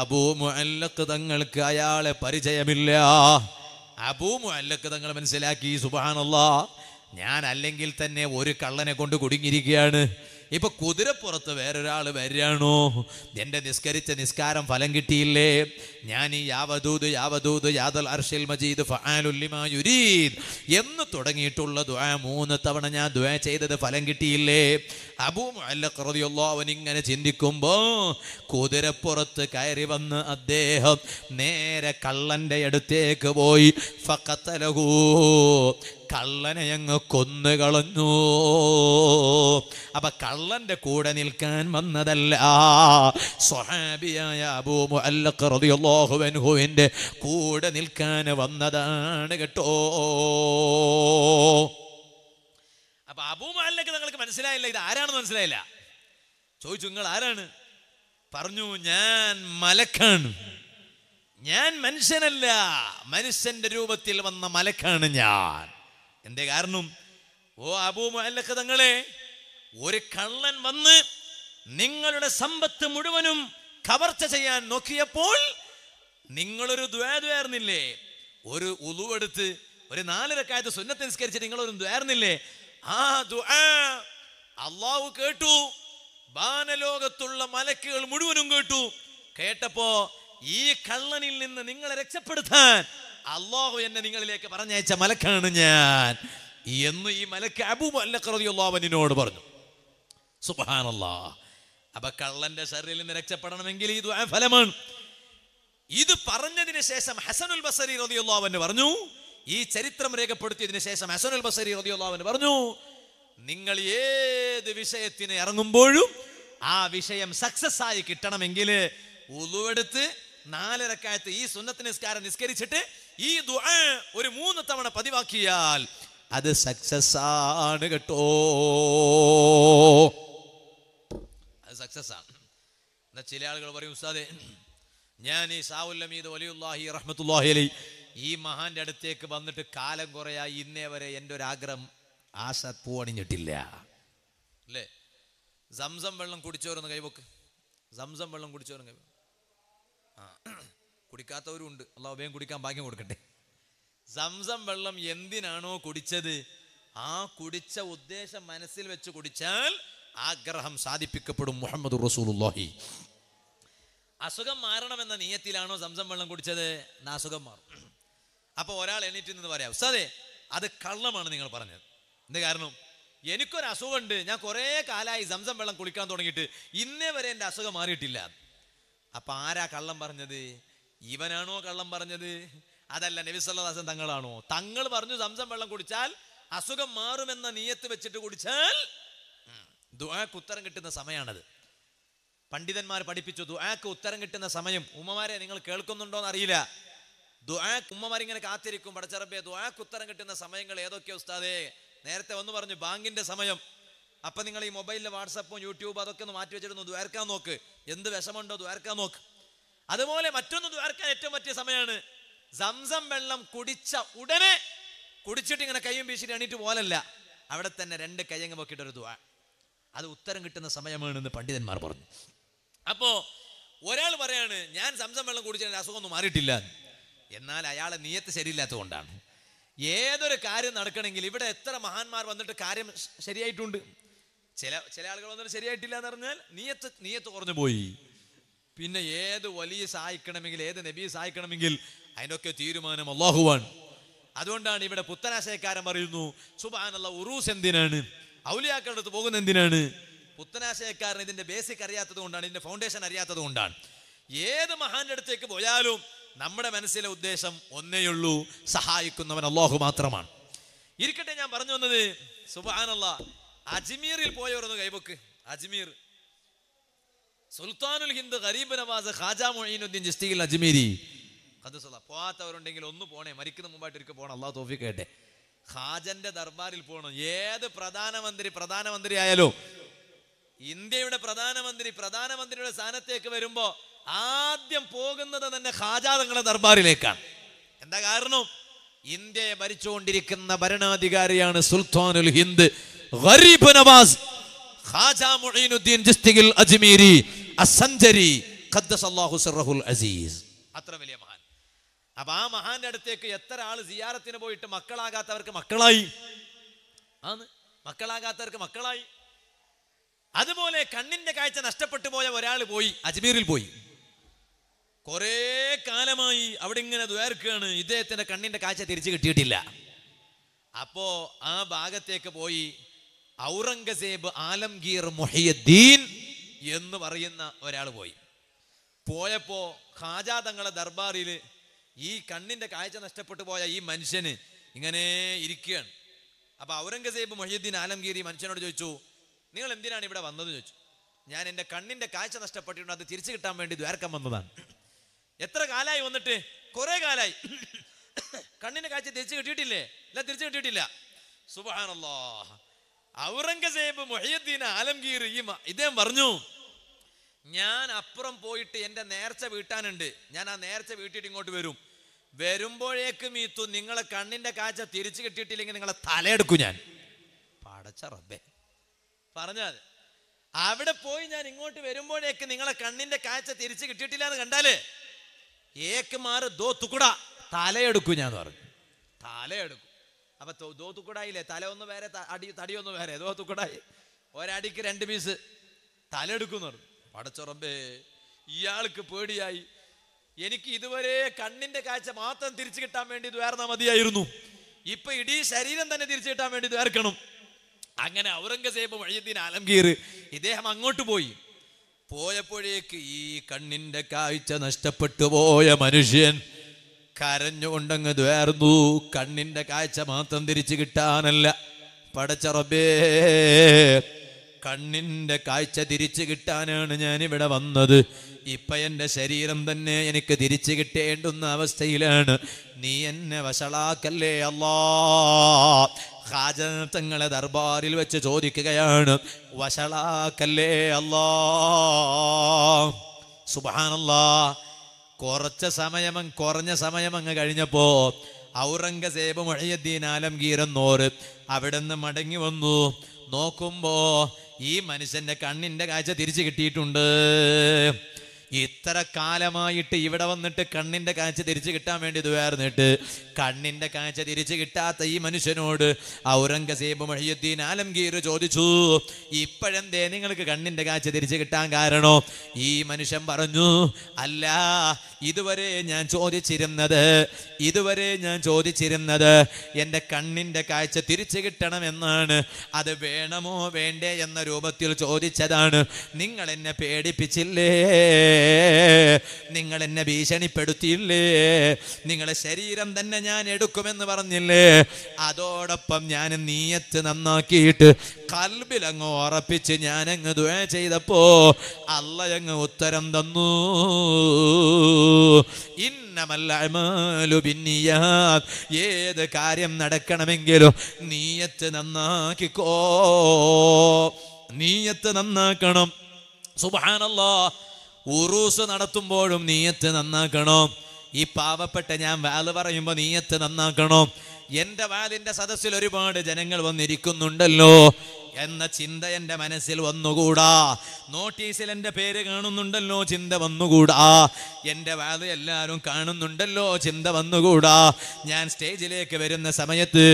അബൂ മുഅല്ലഖ് തങ്ങൾക്ക് അയാളെ പരിചയമില്ല അബൂമുഅല്ലക്ക് തങ്ങൾ മനസ്സിലാക്കി സുബാനല്ലാ ഞാൻ അല്ലെങ്കിൽ തന്നെ ഒരു കള്ളനെ കൊണ്ട് കുടുങ്ങിയിരിക്കുകയാണ് ഇപ്പൊ കുതിരപ്പുറത്ത് വേറൊരാൾ വരികയാണോ എന്റെ നിസ്കരിച്ച നിസ്കാരം ഫലം കിട്ടിയില്ലേ ഞാൻ ഈ യാവദൂത് യാവദൂത് യാദൽ അർഷിൽ മജീദ് ഫാലുല്ലിമായുരീദ് എന്ന് തുടങ്ങിയിട്ടുള്ള ദ്വ മൂന്ന് തവണ ഞാൻ ദ്വ ചെയ്തത് ഫലം കിട്ടിയില്ലേ അബൂ റളിയല്ലാഹു അൻഹു ഇങ്ങനെ ചിന്തിക്കുമ്പോ കുതിരപ്പുറത്ത് കയറി വന്ന് അദ്ദേഹം നേരെ കള്ളന്റെ അടുത്തേക്ക് പോയി ഫക്കത്തലകൂ കള്ളനെ അങ്ങ് കൊന്നു കളഞ്ഞു അപ്പൊ കള്ളന്റെ കൂടെ നിൽക്കാൻ വന്നതല്ല സ്വഹാബിയായ അബൂമുഅല്ലോഹുവിന്റെ കൂടെ നിൽക്കാൻ വന്നതാണ് കേട്ടോ അപ്പൊ അബൂമാലിനൊക്കെ നിങ്ങൾക്ക് മനസ്സിലായില്ല ഇത് ആരാണെന്ന് മനസ്സിലായില്ല ചോദിച്ചു നിങ്ങൾ ആരാണ് പറഞ്ഞു ഞാൻ മലക്കാണ് ഞാൻ മനുഷ്യനല്ല മനുഷ്യന്റെ രൂപത്തിൽ വന്ന മലക്കാണ് ഞാൻ എന്തേ കാരണം ഓ അബൂമാലൊക്കെ തങ്ങളെ ഒരു കള്ളൻ വന്ന് നിങ്ങളുടെ സമ്പത്ത് മുഴുവനും കവർച്ച ചെയ്യാൻ നോക്കിയപ്പോൾ നിങ്ങളൊരു ദ്വേർന്നില്ലേ ഒരു ഉളുവെടുത്ത് ഒരു നാലരക്കായത് സുന്നത്ത് നിങ്ങളൊരു ദ്വേർന്നില്ലേ ആ ദുആ അള്ളാഹു കേട്ടു ബാനലോകത്തുള്ള മലക്കുകൾ മുഴുവനും കേട്ടു കേട്ടപ്പോ ഈ കള്ളനിൽ നിന്ന് നിങ്ങളെ രക്ഷപ്പെടുത്താൻ അള്ളാഹു എന്നെ നിങ്ങളിലേക്ക് പറഞ്ഞയച്ച മലക്കാണ് ഞാൻ എന്ന് ഈ മലക്ക് അബു അബൂബല്ലക്കറിയുള്ളവനോട് പറഞ്ഞു സുബാനല്ലാ അപ്പൊ കള്ളന്റെ ശരീരിൽ നിന്ന് രക്ഷപ്പെടണമെങ്കിൽ ഇത് ഫലമാണ് ഇത് പറഞ്ഞതിന് ശേഷം ഹസനുൽ ബസരി റതിയുള്ളവന് പറഞ്ഞു ഈ ചരിത്രം രേഖപ്പെടുത്തിയതിനു ശേഷം അസനുൽ ബസരി റതിയുള്ളവന് പറഞ്ഞു നിങ്ങൾ ഏത് വിഷയത്തിന് ഇറങ്ങുമ്പോഴും ആ വിഷയം സക്സസ് ആയി കിട്ടണമെങ്കിൽ ഉളുവെടുത്ത് നാലരക്കാലത്ത് ഈ സുന്നത്ത് നിസ്കാരം നിസ്കരിച്ചിട്ട് ഈ ദുആ ഒരു മൂന്ന് തവണ പതിവാക്കിയാൽ അത് സക്സസ് ആണ് കേട്ടോ അത് സക്സസ് ആണ് എന്നാ ചില ആളുകൾ പറയും ഉസ്താദേ ഞാൻ ഈ സാവുല്ലമീദ് വലിയുല്ലാഹി റഹ്മത്തുല്ലാഹി അലി ഈ മഹാന്റെ അടുത്തേക്ക് വന്നിട്ട് കാലം കുറയായി ഇന്നേ വരെ എൻ്റെ ഒരു ആഗ്രഹം ആശ പൂവണിഞ്ഞിട്ടില്ല അല്ലേ സംസം വെള്ളം കുടിച്ചോരെന്ന് കൈവക്ക് സംസം വെള്ളം കുടിച്ചോറും കൈ ആ കുടിക്കാത്തവരും ഉണ്ട് അല്ല ഉപയോഗം കുടിക്കാൻ ഭാഗ്യം കൊടുക്കട്ടെ സംസം വെള്ളം എന്തിനാണോ കുടിച്ചത് ആ കുടിച്ച ഉദ്ദേശം മനസ്സിൽ വെച്ച് കുടിച്ചാൽ ആഗ്രഹം സാധിപ്പിക്കപ്പെടും മുഹമ്മദ് റസൂലുല്ലാഹി അസുഖം മാറണമെന്ന നീയത്തിലാണോ സംസം വെള്ളം കുടിച്ചത് എന്നാ അസുഖം മാറും അപ്പോൾ ഒരാൾ എണീറ്റ് നിന്ന് പറയാം ഉസ്താദേ അത് കള്ളമാണ് നിങ്ങൾ പറഞ്ഞത് എന്ത് കാരണം എനിക്കൊരു അസുഖമുണ്ട് ഞാൻ കുറേ കാലമായി സംസം വെള്ളം കുളിക്കാൻ തുടങ്ങിയിട്ട് ഇന്നേ വരെ എൻ്റെ അസുഖം മാറിയിട്ടില്ല അപ്പം ആരാ കള്ളം പറഞ്ഞത് ഇവനാണോ കള്ളം പറഞ്ഞത് അതല്ല നബിസ്വല്ലാസൻ തങ്ങളാണോ തങ്ങൾ പറഞ്ഞു സംസം വെള്ളം കുടിച്ചാൽ അസുഖം മാറുമെന്ന നീയത്ത് വെച്ചിട്ട് കുടിച്ചാൽ ദുആക്ക് ഉത്തരം കിട്ടുന്ന സമയമാണത് പണ്ഡിതന്മാർ പഠിപ്പിച്ചു ദുആക്ക് ഉത്തരം കിട്ടുന്ന സമയം ഉമ്മമാരെ നിങ്ങൾ കേൾക്കുന്നുണ്ടോ എന്നറിയില്ല ദുആക്ക് ഉമ്മമാരിങ്ങനെ കാത്തിരിക്കും പടച്ചറബെ ദുആക്ക് ഉത്തരം കിട്ടുന്ന സമയങ്ങൾ ഏതൊക്കെയാ ഉസ്താദേ നേരത്തെ ഒന്ന് പറഞ്ഞു ബാങ്കിന്റെ സമയം അപ്പൊ നിങ്ങൾ ഈ മൊബൈലിലെ വാട്സപ്പും യൂട്യൂബ് അതൊക്കെ ഒന്ന് മാറ്റി ഒന്ന് ദ്വാരക്കാൻ നോക്ക് എന്ത് വിഷമുണ്ടോ ദ്വാരക്കാൻ നോക്ക് അതുപോലെ മറ്റൊന്ന് ദ്വാരക്കാൻ ഏറ്റവും പറ്റിയ സമയമാണ് സംസം വെള്ളം കുടിച്ച ഉടനെ കുടിച്ചിട്ട് ഇങ്ങനെ കൈയും വീശിട്ട് എണീറ്റ് പോലല്ല അവിടെ തന്നെ രണ്ട് കയ്യങ്ങ് പൊക്കിയിട്ട് ഒരു ദ്വാ അത് ഉത്തരം കിട്ടുന്ന സമയമാണെന്ന് പണ്ഡിതന്മാർ പറഞ്ഞു അപ്പോ ഒരാൾ പറയാണ് ഞാൻ സംസം വെള്ളം കുടിച്ച ഒന്നും മാറിയിട്ടില്ല എന്നാൽ അയാളെ നീയത്ത് ശരിയില്ലാത്തതുകൊണ്ടാണ് ഏതൊരു കാര്യം നടക്കണമെങ്കിൽ ഇവിടെ എത്ര മഹാന്മാർ വന്നിട്ട് കാര്യം ശരിയായിട്ടുണ്ട് ചില ചില ആളുകൾ വന്നിട്ട് ശരിയായിട്ടില്ല എന്ന് പറഞ്ഞാൽ നീയത്ത് നീയത്ത് കുറഞ്ഞു പോയി പിന്നെ ഏത് വലിയ സഹായിക്കണമെങ്കിൽ ഏത് നബിയെ സഹായിക്കണമെങ്കിൽ അതിനൊക്കെ തീരുമാനം അള്ളാഹുവാണ് അതുകൊണ്ടാണ് ഇവിടെ പുത്തനാശയക്കാരൻ പറയുന്നു സുബാനുള്ള ഉറൂസ് എന്തിനാണ് ഔലിയാക്കളുടെ അടുത്ത് പോകുന്ന എന്തിനാണ് പുത്തനാശയക്കാരൻ ഇതിന്റെ ബേസിക് അറിയാത്തത് കൊണ്ടാണ് ഇതിന്റെ ഫൗണ്ടേഷൻ അറിയാത്തത് കൊണ്ടാണ് ഏത് മഹാന്റെ അടുത്തേക്ക് പോയാലും നമ്മുടെ മനസ്സിലെ ഉദ്ദേശം ഒന്നേയുള്ളൂ സഹായിക്കുന്നവൻ അള്ളാഹു മാത്രമാണ് ഇരിക്കട്ടെ ഞാൻ പറഞ്ഞു വന്നത് സുബാനല്ല അജ്മീറിൽ പോയവരൊന്ന് കൈവക്ക് അജ്മീർ സുൽത്താനുൽ ഹിന്ദ് ഖരീബ് നവാസ് ഖാജാ മൊഴീനുദ്ദീൻ ജസ്റ്റിയിൽ അജ്മീരി കദസുല പോകാത്തവരുണ്ടെങ്കിൽ ഒന്ന് പോണേ മരിക്കുന്ന മുമ്പായിട്ട് ഇരിക്കും പോകണം അള്ളാഹു തോഫി കേട്ടെ ഖാജന്റെ ദർബാറിൽ പോകണം ഏത് പ്രധാനമന്ത്രി പ്രധാനമന്ത്രി ആയാലോ ഇന്ത്യയുടെ പ്രധാനമന്ത്രി പ്രധാനമന്ത്രിയുടെ സ്ഥാനത്തേക്ക് വരുമ്പോൾ ആദ്യം പോകുന്നത് തന്നെ ഹാജാതങ്ങളുടെ ദർബാറിലേക്കാണ് എന്താ കാരണം ഇന്ത്യയെ ഭരിച്ചുകൊണ്ടിരിക്കുന്ന ഭരണാധികാരിയാണ് സുൽത്താനുൽ ഹിന്ദ് ഗരീബ് നവാസ് ഖാജ മുഈനുദ്ദീൻ ജിസ്തിഗിൽ അജ്മീരി അസഞ്ചരി ഖദ്ദസല്ലാഹു സിർറഹുൽ അസീസ് അത്ര വലിയ മഹാൻ അപ്പൊ ആ മഹാന്റെ അടുത്തേക്ക് എത്ര ആള് സിയാറത്തിന് പോയിട്ട് മക്കളാകാത്തവർക്ക് മക്കളായി ആണ് മക്കളാകാത്തവർക്ക് മക്കളായി അതുപോലെ കണ്ണിന്റെ കാഴ്ച നഷ്ടപ്പെട്ടു പോയ ഒരാൾ പോയി അജ്മീറിൽ പോയി കൊറേ കാലമായി അവിടെ ഇങ്ങനെ ദ്വേർക്കുകയാണ് ഇദ്ദേഹത്തിന്റെ കണ്ണിന്റെ കാഴ്ച തിരിച്ചു കിട്ടിയിട്ടില്ല അപ്പോ ആ ഭാഗത്തേക്ക് പോയി ഔറംഗസേബ് ആലംഗീർ മൊഹിയുദ്ദീൻ എന്ന് പറയുന്ന ഒരാൾ പോയി പോയപ്പോ ഖാജാ തങ്ങളെ ദർബാറിൽ ഈ കണ്ണിന്റെ കാഴ്ച നഷ്ടപ്പെട്ടു പോയ ഈ മനുഷ്യന് ഇങ്ങനെ ഇരിക്കുകയാണ് അപ്പൊ ഔറംഗസേബ് മൊഹിയുദ്ദീൻ ആലംഗീർ ഈ മനുഷ്യനോട് ചോദിച്ചു നിങ്ങൾ എന്തിനാണ് ഇവിടെ വന്നത് ചോദിച്ചു ഞാൻ എൻ്റെ കണ്ണിന്റെ കാഴ്ച നഷ്ടപ്പെട്ടിട്ടുണ്ട് അത് തിരിച്ചു കിട്ടാൻ വേണ്ടി ദ്വാരക്കം വന്നതാണ് എത്ര കാലായി വന്നിട്ട് കുറെ കാലായി കണ്ണിന് കാഴ്ച തിരിച്ചു കിട്ടിയിട്ടില്ലേ അല്ല തിരിച്ചു കിട്ടിയിട്ടില്ല ഔറംഗസേബ് മൊഹീദ്ദീൻ ആലംഗീർ ഈ ഇദ്ദേഹം പറഞ്ഞു ഞാൻ അപ്പുറം പോയിട്ട് എൻ്റെ നേർച്ച വീട്ടാനുണ്ട് ഞാൻ ആ നേർച്ച വീട്ടിട്ട് ഇങ്ങോട്ട് വരും വരുമ്പോഴേക്കും ഈത്തു നിങ്ങളെ കണ്ണിന്റെ കാഴ്ച തിരിച്ചു കിട്ടിയിട്ടില്ലെങ്കിൽ നിങ്ങളെ തലയെടുക്കും ഞാൻ പടച്ച റബ്ബേ പറഞ്ഞാൽ അവിടെ പോയി ഞാൻ ഇങ്ങോട്ട് വരുമ്പോഴേക്ക് നിങ്ങളെ കണ്ണിന്റെ കാഴ്ച തിരിച്ചു കിട്ടിയിട്ടില്ല എന്ന് കണ്ടാലേ ഏക്ക് മാറ് ദോ തുക്കുട തലയെടുക്കും ഞാൻ പറഞ്ഞു തലയെടുക്കും അപ്പൊ ദോ തുക്കുടായില്ലേ തല ഒന്ന് വേറെ അടി ഒന്ന് വേറെ ദോ തുക്കുടായി ഒരടിക്ക് രണ്ട് പീസ് തലയെടുക്കും എന്ന് പറഞ്ഞു പടച്ചുറമ്പേ ഇയാൾക്ക് പേടിയായി എനിക്ക് ഇതുവരെ കണ്ണിന്റെ കാഴ്ച മാത്രം തിരിച്ചു കിട്ടാൻ വേണ്ടി ഇത് വേർന്ന മതിയായിരുന്നു ഇപ്പൊ ഇടീ ശരീരം തന്നെ തിരിച്ചു കിട്ടാൻ വേണ്ടി ഇത് വേർക്കണം അങ്ങനെ ഔറംഗസേബ് വഴിയത്തിന് ആലംഗീർ ഇദ്ദേഹം അങ്ങോട്ട് പോയി പോയപ്പോഴേക്ക് ഈ കണ്ണിന്റെ കാഴ്ച നഷ്ടപ്പെട്ടു പോയ മനുഷ്യൻ കരഞ്ഞുകൊണ്ടങ്ങ് തേർന്നു കണ്ണിന്റെ കാഴ്ച മാത്രം തിരിച്ചു കിട്ടാനല്ല പടച്ചറബേ കണ്ണിന്റെ കാഴ്ച തിരിച്ചു കിട്ടാനാണ് ഞാൻ ഇവിടെ വന്നത് ഇപ്പൊ എൻ്റെ ശരീരം തന്നെ എനിക്ക് തിരിച്ചു കിട്ടേണ്ടുന്ന അവസ്ഥയിലാണ് നീ എന്നെ വഷളാക്കല്ലേ അല്ലാ തങ്ങളെ ദർബാറിൽ വെച്ച് ചോദിക്കുകയാണ് വഷളാക്കല്ലേ അല്ലാ സുബാനല്ലാ കുറച്ച സമയം കുറഞ്ഞ സമയം അങ്ങ് കഴിഞ്ഞപ്പോ ഔറംഗസേബ് മൊഴയദ്ദീൻ ആലംഗീരെന്നോര് അവിടുന്ന് മടങ്ങി വന്നു നോക്കുമ്പോ ഈ മനുഷ്യന്റെ കണ്ണിന്റെ കാഴ്ച തിരിച്ചു കിട്ടിയിട്ടുണ്ട് ഇത്ര കാലമായിട്ട് ഇവിടെ വന്നിട്ട് കണ്ണിന്റെ കാഴ്ച തിരിച്ചു കിട്ടാൻ വേണ്ടി ഇതുവായിരുന്നിട്ട് കണ്ണിന്റെ കാഴ്ച തിരിച്ചു കിട്ടാത്ത ഈ മനുഷ്യനോട് ഔറംഗസേബ് മഹിയുദ്ദീൻ ആലംഗീർ ചോദിച്ചു ഇപ്പോഴെന്തേ നിങ്ങൾക്ക് കണ്ണിന്റെ കാഴ്ച തിരിച്ചു കിട്ടാൻ കാരണോ ഈ മനുഷ്യൻ പറഞ്ഞു അല്ല ഇതുവരെ ഞാൻ ചോദിച്ചിരുന്നത് ഇതുവരെ ഞാൻ ചോദിച്ചിരുന്നത് എൻ്റെ കണ്ണിൻ്റെ കാഴ്ച തിരിച്ചു കിട്ടണമെന്നാണ് അത് വേണമോ വേണ്ടേ എന്ന രൂപത്തിൽ ചോദിച്ചതാണ് നിങ്ങൾ എന്നെ പേടിപ്പിച്ചില്ലേ നിങ്ങൾ എന്നെ ഭീഷണിപ്പെടുത്തിയില്ലേ നിങ്ങളെ ശരീരം തന്നെ ഞാൻ എടുക്കുമെന്ന് പറഞ്ഞില്ലേ അതോടൊപ്പം ഞാൻ നീയത്ത് നന്നാക്കിയിട്ട് കൽബിലങ്ങ് ഉറപ്പിച്ച് ഞാനങ്ങ് ദുഴ ചെയ്തപ്പോ അല്ല അങ്ങ് ഉത്തരം തന്നു ഏത് കാര്യം നടക്കണമെങ്കിലും നീയത്ത് നന്നാക്കിക്കോ നീയത്ത് നന്നാക്കണം സുബാനല്ലോ ഉറൂസ് നടത്തുമ്പോഴും നീയത്ത് നന്നാക്കണോ ഈ പാവപ്പെട്ട ഞാൻ വാല് പറയുമ്പോൾ നീയത്ത് നന്നാക്കണോ എൻ്റെ വാലിൻ്റെ സദസ്സിൽ ഒരുപാട് ജനങ്ങൾ വന്നിരിക്കുന്നുണ്ടല്ലോ എന്ന ചിന്ത എൻ്റെ മനസ്സിൽ വന്നുകൂടാ നോട്ടീസിൽ എൻ്റെ പേര് കാണുന്നുണ്ടല്ലോ ചിന്ത വന്നുകൂടാ എൻ്റെ വാത എല്ലാവരും കാണുന്നുണ്ടല്ലോ ചിന്ത വന്നുകൂടാ ഞാൻ സ്റ്റേജിലേക്ക് വരുന്ന സമയത്ത്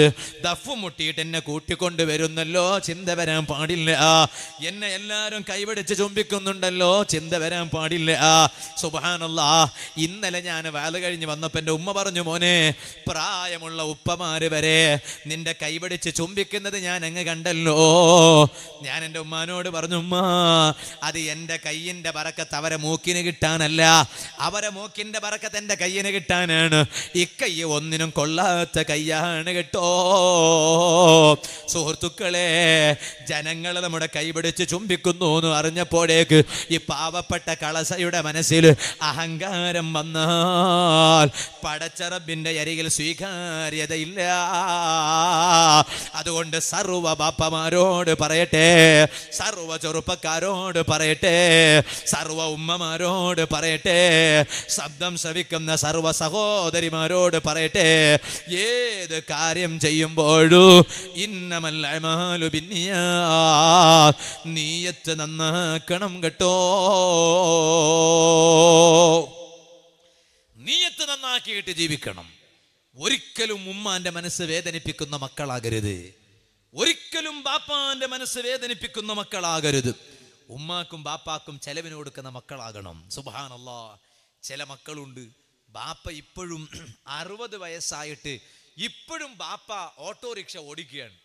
ദഫ് മുട്ടിയിട്ട് എന്നെ കൂട്ടിക്കൊണ്ട് വരുന്നല്ലോ ചിന്ത വരാൻ പാടില്ല എന്നെ എല്ലാവരും കൈപിടിച്ച് ചുംബിക്കുന്നുണ്ടല്ലോ ചിന്ത വരാൻ പാടില്ല സുബാനല്ല ഇന്നലെ ഞാൻ വാത കഴിഞ്ഞ് വന്നപ്പോൾ എൻ്റെ ഉമ്മ പറഞ്ഞു മോനെ പ്രായമുള്ള ഉപ്പമാര് വരെ നിന്റെ കൈപിടിച്ച് ചുംബിക്കുന്നത് ഞാൻ അങ്ങ് കണ്ടല്ലോ ഞാൻ എൻ്റെ ഉമ്മാനോട് പറഞ്ഞു ഉമ്മാ അത് എൻ്റെ കയ്യിൻ്റെ പറക്കത്ത് അവരെ മൂക്കിന് കിട്ടാനല്ല അവരെ മൂക്കിൻ്റെ പറക്കത്ത് എൻ്റെ കയ്യിന് കിട്ടാനാണ് ഇക്കയ്യ് ഒന്നിനും കൊള്ളാത്ത കയ്യാണ് കേട്ടോ സുഹൃത്തുക്കളെ ജനങ്ങൾ നമ്മുടെ കൈപിടിച്ച് ചുംബിക്കുന്നു എന്ന് അറിഞ്ഞപ്പോഴേക്ക് ഈ പാവപ്പെട്ട കളസയുടെ മനസ്സിൽ അഹങ്കാരം വന്നാൽ പടച്ചറബിൻ്റെ അരികിൽ സ്വീകാര്യതയില്ല അതുകൊണ്ട് സർവ്വ ബാപ്പമാരോ അമ്മമാരോട് പറയട്ടെ സർവ ചെറുപ്പക്കാരോട് പറയട്ടെ സർവ ഉമ്മമാരോട് പറയട്ടെ ശബ്ദം ശ്രവിക്കുന്ന സർവ സഹോദരിമാരോട് പറയട്ടെ ഏത് കാര്യം ചെയ്യുമ്പോഴും ഇന്നമല്ലു പിന്നിയ നീയത്ത് നന്നാക്കണം കേട്ടോ നീയത്ത് നന്നാക്കിയിട്ട് ജീവിക്കണം ഒരിക്കലും ഉമ്മാന്റെ മനസ്സ് വേദനിപ്പിക്കുന്ന മക്കളാകരുത് ഒരിക്കലും ബാപ്പാന്റെ മനസ്സ് വേദനിപ്പിക്കുന്ന മക്കളാകരുത് ഉമ്മാക്കും ബാപ്പാക്കും ചെലവിന് കൊടുക്കുന്ന മക്കളാകണം സുബാനല്ലാ ചില മക്കളുണ്ട് ബാപ്പ ഇപ്പോഴും (clears throat) അറുപത് വയസ്സായിട്ട് ഇപ്പോഴും ബാപ്പ ഓട്ടോറിക്ഷ ഓടിക്കുകയാണ്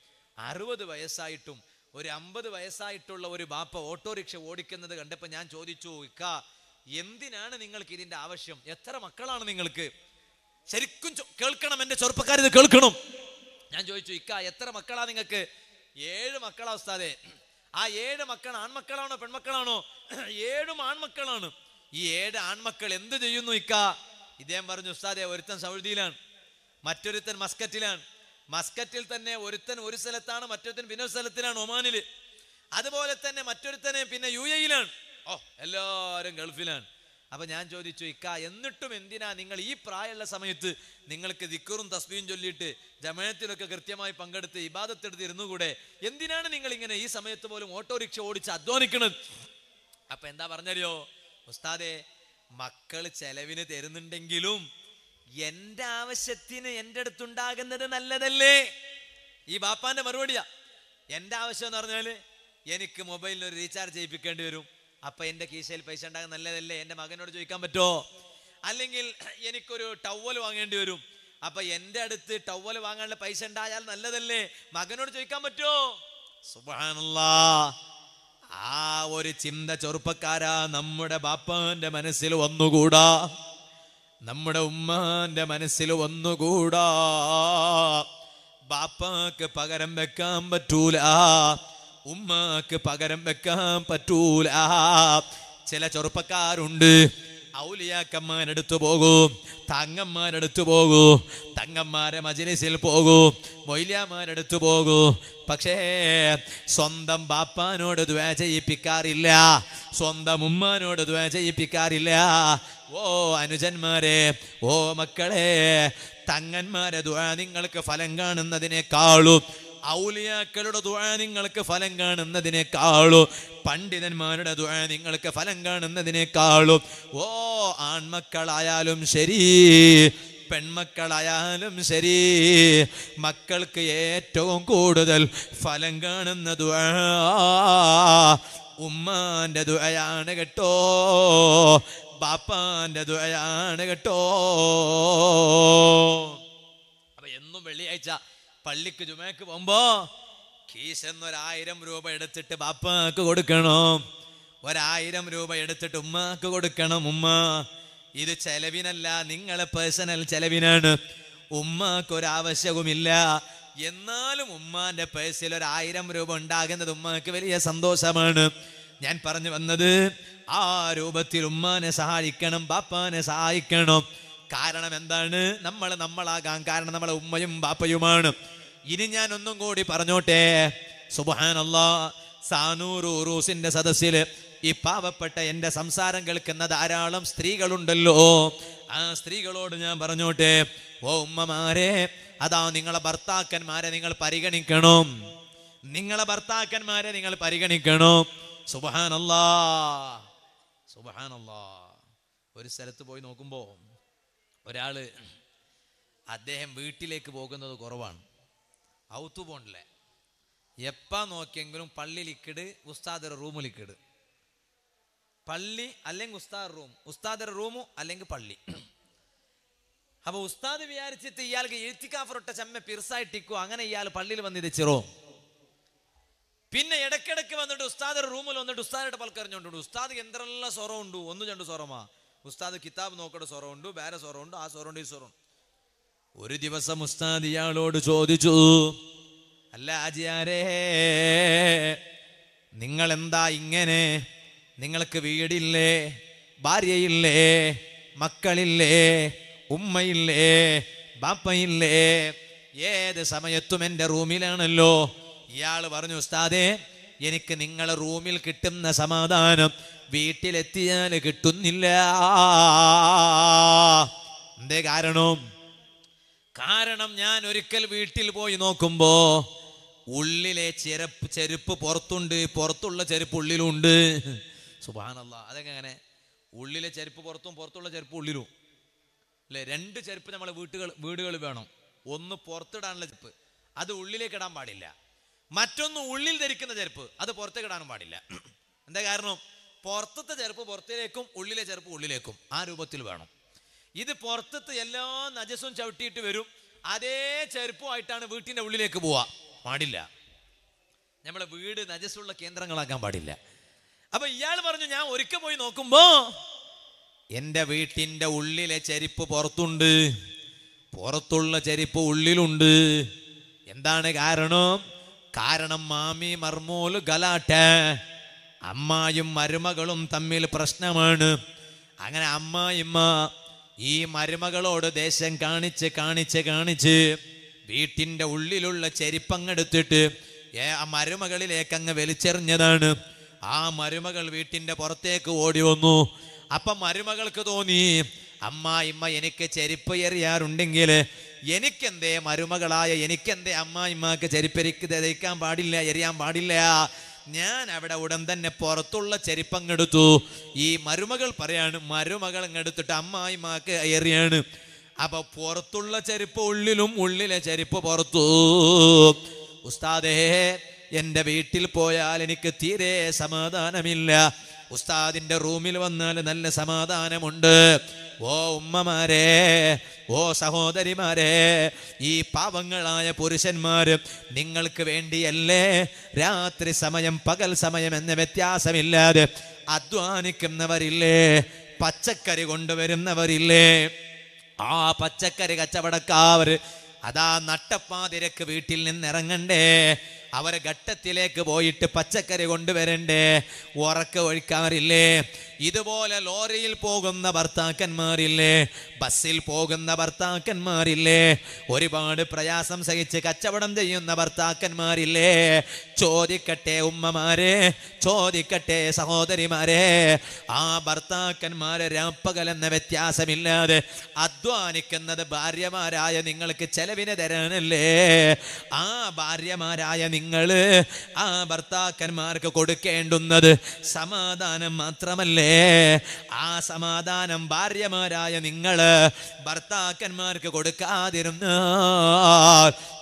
അറുപത് വയസ്സായിട്ടും ഒരു അമ്പത് വയസ്സായിട്ടുള്ള ഒരു ബാപ്പ ഓട്ടോറിക്ഷ ഓടിക്കുന്നത് കണ്ടപ്പോൾ ഞാൻ ചോദിച്ചു ഇക്ക എന്തിനാണ് നിങ്ങൾക്ക് ഇതിന്റെ ആവശ്യം എത്ര മക്കളാണ് നിങ്ങൾക്ക് ശരിക്കും കേൾക്കണം എൻ്റെ ചെറുപ്പക്കാരിത് കേൾക്കണം ഞാൻ ചോദിച്ചു ഇക്ക എത്ര മക്കളാ നിങ്ങൾക്ക് ഏഴ് മക്കളാ ഉസ്താദെ ആ ഏഴ് മക്കൾ ആൺമക്കളാണോ പെൺമക്കളാണോ ഏഴും ആൺമക്കളാണ് ഈ ഏഴ് ആൺമക്കൾ എന്ത് ചെയ്യുന്നു ഇക്ക ഇദ്ദേഹം പറഞ്ഞു ഉസ്താദെ ഒരുത്തൻ സൗദിയിലാണ് മറ്റൊരുത്തൻ മസ്കറ്റിലാണ് മസ്കറ്റിൽ തന്നെ ഒരുത്തൻ ഒരു സ്ഥലത്താണ് മറ്റൊരുത്തൻ പിന്നൊരു സ്ഥലത്തിലാണ് ഒമാനില് അതുപോലെ തന്നെ മറ്റൊരുത്തനെ പിന്നെ യു എയിലാണ് ഓ എല്ലാവരും ഗൾഫിലാണ് അപ്പൊ ഞാൻ ചോദിച്ചു ഇക്ക എന്നിട്ടും എന്തിനാ നിങ്ങൾ ഈ പ്രായമുള്ള സമയത്ത് നിങ്ങൾക്ക് ദിക്കറും തസ്ബീയും ചൊല്ലിയിട്ട് ജമയത്തിലൊക്കെ കൃത്യമായി പങ്കെടുത്ത് ഇബാദത്തെടുത്ത് കൂടെ എന്തിനാണ് നിങ്ങൾ ഇങ്ങനെ ഈ സമയത്ത് പോലും ഓട്ടോറിക്ഷ ഓടിച്ച് അധ്വാനിക്കണത് അപ്പൊ എന്താ പറഞ്ഞറിയോ ഉസ്താദെ മക്കൾ ചെലവിന് തരുന്നുണ്ടെങ്കിലും എന്റെ ആവശ്യത്തിന് എന്റെ അടുത്തുണ്ടാകുന്നത് നല്ലതല്ലേ ഈ ബാപ്പാന്റെ മറുപടിയാ എന്റെ ആവശ്യം എന്ന് പറഞ്ഞാല് എനിക്ക് മൊബൈലിൽ ഒരു റീചാർജ് ചെയ്യിപ്പിക്കേണ്ടി വരും അപ്പൊ എൻ്റെ കീശയിൽ പൈസ ഉണ്ടാകാൻ നല്ലതല്ലേ എൻ്റെ മകനോട് ചോദിക്കാൻ പറ്റുമോ അല്ലെങ്കിൽ എനിക്കൊരു ടവൽ വാങ്ങേണ്ടി വരും അപ്പൊ എൻ്റെ അടുത്ത് ടവൽ വാങ്ങാനുള്ള പൈസ ഉണ്ടായാൽ നല്ലതല്ലേ മകനോട് ചോദിക്കാൻ പറ്റുമോ സുബാനുള്ള ആ ഒരു ചിന്ത ചെറുപ്പക്കാരാ നമ്മുടെ ബാപ്പാന്റെ മനസ്സിൽ ഒന്നുകൂടാ നമ്മുടെ ഉമ്മാന്റെ മനസ്സിൽ ഒന്നുകൂടാ ബാപ്പാക്ക് പകരം വെക്കാൻ പറ്റൂല ഉമ്മക്ക് പകരം വെക്കാൻ പറ്റൂല ചില ചെറുപ്പക്കാരുണ്ട് ഔലിയാക്കന്മാരടുത്ത് പോകൂ തങ്ങന്മാരടുത്ത് പോകൂ തങ്ങന്മാരെ മജിലിസിൽ പോകൂ മൊയ്ലിയാമാരടുത്ത് പോകൂ പക്ഷേ സ്വന്തം ബാപ്പാനോട് ദ്വേ ചെയ്യിപ്പിക്കാറില്ല സ്വന്തം ഉമ്മാനോട് ദ്വേ ചെയ്യിപ്പിക്കാറില്ല ഓ അനുജന്മാരെ ഓ മക്കളെ തങ്ങന്മാരെ ദ്വ നിങ്ങൾക്ക് ഫലം കാണുന്നതിനേക്കാളും ഔലിയാക്കളുടെ ദുആ നിങ്ങൾക്ക് ഫലം കാണുന്നതിനേക്കാളും പണ്ഡിതന്മാരുടെ ദുആ നിങ്ങൾക്ക് ഫലം കാണുന്നതിനേക്കാളും ഓ ആൺമക്കളായാലും ശരി പെൺമക്കളായാലും ശരി മക്കൾക്ക് ഏറ്റവും കൂടുതൽ ഫലം കാണുന്ന ദുആ ഉമ്മാന്റെ ദുആയാണ് കേട്ടോ ബാപ്പാൻ്റെ ദുആയാണ് കേട്ടോ അപ്പൊ എന്നും വെള്ളിയാഴ്ച പള്ളിക്ക് ജുമയ്ക്ക് പോകുമ്പോ കീസ് എന്നൊരായിരം രൂപ എടുത്തിട്ട് ബാപ്പാക്ക് കൊടുക്കണം ഒരായിരം രൂപ എടുത്തിട്ട് ഉമ്മാക്ക് കൊടുക്കണം ഉമ്മ ഇത് ചെലവിനല്ല നിങ്ങളെ പേഴ്സണൽ ചെലവിനാണ് ഉമ്മാക്ക് ഒരാവശ്യവുമില്ല എന്നാലും ഉമ്മാന്റെ പേഴ്സിൽ ഒരു രൂപ ഉണ്ടാകുന്നത് ഉമ്മാക്ക് വലിയ സന്തോഷമാണ് ഞാൻ പറഞ്ഞു വന്നത് ആ രൂപത്തിൽ ഉമ്മാനെ സഹായിക്കണം ബാപ്പാനെ സഹായിക്കണം കാരണം എന്താണ് നമ്മൾ നമ്മളാകാൻ കാരണം നമ്മളെ ഉമ്മയും ബാപ്പയുമാണ് ഇനി ഞാൻ ഒന്നും കൂടി പറഞ്ഞോട്ടെ സുബാനല്ലാ സാനൂറൂസിന്റെ സദസ്സില് ഈ പാവപ്പെട്ട എൻ്റെ സംസാരം കേൾക്കുന്ന ധാരാളം സ്ത്രീകളുണ്ടല്ലോ ആ സ്ത്രീകളോട് ഞാൻ പറഞ്ഞോട്ടെ ഓ ഉമ്മമാരെ അതാ നിങ്ങളെ ഭർത്താക്കന്മാരെ നിങ്ങൾ പരിഗണിക്കണം നിങ്ങളെ ഭർത്താക്കന്മാരെ നിങ്ങൾ പരിഗണിക്കണം സുബഹാനല്ലാ സുബഹാനല്ലാ ഒരു സ്ഥലത്ത് പോയി നോക്കുമ്പോ ഒരാൾ അദ്ദേഹം വീട്ടിലേക്ക് പോകുന്നത് കുറവാണ് ഔത്തു പോണ്ടല്ലേ എപ്പോൾ നോക്കിയെങ്കിലും പള്ളി ലിക്കിഡ് ഉസ്താദർ റൂമ് ലിക്കിഡ് പള്ളി അല്ലെങ്കിൽ ഉസ്താദ് റൂം ഉസ്താദർ റൂമു അല്ലെങ്കിൽ പള്ളി അപ്പോൾ ഉസ്താദ് വിചാരിച്ചിട്ട് ഇയാൾക്ക് എഴുത്തിക്കാഫറൊട്ട ചമ്മ പിർസായിട്ടിക്കോ അങ്ങനെ ഇയാൾ പള്ളിയിൽ വന്നിത് ചെറോ പിന്നെ ഇടയ്ക്കിടയ്ക്ക് വന്നിട്ട് ഉസ്താദർ റൂമിൽ വന്നിട്ട് ഉസ്താദിയുടെ പൽക്കറിഞ്ഞോണ്ടുണ്ട് ഉസ്താദ് എന്തെല്ലാം ഉണ്ട് ഒന്നും രണ്ട് സ്വറമാ ഉസ്താദ് കിതാബ് നോക്കട സ്വറമുണ്ട് വേറെ സ്വറമുണ്ട് ആ സ്വറമുണ്ട് ഈ സ്വറമുണ്ട് ഒരു ദിവസം ഉസ്താദ് ഇയാളോട് ചോദിച്ചു അല്ല ആജിയാരേ നിങ്ങൾ എന്താ ഇങ്ങനെ നിങ്ങൾക്ക് വീടില്ലേ ഭാര്യയില്ലേ മക്കളില്ലേ ഉമ്മയില്ലേ ബാപ്പയില്ലേ ഏത് സമയത്തും എൻ്റെ റൂമിലാണല്ലോ ഇയാൾ പറഞ്ഞു ഉസ്താദേ എനിക്ക് നിങ്ങളെ റൂമിൽ കിട്ടുന്ന സമാധാനം വീട്ടിലെത്തിയാൽ കിട്ടുന്നില്ല എന്തേ കാരണം കാരണം ഞാൻ ഒരിക്കൽ വീട്ടിൽ പോയി നോക്കുമ്പോ ഉള്ളിലെ ചെരപ്പ് ചെരുപ്പ് പുറത്തുണ്ട് പുറത്തുള്ള ചെരുപ്പ് ഉള്ളിലുണ്ട് സുബാനല്ല അതൊക്കെ അങ്ങനെ ഉള്ളിലെ ചെരുപ്പ് പുറത്തും പുറത്തുള്ള ചെരുപ്പ് ഉള്ളിലും അല്ലെ രണ്ട് ചെരുപ്പ് നമ്മളെ വീട്ടുകൾ വീടുകളിൽ വേണം ഒന്ന് പുറത്തിടാനുള്ള ചെരുപ്പ് അത് ഉള്ളിലേക്ക് ഇടാൻ പാടില്ല മറ്റൊന്ന് ഉള്ളിൽ ധരിക്കുന്ന ചെരുപ്പ് അത് പുറത്തേക്ക് ഇടാനും പാടില്ല എന്താ കാരണം പുറത്തത്തെ ചെരുപ്പ് പുറത്തേക്കും ഉള്ളിലെ ചെരുപ്പ് ഉള്ളിലേക്കും ആ രൂപത്തിൽ വേണം ഇത് പുറത്തത്തെ എല്ലാ നജസും ചവിട്ടിയിട്ട് വരും അതേ ചെരുപ്പുമായിട്ടാണ് വീട്ടിൻ്റെ ഉള്ളിലേക്ക് പോവാ പാടില്ല നമ്മളെ വീട് നജസ്സുള്ള കേന്ദ്രങ്ങളാക്കാൻ പാടില്ല അപ്പൊ ഇയാൾ പറഞ്ഞു ഞാൻ ഒരിക്കൽ പോയി നോക്കുമ്പോ എൻ്റെ വീട്ടിന്റെ ഉള്ളിലെ ചെരുപ്പ് പുറത്തുണ്ട് പുറത്തുള്ള ചെരുപ്പ് ഉള്ളിലുണ്ട് എന്താണ് കാരണം കാരണം മാമി മർമോൽ ഗലാട്ട് അമ്മായും മരുമകളും തമ്മിൽ പ്രശ്നമാണ് അങ്ങനെ അമ്മായിമ്മ ഈ മരുമകളോട് ദേശം കാണിച്ച് കാണിച്ച് കാണിച്ച് വീട്ടിൻ്റെ ഉള്ളിലുള്ള ചെരിപ്പങ്ങെടുത്തിട്ട് ഏ ആ മരുമകളിലേക്ക് അങ്ങ് വലിച്ചെറിഞ്ഞതാണ് ആ മരുമകൾ വീട്ടിൻ്റെ പുറത്തേക്ക് ഓടി വന്നു അപ്പം മരുമകൾക്ക് തോന്നി അമ്മായിമ്മ എനിക്ക് ചെരിപ്പ് എറിയാറുണ്ടെങ്കിൽ എനിക്കെന്തേ മരുമകളായ എനിക്കെന്തേ അമ്മായിമ്മക്ക് ചെരിപ്പരിക്ക് തയ്ക്കാൻ പാടില്ല എരിയാൻ പാടില്ല ഞാൻ അവിടെ ഉടൻ തന്നെ പുറത്തുള്ള ചെരിപ്പങ്ങെടുത്തു ഈ മരുമകൾ പറയാണ് മരുമകൾ അങ്ങെടുത്തിട്ട് അമ്മായിമാക്ക് എറിയാണ് അപ്പൊ പുറത്തുള്ള ചെരുപ്പ് ഉള്ളിലും ഉള്ളിലെ ചെരുപ്പ് പുറത്തു ഉസ്താദേ എൻ്റെ വീട്ടിൽ പോയാൽ എനിക്ക് തീരെ സമാധാനമില്ല ഉസ്താദിന്റെ റൂമിൽ വന്നാൽ നല്ല സമാധാനമുണ്ട് ഓ ഉമ്മമാരെ ഓ സഹോദരിമാരെ ഈ പാവങ്ങളായ പുരുഷന്മാര് നിങ്ങൾക്ക് വേണ്ടിയല്ലേ രാത്രി സമയം പകൽ സമയം എന്ന വ്യത്യാസമില്ലാതെ അധ്വാനിക്കുന്നവരില്ലേ പച്ചക്കറി കൊണ്ടുവരുന്നവരില്ലേ ആ പച്ചക്കറി കച്ചവടക്കാവർ അതാ നട്ടപ്പാതിരക്ക് വീട്ടിൽ നിന്നിറങ്ങണ്ടേ അവരെ ഘട്ടത്തിലേക്ക് പോയിട്ട് പച്ചക്കറി കൊണ്ടുവരണ്ടേ ഉറക്ക ഒഴിക്കാറില്ലേ ഇതുപോലെ ലോറിയിൽ പോകുന്ന ഭർത്താക്കന്മാരില്ലേ ബസ്സിൽ പോകുന്ന ഭർത്താക്കന്മാരില്ലേ ഒരുപാട് പ്രയാസം സഹിച്ച് കച്ചവടം ചെയ്യുന്ന ഭർത്താക്കന്മാരില്ലേ ചോദിക്കട്ടെ ഉമ്മമാരെ ചോദിക്കട്ടെ സഹോദരിമാരെ ആ ഭർത്താക്കന്മാരെ രാപ്പകലെന്ന വ്യത്യാസമില്ലാതെ അധ്വാനിക്കുന്നത് ഭാര്യമാരായ നിങ്ങൾക്ക് ചെലവിന് തരാനല്ലേ ആ ഭാര്യമാരായ നിങ്ങൾ നിങ്ങൾ ആ ഭർത്താക്കന്മാർക്ക് കൊടുക്കേണ്ടുന്നത് സമാധാനം മാത്രമല്ലേ ആ സമാധാനം ഭാര്യമാരായ നിങ്ങൾ ഭർത്താക്കന്മാർക്ക് കൊടുക്കാതിരുന്ന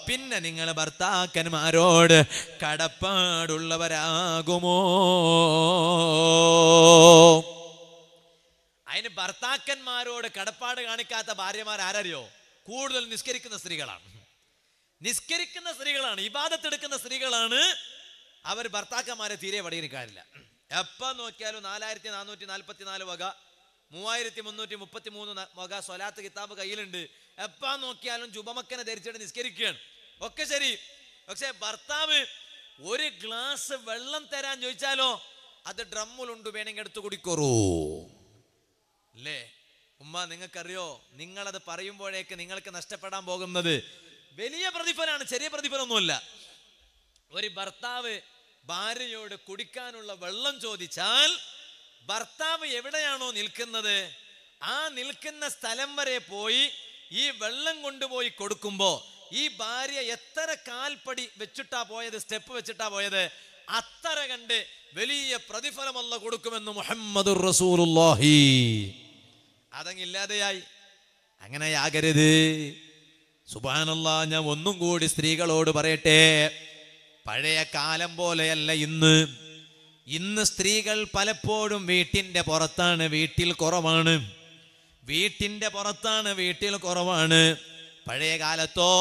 പിന്നെ നിങ്ങൾ ഭർത്താക്കന്മാരോട് കടപ്പാടുള്ളവരാകുമോ അതിന് ഭർത്താക്കന്മാരോട് കടപ്പാട് കാണിക്കാത്ത ഭാര്യമാർ ആരറിയോ കൂടുതൽ നിസ്കരിക്കുന്ന സ്ത്രീകളാണ് നിസ്കരിക്കുന്ന സ്ത്രീകളാണ് ഇബാദത്തെടുക്കുന്ന സ്ത്രീകളാണ് അവർ ഭർത്താക്കന്മാരെ തീരെ വടിയിരിക്കാറില്ല എപ്പോൾ നോക്കിയാലും നാലായിരത്തി നാനൂറ്റി നാൽപ്പത്തി നാല് വക മൂവായിരത്തി മുന്നൂറ്റി മുപ്പത്തി മൂന്ന് വക സ്വലാത്ത് കിതാബ് കയ്യിലുണ്ട് എപ്പോൾ നോക്കിയാലും ജുബമക്കനെ ധരിച്ചിട്ട് നിസ്കരിക്കുകയാണ് ഒക്കെ ശരി പക്ഷെ ഭർത്താവ് ഒരു ഗ്ലാസ് വെള്ളം തരാൻ ചോദിച്ചാലോ അത് ഡ്രമ്മിലുണ്ട് വേണമെങ്കിൽ എടുത്ത് കുടിക്കോറൂ അല്ലേ ഉമ്മ നിങ്ങൾക്കറിയോ നിങ്ങളത് പറയുമ്പോഴേക്ക് നിങ്ങൾക്ക് നഷ്ടപ്പെടാൻ പോകുന്നത് വലിയ പ്രതിഫലമാണ് ചെറിയ പ്രതിഫലമൊന്നുമല്ല ഒരു ഭർത്താവ് ഭാര്യയോട് കുടിക്കാനുള്ള വെള്ളം ചോദിച്ചാൽ ഭർത്താവ് എവിടെയാണോ നിൽക്കുന്നത് ആ നിൽക്കുന്ന സ്ഥലം വരെ പോയി ഈ വെള്ളം കൊണ്ടുപോയി കൊടുക്കുമ്പോൾ ഈ ഭാര്യ എത്ര കാൽപ്പടി വെച്ചിട്ടാ പോയത് സ്റ്റെപ്പ് വെച്ചിട്ടാ പോയത് അത്ര കണ്ട് വലിയ പ്രതിഫലമല്ല കൊടുക്കുമെന്ന് മുഹമ്മദ് അതങ്ങില്ലാതെയായി അങ്ങനെ ആകരുത് സുബാനുള്ള ഞാൻ ഒന്നും കൂടി സ്ത്രീകളോട് പറയട്ടെ പഴയ കാലം പോലെയല്ല ഇന്ന് ഇന്ന് സ്ത്രീകൾ പലപ്പോഴും വീട്ടിന്റെ പുറത്താണ് വീട്ടിൽ കുറവാണ് വീട്ടിന്റെ പുറത്താണ് വീട്ടിൽ കുറവാണ് പഴയ കാലത്തോ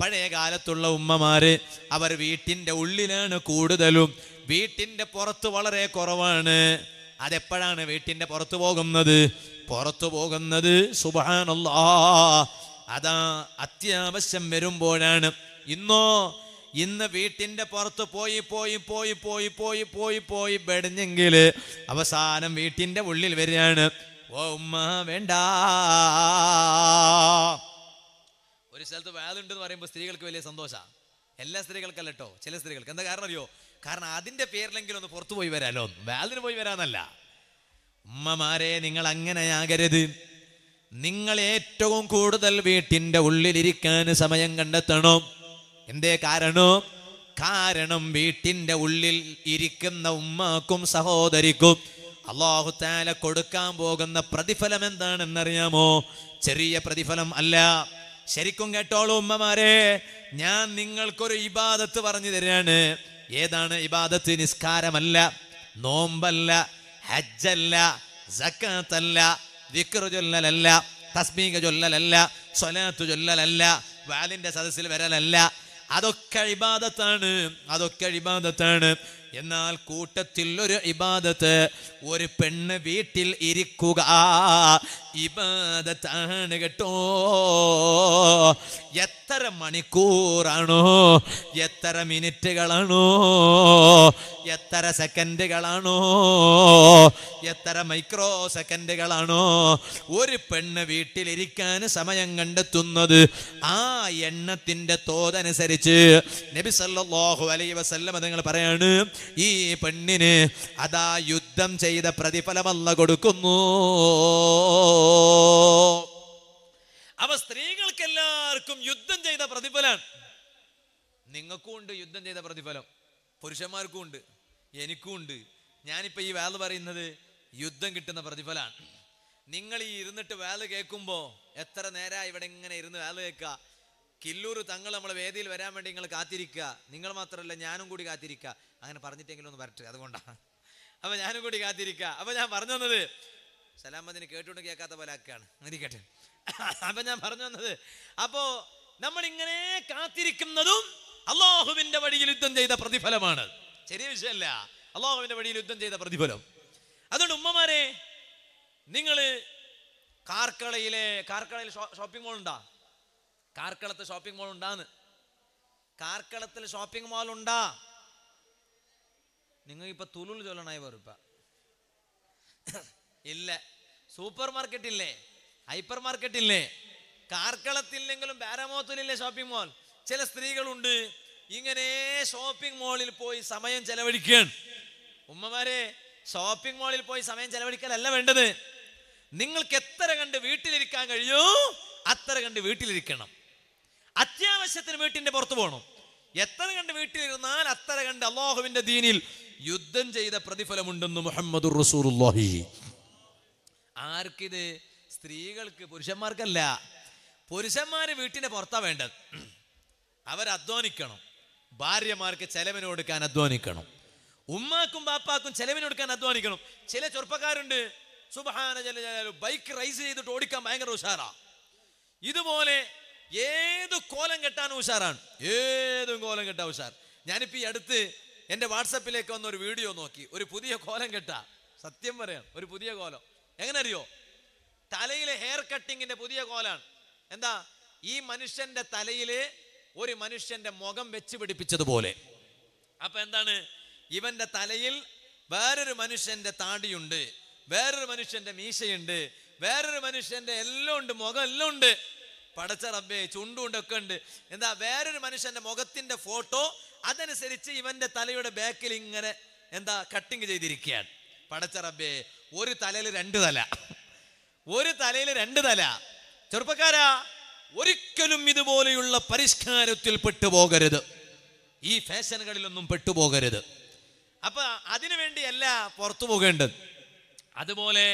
പഴയ കാലത്തുള്ള ഉമ്മമാര് അവർ വീട്ടിന്റെ ഉള്ളിലാണ് കൂടുതലും വീട്ടിന്റെ പുറത്ത് വളരെ കുറവാണ് അതെപ്പോഴാണ് വീട്ടിന്റെ പുറത്തു പോകുന്നത് പുറത്തു പോകുന്നത് സുബാനുള്ള അതാ അത്യാവശ്യം വരുമ്പോഴാണ് ഇന്നോ ഇന്ന് വീട്ടിന്റെ പുറത്ത് പോയി പോയി പോയി പോയി പോയി പോയി പോയി പെടിഞ്ഞെങ്കിൽ അവസാനം വീട്ടിന്റെ ഉള്ളിൽ വരികയാണ് ഓ ഉമ്മ വേണ്ട ഒരു സ്ഥലത്ത് എന്ന് പറയുമ്പോൾ സ്ത്രീകൾക്ക് വലിയ സന്തോഷമാണ് എല്ലാ സ്ത്രീകൾക്കല്ല കേട്ടോ ചില സ്ത്രീകൾക്ക് എന്താ കാരണം അറിയോ കാരണം അതിന്റെ പേരിലെങ്കിലും ഒന്ന് പുറത്തു പോയി വരാലോ വേദന പോയി വരാന്നല്ല ഉമ്മമാരെ നിങ്ങൾ അങ്ങനെയാകരുത് നിങ്ങൾ ഏറ്റവും കൂടുതൽ വീട്ടിന്റെ ഉള്ളിലിരിക്കാൻ സമയം കണ്ടെത്തണം എന്തേ കാരണോ കാരണം വീട്ടിന്റെ ഉള്ളിൽ ഇരിക്കുന്ന ഉമ്മാക്കും സഹോദരിക്കും അള്ളാഹുത്താല കൊടുക്കാൻ പോകുന്ന പ്രതിഫലം എന്താണെന്നറിയാമോ ചെറിയ പ്രതിഫലം അല്ല ശരിക്കും കേട്ടോളൂ ഉമ്മമാരെ ഞാൻ നിങ്ങൾക്കൊരു ഇബാദത്ത് പറഞ്ഞു തരാണ് ഏതാണ് ഇബാദത്ത് നിസ്കാരമല്ല നോമ്പല്ല ഹജ്ജല്ല ജക്കാത്തല്ല ദിക്കറ് ചൊല്ലലല്ല തസ്മീക ചൊല്ലലല്ല സ്വലത്ത് ചൊല്ലലല്ല വാലിന്റെ സദസ്സിൽ വരലല്ല അതൊക്കെ അഴിബാധത്താണ് അതൊക്കെ അഴിബാധത്താണ് എന്നാൽ കൂട്ടത്തിൽ ഒരു ഇബാദത്ത് ഒരു പെണ്ണ് വീട്ടിൽ ഇരിക്കുക ഇബാദത്താണ് കേട്ടോ എത്ര മണിക്കൂറാണോ എത്ര മിനിറ്റുകളാണോ എത്ര സെക്കൻഡുകളാണോ എത്ര മൈക്രോ സെക്കൻഡുകളാണോ ഒരു പെണ്ണ് വീട്ടിലിരിക്കാൻ സമയം കണ്ടെത്തുന്നത് ആ എണ്ണത്തിന്റെ തോതനുസരിച്ച് നബി സല്ലാഹു അലൈ വസല്ലം നിങ്ങൾ പറയാണ് ഈ പെണ്ണിന് അതാ യുദ്ധം ചെയ്ത പ്രതിഫലമല്ല കൊടുക്കുന്നു അവ സ്ത്രീകൾക്ക് എല്ലാവർക്കും യുദ്ധം ചെയ്ത പ്രതിഫലമാണ് നിങ്ങൾക്കും ഉണ്ട് യുദ്ധം ചെയ്ത പ്രതിഫലം പുരുഷന്മാർക്കും ഉണ്ട് എനിക്കും ഉണ്ട് ഞാനിപ്പോ ഈ വേല പറയുന്നത് യുദ്ധം കിട്ടുന്ന പ്രതിഫലമാണ് നിങ്ങൾ ഈ ഇരുന്നിട്ട് വേല കേൾക്കുമ്പോൾ എത്ര നേരം ഇവിടെ ഇങ്ങനെ ഇരുന്ന് വേല കേൾക്കുക കില്ലൂർ തങ്ങൾ നമ്മളെ വേദിയിൽ വരാൻ വേണ്ടി നിങ്ങൾ കാത്തിരിക്കുക നിങ്ങൾ മാത്രമല്ല ഞാനും കൂടി കാത്തിരിക്കുക അങ്ങനെ പറഞ്ഞിട്ടെങ്കിലും ഒന്ന് വരട്ടെ അതുകൊണ്ടാണ് അപ്പൊ ഞാനും കൂടി കാത്തിരിക്കുക അപ്പൊ ഞാൻ പറഞ്ഞു വന്നത് സലാമത്തിന് കേട്ടുകൊണ്ട് കേൾക്കാത്ത പോലെ ആക്കുകയാണ് ഇരിക്കട്ടെ അപ്പൊ ഞാൻ പറഞ്ഞു വന്നത് അപ്പോൾ നമ്മൾ ഇങ്ങനെ കാത്തിരിക്കുന്നതും അള്ളാഹുവിന്റെ വഴിയിൽ യുദ്ധം ചെയ്ത പ്രതിഫലമാണ് ചെറിയ വിഷയമല്ല അള്ളാഹുവിന്റെ വഴിയിൽ യുദ്ധം ചെയ്ത പ്രതിഫലം അതുകൊണ്ട് ഉമ്മമാരെ നിങ്ങൾ കാർക്കളയിലെ കാർക്കളയിൽ ഷോപ്പിംഗ് മോൾ ഉണ്ടോ കാർക്കളത്ത് ഷോപ്പിംഗ് മോൾ ഉണ്ടാന്ന് കാർക്കളത്തിൽ ഷോപ്പിംഗ് മോൾ ഉണ്ടാ നിങ്ങൾ ഇപ്പൊ തുലുൽ ചൊല്ലണായി വെറുപ്പ ഇല്ല സൂപ്പർ മാർക്കറ്റ് ഇല്ലേ ഹൈപ്പർ മാർക്കറ്റ് ഇല്ലേ കാർക്കളത്തില്ലെങ്കിലും ബാരാമോത്തിലില്ലേ ഷോപ്പിംഗ് മോൾ ചില സ്ത്രീകളുണ്ട് ഇങ്ങനെ ഷോപ്പിംഗ് മോളിൽ പോയി സമയം ചെലവഴിക്കുകയാണ് ഉമ്മമാരെ ഷോപ്പിംഗ് മോളിൽ പോയി സമയം ചെലവഴിക്കലല്ല വേണ്ടത് നിങ്ങൾക്ക് എത്ര കണ്ട് വീട്ടിലിരിക്കാൻ കഴിയൂ അത്ര കണ്ട് വീട്ടിലിരിക്കണം അത്യാവശ്യത്തിന് വീട്ടിന്റെ പുറത്തു പോകണം എത്ര കണ്ട് വീട്ടിലിരുന്നാൽ അത്ര കണ്ട് അള്ളാഹുവിന്റെ ദീനിൽ യുദ്ധം ചെയ്ത പ്രതിഫലമുണ്ടെന്ന് മുഹമ്മദ് ആർക്കിത് സ്ത്രീകൾക്ക് പുരുഷന്മാർക്കല്ല പുരുഷന്മാര് വീട്ടിന്റെ പുറത്താ വേണ്ടത് അവരധ്വാനിക്കണം ഭാര്യമാർക്ക് കൊടുക്കാൻ അധ്വാനിക്കണം ഉമ്മാക്കും ബാപ്പാക്കും കൊടുക്കാൻ അധ്വാനിക്കണം ചില ചെറുപ്പക്കാരുണ്ട് സുബഹാന ബൈക്ക് റൈസ് ചെയ്തിട്ട് ഓടിക്കാൻ ഭയങ്കര ഉഷാറാ ഇതുപോലെ ഏത് കോലം കെട്ടാനും ഉഷാറാണ് ഏതും കോലം കെട്ടാൻ ഉഷാർ ഞാനിപ്പോ ഈ അടുത്ത് എൻ്റെ വാട്സപ്പിലേക്ക് വന്ന ഒരു വീഡിയോ നോക്കി ഒരു പുതിയ കോലം കെട്ടാ സത്യം പറയാം ഒരു പുതിയ കോലം എങ്ങനെ അറിയോ തലയിലെ ഹെയർ കട്ടിങ്ങിന്റെ പുതിയ കോലാണ് എന്താ ഈ മനുഷ്യൻ്റെ തലയിൽ ഒരു മനുഷ്യൻ്റെ മുഖം വെച്ച് പിടിപ്പിച്ചതുപോലെ അപ്പൊ എന്താണ് ഇവൻ്റെ തലയിൽ വേറൊരു മനുഷ്യൻ്റെ താടിയുണ്ട് വേറൊരു മനുഷ്യൻ്റെ മീശയുണ്ട് വേറൊരു മനുഷ്യൻ്റെ എല്ലാം ഉണ്ട് മുഖം എല്ലാം ഉണ്ട് പടച്ച റബ്ബേ ചുണ്ടുണ്ടൊക്കെ ഉണ്ട് എന്താ വേറൊരു മനുഷ്യന്റെ മുഖത്തിന്റെ ഫോട്ടോ അതനുസരിച്ച് ഇവന്റെ തലയുടെ ബാക്കിൽ ഇങ്ങനെ എന്താ കട്ടിങ് ചെയ്തിരിക്കുകയാണ് പടച്ച റബ്ബേ ഒരു തലയിൽ രണ്ട് തല ഒരു തലയിൽ രണ്ട് തല ചെറുപ്പക്കാരാ ഒരിക്കലും ഇതുപോലെയുള്ള പരിഷ്കാരത്തിൽ പെട്ടുപോകരുത് ഈ ഫാഷനുകളിലൊന്നും പെട്ടുപോകരുത് അപ്പൊ അതിനുവേണ്ടിയല്ല അല്ല പുറത്തു പോകേണ്ടത് അതുപോലെ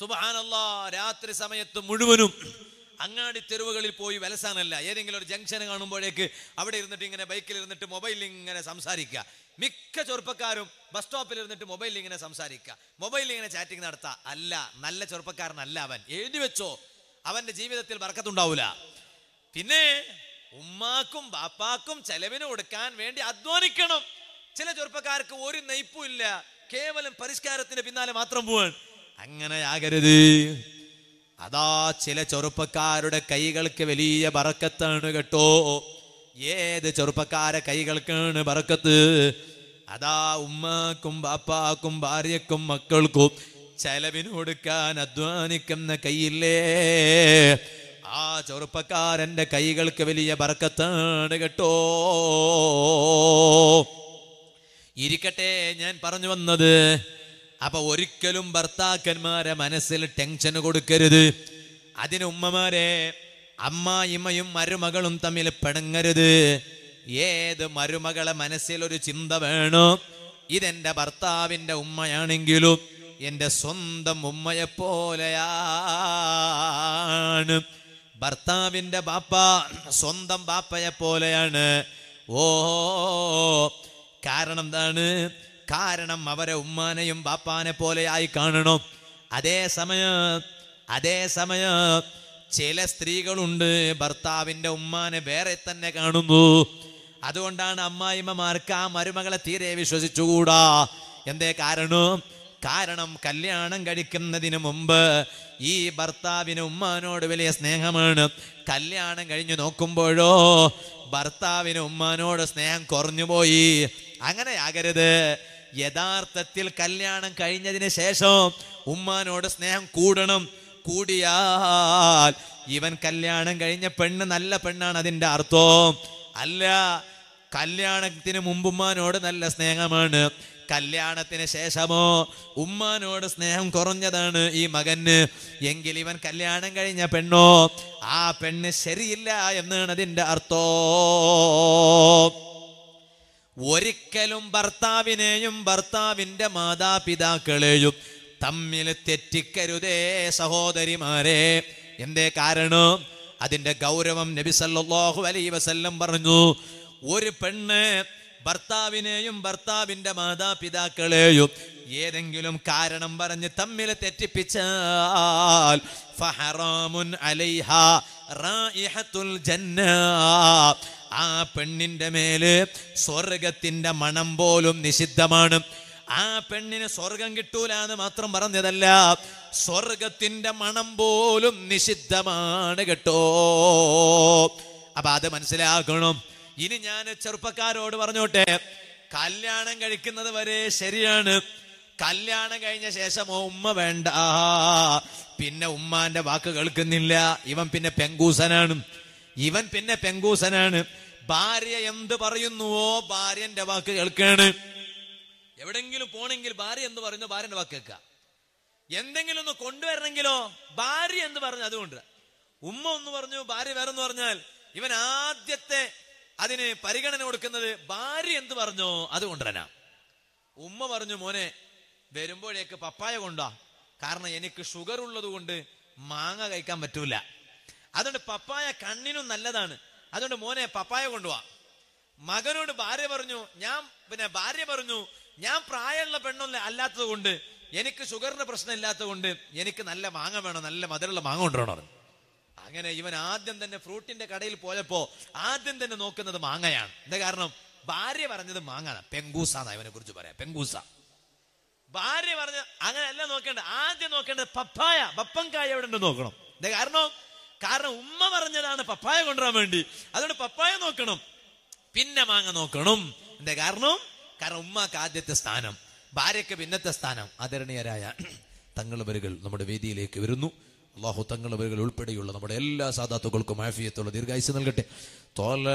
സുബാനല്ല രാത്രി സമയത്ത് മുഴുവനും അങ്ങാടി തെരുവുകളിൽ പോയി വലസാനല്ല ഏതെങ്കിലും ഒരു ജംഗ്ഷൻ കാണുമ്പോഴേക്ക് അവിടെ ഇരുന്നിട്ട് ഇങ്ങനെ ബൈക്കിൽ ഇരുന്നിട്ട് മൊബൈലിൽ ഇങ്ങനെ സംസാരിക്കുക മിക്ക ചെറുപ്പക്കാരും ബസ് സ്റ്റോപ്പിൽ ഇരുന്നിട്ട് മൊബൈലിൽ ഇങ്ങനെ സംസാരിക്കുക മൊബൈലിൽ ഇങ്ങനെ ചാറ്റിംഗ് നടത്താം അല്ല നല്ല ചെറുപ്പക്കാരനല്ല അവൻ എഴുതി വെച്ചോ അവന്റെ ജീവിതത്തിൽ വർക്കത്തുണ്ടാവൂല പിന്നെ ഉമ്മാക്കും ബാപ്പാക്കും ചെലവിന് കൊടുക്കാൻ വേണ്ടി അധ്വാനിക്കണം ചില ചെറുപ്പക്കാർക്ക് ഒരു നെയ്പ്പും ഇല്ല കേവലം പരിഷ്കാരത്തിന് പിന്നാലെ മാത്രം പോവാൻ അങ്ങനെ ആകരുത് അതാ ചില ചെറുപ്പക്കാരുടെ കൈകൾക്ക് വലിയ ബറക്കത്താണ് കേട്ടോ ഏത് ചെറുപ്പക്കാരെ കൈകൾക്കാണ് ബറക്കത്ത് അതാ ഉമ്മാക്കും ബാപ്പാക്കും ഭാര്യക്കും മക്കൾക്കും ചെലവിനൊടുക്കാൻ അധ്വാനിക്കുന്ന കൈയില്ലേ ആ ചെറുപ്പക്കാരന്റെ കൈകൾക്ക് വലിയ ബർക്കത്താണ് കേട്ടോ ഇരിക്കട്ടെ ഞാൻ പറഞ്ഞു വന്നത് അപ്പൊ ഒരിക്കലും ഭർത്താക്കന്മാരെ മനസ്സിൽ ടെൻഷൻ കൊടുക്കരുത് അതിന് ഉമ്മമാരെ അമ്മായിമ്മയും മരുമകളും തമ്മിൽ പിണങ്ങരുത് ഏത് മരുമകളെ മനസ്സിൽ ഒരു ചിന്ത വേണോ ഇതെന്റെ ഭർത്താവിന്റെ ഉമ്മയാണെങ്കിലും എന്റെ സ്വന്തം ഉമ്മയെപ്പോലെയാണ് ഭർത്താവിന്റെ ബാപ്പ സ്വന്തം ബാപ്പയെ പോലെയാണ് ഓ കാരണം എന്താണ് കാരണം അവരെ ഉമ്മാനെയും ബാപ്പാനെ പോലെയായി കാണണം അതേ സമയ ചില സ്ത്രീകളുണ്ട് ഭർത്താവിന്റെ ഉമ്മാനെ വേറെ തന്നെ കാണുന്നു അതുകൊണ്ടാണ് അമ്മായിമ്മമാർക്ക് ആ മരുമകളെ തീരെ വിശ്വസിച്ചുകൂടാ എന്തേ കാരണം കാരണം കല്യാണം കഴിക്കുന്നതിന് മുമ്പ് ഈ ഭർത്താവിന് ഉമ്മാനോട് വലിയ സ്നേഹമാണ് കല്യാണം കഴിഞ്ഞു നോക്കുമ്പോഴോ ഭർത്താവിന് ഉമ്മാനോട് സ്നേഹം കുറഞ്ഞുപോയി അങ്ങനെ ആകരുത് യഥാർത്ഥത്തിൽ കല്യാണം കഴിഞ്ഞതിന് ശേഷം ഉമ്മാനോട് സ്നേഹം കൂടണം കൂടിയാൽ ഇവൻ കല്യാണം കഴിഞ്ഞ പെണ്ണ് നല്ല പെണ്ണാണ് അതിൻ്റെ അർത്ഥം അല്ല കല്യാണത്തിന് മുമ്പ് ഉമ്മാനോട് നല്ല സ്നേഹമാണ് കല്യാണത്തിന് ശേഷമോ ഉമ്മാനോട് സ്നേഹം കുറഞ്ഞതാണ് ഈ മകന് എങ്കിൽ ഇവൻ കല്യാണം കഴിഞ്ഞ പെണ്ണോ ആ പെണ്ണ് ശരിയില്ല എന്നാണ് അതിൻ്റെ അർത്ഥം ഒരിക്കലും ഭർത്താവിനെയും ഭർത്താവിൻ്റെ മാതാപിതാക്കളെയും തമ്മിൽ തെറ്റിക്കരുതേ സഹോദരിമാരെ എന്തേ കാരണം അതിൻ്റെ ഗൗരവം നബി അലൈ വസല്ലം പറഞ്ഞു ഒരു പെണ്ണ് ഭർത്താവിനെയും ഭർത്താവിൻ്റെ മാതാപിതാക്കളെയും ഏതെങ്കിലും കാരണം പറഞ്ഞ് തമ്മിൽ തെറ്റിപ്പിച്ചാൽ ഫഹറാമുൻ റായിഹത്തുൽ ആ പെണ്ണിന്റെ മേല് സ്വർഗത്തിന്റെ മണം പോലും നിഷിദ്ധമാണ് ആ പെണ്ണിന് സ്വർഗം കിട്ടൂല എന്ന് മാത്രം പറഞ്ഞതല്ല സ്വർഗത്തിന്റെ മണം പോലും നിഷിദ്ധമാണ് കേട്ടോ അപ്പൊ അത് മനസ്സിലാക്കണം ഇനി ഞാൻ ചെറുപ്പക്കാരോട് പറഞ്ഞോട്ടെ കല്യാണം കഴിക്കുന്നത് വരെ ശരിയാണ് കല്യാണം കഴിഞ്ഞ ശേഷമോ ഉമ്മ വേണ്ട പിന്നെ ഉമ്മാന്റെ വാക്ക് കേൾക്കുന്നില്ല ഇവൻ പിന്നെ പെങ്കൂസനാണ് ഇവൻ പിന്നെ പെങ്കൂസനാണ് ഭാര്യ എന്ത് പറയുന്നുവോ ഭാര്യന്റെ വാക്ക് കേൾക്കാണ് എവിടെങ്കിലും പോണെങ്കിൽ ഭാര്യ എന്ത് പറയുന്നു ഭാര്യന്റെ വാക്ക് കേൾക്കുക എന്തെങ്കിലും ഒന്ന് കൊണ്ടുവരണമെങ്കിലോ ഭാര്യ എന്ത് പറഞ്ഞു അതുകൊണ്ട് ഉമ്മ ഒന്ന് പറഞ്ഞു ഭാര്യ വേറെ എന്ന് പറഞ്ഞാൽ ഇവൻ ആദ്യത്തെ അതിന് പരിഗണന കൊടുക്കുന്നത് ഭാര്യ എന്ത് പറഞ്ഞോ അതുകൊണ്ട് തന്നെ ഉമ്മ പറഞ്ഞു മോനെ വരുമ്പോഴേക്ക് പപ്പായ കൊണ്ടാ കാരണം എനിക്ക് ഷുഗർ ഉള്ളത് കൊണ്ട് മാങ്ങ കഴിക്കാൻ പറ്റൂല അതുകൊണ്ട് പപ്പായ കണ്ണിനും നല്ലതാണ് അതുകൊണ്ട് മോനെ പപ്പായ കൊണ്ടുപോവാ മകനോട് ഭാര്യ പറഞ്ഞു ഞാൻ പിന്നെ ഭാര്യ പറഞ്ഞു ഞാൻ പ്രായമുള്ള പെണ്ണൊന്നും അല്ലാത്തത് കൊണ്ട് എനിക്ക് ഷുഗറിന് പ്രശ്നം ഇല്ലാത്തത് കൊണ്ട് എനിക്ക് നല്ല മാങ്ങ വേണം നല്ല മധുരമുള്ള മാങ്ങ കൊണ്ടുവരണം അങ്ങനെ ഇവൻ ആദ്യം തന്നെ ഫ്രൂട്ടിന്റെ കടയിൽ പോയപ്പോ ആദ്യം തന്നെ നോക്കുന്നത് മാങ്ങയാണ് എന്താ കാരണം ഭാര്യ പറഞ്ഞത് മാങ്ങ പെങ്കൂസ എന്നാ ഇവനെ കുറിച്ച് പറയാം പെങ്കൂസ ഭാര്യ പറഞ്ഞ അല്ല നോക്കേണ്ടത് ആദ്യം നോക്കേണ്ടത് പപ്പായ പപ്പങ്കായ എവിടെ നോക്കണം എന്താ കാരണം കാരണം ഉമ്മ പറഞ്ഞതാണ് പപ്പായ കൊണ്ടുവരാൻ വേണ്ടി അതുകൊണ്ട് പപ്പായ നോക്കണം പിന്നെ മാങ്ങ നോക്കണം എന്റെ കാരണം കാരണം ഉമ്മക്ക് ആദ്യത്തെ സ്ഥാനം ഭാര്യയ്ക്ക് പിന്നത്തെ സ്ഥാനം ആദരണീയരായ തങ്ങളവരുകൾ നമ്മുടെ വേദിയിലേക്ക് വരുന്നു അള്ളാഹു തങ്ങളവരുകൾ ഉൾപ്പെടെയുള്ള നമ്മുടെ എല്ലാ സാധാത്തുക്കൾക്കും ആഫിയത്തുള്ള ദീർഘായുസ് നൽകട്ടെ തോല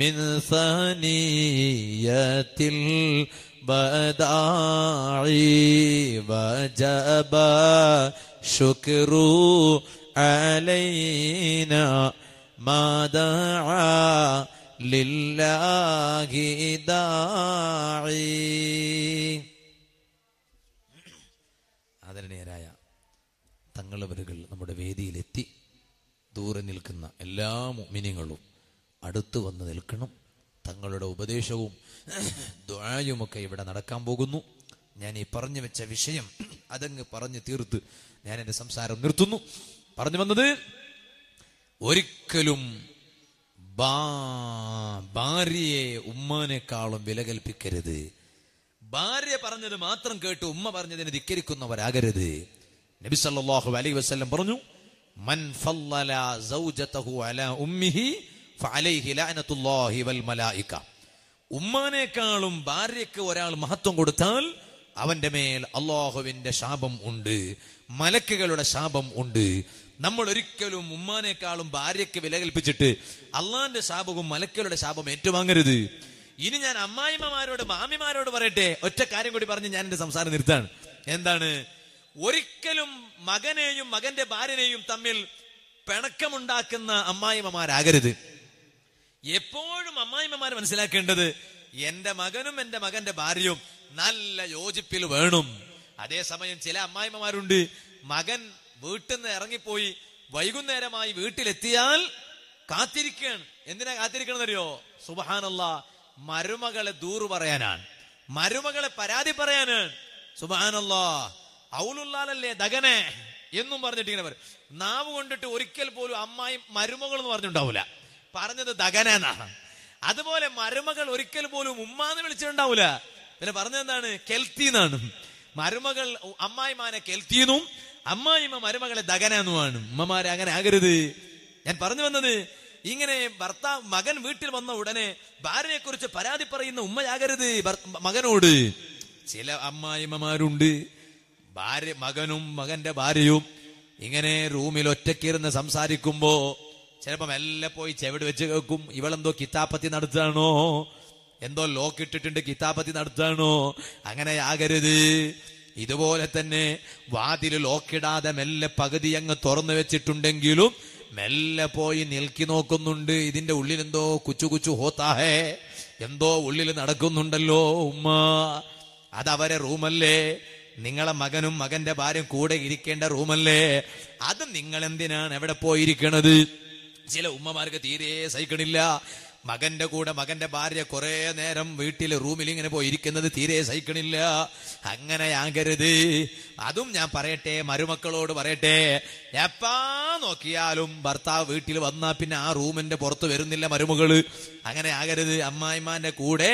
മിൻ ثنية بداعي وجب شكر علينا ما دعا لله داعي ആദരണീയരായ തങ്ങളവരുകൾ നമ്മുടെ വേദിയിലെത്തി ദൂരെ നിൽക്കുന്ന എല്ലാ മിനിങ്ങളും അടുത്തു വന്ന് നിൽക്കണം തങ്ങളുടെ ഉപദേശവും (coughs) ദുആയുമൊക്കെ ഇവിടെ നടക്കാൻ പോകുന്നു ഞാൻ ഈ പറഞ്ഞു വെച്ച വിഷയം (coughs) അതങ്ങ് പറഞ്ഞു തീർത്ത് ഞാൻ എൻ്റെ സംസാരം നിർത്തുന്നു പറഞ്ഞു വന്നത് ഒരിക്കലും ഭാര്യയെ ഉമ്മാനേക്കാളും വില കൽപ്പിക്കരുത് ഭാര്യ പറഞ്ഞത് മാത്രം കേട്ട് ഉമ്മ പറഞ്ഞതിന് ധിക്കരിക്കുന്നവരാകരുത് നബി സല്ലല്ലാഹു അലൈഹി വസല്ലം പറഞ്ഞു മൻ ഫല്ലല സൗജതഹു അലാ ഉമ്മിഹി ഫഅലൈഹി ലഅനത്തുല്ലാഹി വൽ മലായിക ഉമ്മാനേക്കാളും ഭാര്യയ്ക്ക് ഒരാൾ മഹത്വം കൊടുത്താൽ അവന്റെ മേൽ അള്ളാഹുവിന്റെ ശാപം ഉണ്ട് മലക്കുകളുടെ ശാപം ഉണ്ട് നമ്മൾ ഒരിക്കലും ഉമ്മാനേക്കാളും ഭാര്യയ്ക്ക് വില കൽപ്പിച്ചിട്ട് അള്ളാന്റെ ശാപവും മലക്കുകളുടെ ശാപം ഏറ്റുവാങ്ങരുത് ഇനി ഞാൻ അമ്മായിമ്മമാരോട് മാമിമാരോട് പറയട്ടെ ഒറ്റ കാര്യം കൂടി പറഞ്ഞ് ഞാൻ എന്റെ സംസാരം നിർത്താണ് എന്താണ് ഒരിക്കലും മകനെയും മകന്റെ ഭാര്യനെയും തമ്മിൽ പിണക്കമുണ്ടാക്കുന്ന അമ്മായിമ്മമാരാകരുത് എപ്പോഴും അമ്മായിമ്മമാര് മനസ്സിലാക്കേണ്ടത് എന്റെ മകനും എന്റെ മകന്റെ ഭാര്യയും നല്ല യോജിപ്പിൽ വേണം അതേസമയം ചില അമ്മായിമ്മമാരുണ്ട് മകൻ വീട്ടിൽ നിന്ന് ഇറങ്ങിപ്പോയി വൈകുന്നേരമായി വീട്ടിലെത്തിയാൽ കാത്തിരിക്കുകയാണ് എന്തിനാ അറിയോ സുബഹാനല്ല മരുമകളെ ദൂറു പറയാനാണ് മരുമകളെ പരാതി പറയാനാണ് സുബഹാനല്ലോ ഔലുല്ലാലല്ലേ ദഗനെ എന്നും പറഞ്ഞിട്ട് ഇങ്ങനെ പറയും നാവ് കൊണ്ടിട്ട് ഒരിക്കൽ പോലും അമ്മായി മരുമകൾ എന്ന് പറഞ്ഞിട്ടുണ്ടാവൂല പറഞ്ഞത് ദഗന എന്നാണ് അതുപോലെ മരുമകൾ ഒരിക്കൽ പോലും ഉമ്മാന്ന് വിളിച്ചിട്ടുണ്ടാവൂല പിന്നെ എന്താണ് കെൽത്തി എന്നാണ് മരുമകൾ അമ്മായിമാനെ കെൽത്തിയെന്നും അമ്മായിമ്മ മരുമകളെ ദഗനെന്നുമാണ് ഉമ്മമാരെ അങ്ങനെ ആകരുത് ഞാൻ പറഞ്ഞു വന്നത് ഇങ്ങനെ ഭർത്താവ് മകൻ വീട്ടിൽ വന്ന ഉടനെ ഭാര്യയെ കുറിച്ച് പരാതി പറയുന്ന ഉമ്മയാകരുത് മകനോട് ചില അമ്മായിമ്മമാരുണ്ട് ഭാര്യ മകനും മകന്റെ ഭാര്യയും ഇങ്ങനെ റൂമിൽ ഒറ്റക്കിരുന്ന് സംസാരിക്കുമ്പോ ചിലപ്പോൾ മെല്ലെ പോയി ചെവിട് വെച്ച് കേൾക്കും ഇവളെന്തോ കിതാപ്പത്തി നടത്താണോ എന്തോ ലോക്ക് ഇട്ടിട്ടുണ്ട് കിതാപ്പത്തി നടത്താണോ അങ്ങനെ ആകരുത് ഇതുപോലെ തന്നെ വാതിൽ ലോക്കിടാതെ മെല്ലെ പകുതി അങ്ങ് തുറന്നു വെച്ചിട്ടുണ്ടെങ്കിലും മെല്ലെ പോയി നിൽക്കി നോക്കുന്നുണ്ട് ഇതിന്റെ ഉള്ളിൽ എന്തോ കുച്ചു കുച്ചു ഹോത്താഹേ എന്തോ ഉള്ളിൽ നടക്കുന്നുണ്ടല്ലോ ഉമ്മ അതവരെ റൂമല്ലേ നിങ്ങളെ മകനും മകന്റെ ഭാര്യയും കൂടെ ഇരിക്കേണ്ട റൂമല്ലേ അത് നിങ്ങൾ എന്തിനാണ് എവിടെ പോയിരിക്കണത് ചില ഉമ്മമാർക്ക് തീരെ സഹിക്കണില്ല മകന്റെ കൂടെ മകന്റെ ഭാര്യ കുറെ നേരം വീട്ടിൽ റൂമിൽ ഇങ്ങനെ പോയിരിക്കുന്നത് തീരെ സഹിക്കണില്ല അങ്ങനെ ആകരുത് അതും ഞാൻ പറയട്ടെ മരുമക്കളോട് പറയട്ടെ എപ്പാ നോക്കിയാലും ഭർത്താവ് വീട്ടിൽ വന്നാ പിന്നെ ആ റൂമിന്റെ പുറത്ത് വരുന്നില്ല മരുമകള് അങ്ങനെ ആകരുത് അമ്മായിമാന്റെ കൂടെ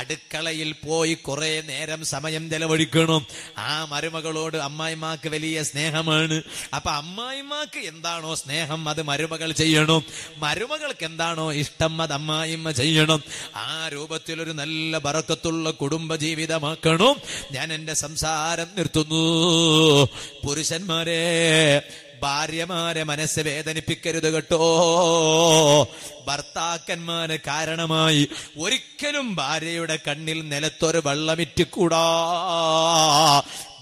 അടുക്കളയിൽ പോയി കുറെ നേരം സമയം ചെലവഴിക്കണം ആ മരുമകളോട് അമ്മായിമാക്ക് വലിയ സ്നേഹമാണ് അപ്പൊ അമ്മായിമാക്ക് എന്താണോ സ്നേഹം അത് മരുമകൾ ചെയ്യണം മരുമകൾക്ക് എന്താണോ ഇഷ്ടം അത് അമ്മായിമ്മ ചെയ്യണം ആ രൂപത്തിൽ ഒരു നല്ല ബറക്കത്തുള്ള കുടുംബജീവിതമാക്കണം ഞാൻ എന്റെ സംസാരം നിർത്തുന്നു പുരുഷന്മാരെ ഭാര്യമാരെ മനസ്സ് വേദനിപ്പിക്കരുത് കേട്ടോ ഭർത്താക്കന്മാര് കാരണമായി ഒരിക്കലും ഭാര്യയുടെ കണ്ണിൽ നിലത്തൊരു വെള്ളമിറ്റിക്കൂടാ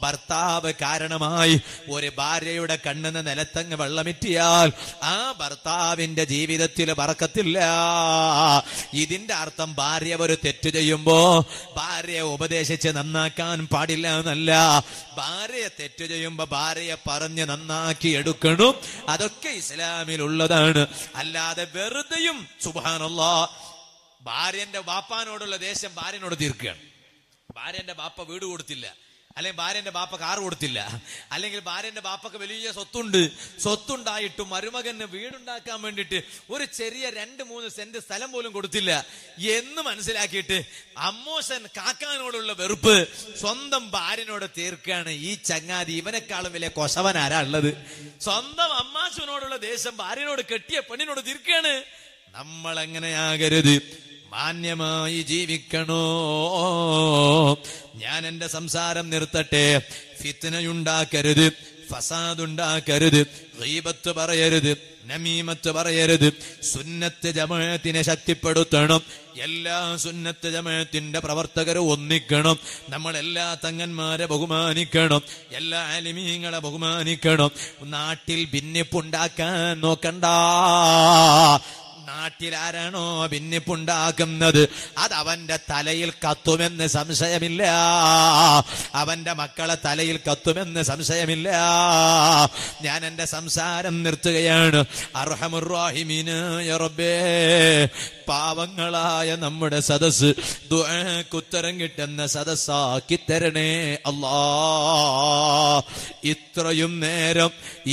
ഭർത്താവ് കാരണമായി ഒരു ഭാര്യയുടെ കണ്ണിന് നിലത്തങ്ങ് വെള്ളമിറ്റിയാൽ ആ ഭർത്താവിന്റെ ജീവിതത്തിൽ പറക്കത്തില്ല ഇതിന്റെ അർത്ഥം ഭാര്യ ഒരു തെറ്റ് ചെയ്യുമ്പോ ഭാര്യയെ ഉപദേശിച്ച് നന്നാക്കാൻ പാടില്ല എന്നല്ല ഭാര്യയെ തെറ്റ് ചെയ്യുമ്പോ ഭാര്യയെ പറഞ്ഞ് നന്നാക്കി എടുക്കണം അതൊക്കെ ഇസ്ലാമിൽ ഉള്ളതാണ് അല്ലാതെ വെറുതെയും സുബാനുള്ള ഭാര്യന്റെ വാപ്പാനോടുള്ള ദേഷ്യം ഭാര്യനോട് തീർക്കുകയാണ് ഭാര്യന്റെ ബാപ്പ വീട് കൊടുത്തില്ല അല്ലെങ്കിൽ ഭാര്യന്റെ ബാപ്പ കാറ് കൊടുത്തില്ല അല്ലെങ്കിൽ ഭാര്യന്റെ ബാപ്പക്ക് വലിയ സ്വത്തുണ്ട് സ്വത്തുണ്ടായിട്ടും മരുമകന് വീടുണ്ടാക്കാൻ വേണ്ടിയിട്ട് ഒരു ചെറിയ രണ്ട് മൂന്ന് സെന്റ് സ്ഥലം പോലും കൊടുത്തില്ല എന്ന് മനസ്സിലാക്കിയിട്ട് അമ്മോശൻ കാക്കാനോടുള്ള വെറുപ്പ് സ്വന്തം ഭാര്യനോട് തീർക്കുകയാണ് ഈ ചങ്ങാതി ഇവനെക്കാളും വലിയ കൊശവനാരാ ഉള്ളത് സ്വന്തം അമ്മാശുവിനോടുള്ള ദേശം ഭാര്യനോട് കെട്ടിയ പെണ്ണിനോട് തീർക്കുകയാണ് നമ്മളെങ്ങനെയാകരുത് മാന്യമായി ജീവിക്കണോ ഞാൻ എന്റെ സംസാരം നിർത്തട്ടെ ഫസാദ് ഉണ്ടാക്കരുത് റീബത്ത് പറയരുത് നമീമത്ത് പറയരുത് സുന്നത്ത് ജമയത്തിനെ ശക്തിപ്പെടുത്തണം എല്ലാ സുന്നത്ത് ജമയത്തിന്റെ പ്രവർത്തകർ ഒന്നിക്കണം നമ്മൾ എല്ലാ തങ്ങന്മാരെ ബഹുമാനിക്കണം എല്ലാ അലിമീങ്ങളെ ബഹുമാനിക്കണം നാട്ടിൽ ഭിന്നിപ്പുണ്ടാക്കാൻ നോക്കണ്ട നാട്ടിലാരാണോ ഭിന്നിപ്പുണ്ടാക്കുന്നത് അത് അവന്റെ തലയിൽ കത്തുമെന്ന് സംശയമില്ല അവന്റെ മക്കളെ തലയിൽ കത്തുമെന്ന് സംശയമില്ല ഞാൻ എന്റെ സംസാരം നിർത്തുകയാണ് അർഹമുറാഹിമീനേ പാവങ്ങളായ നമ്മുടെ സദസ് കുത്തരം കിട്ടുന്ന സദസ്സാക്കി തരണേ അല്ലാ ഇത്രയും നേരം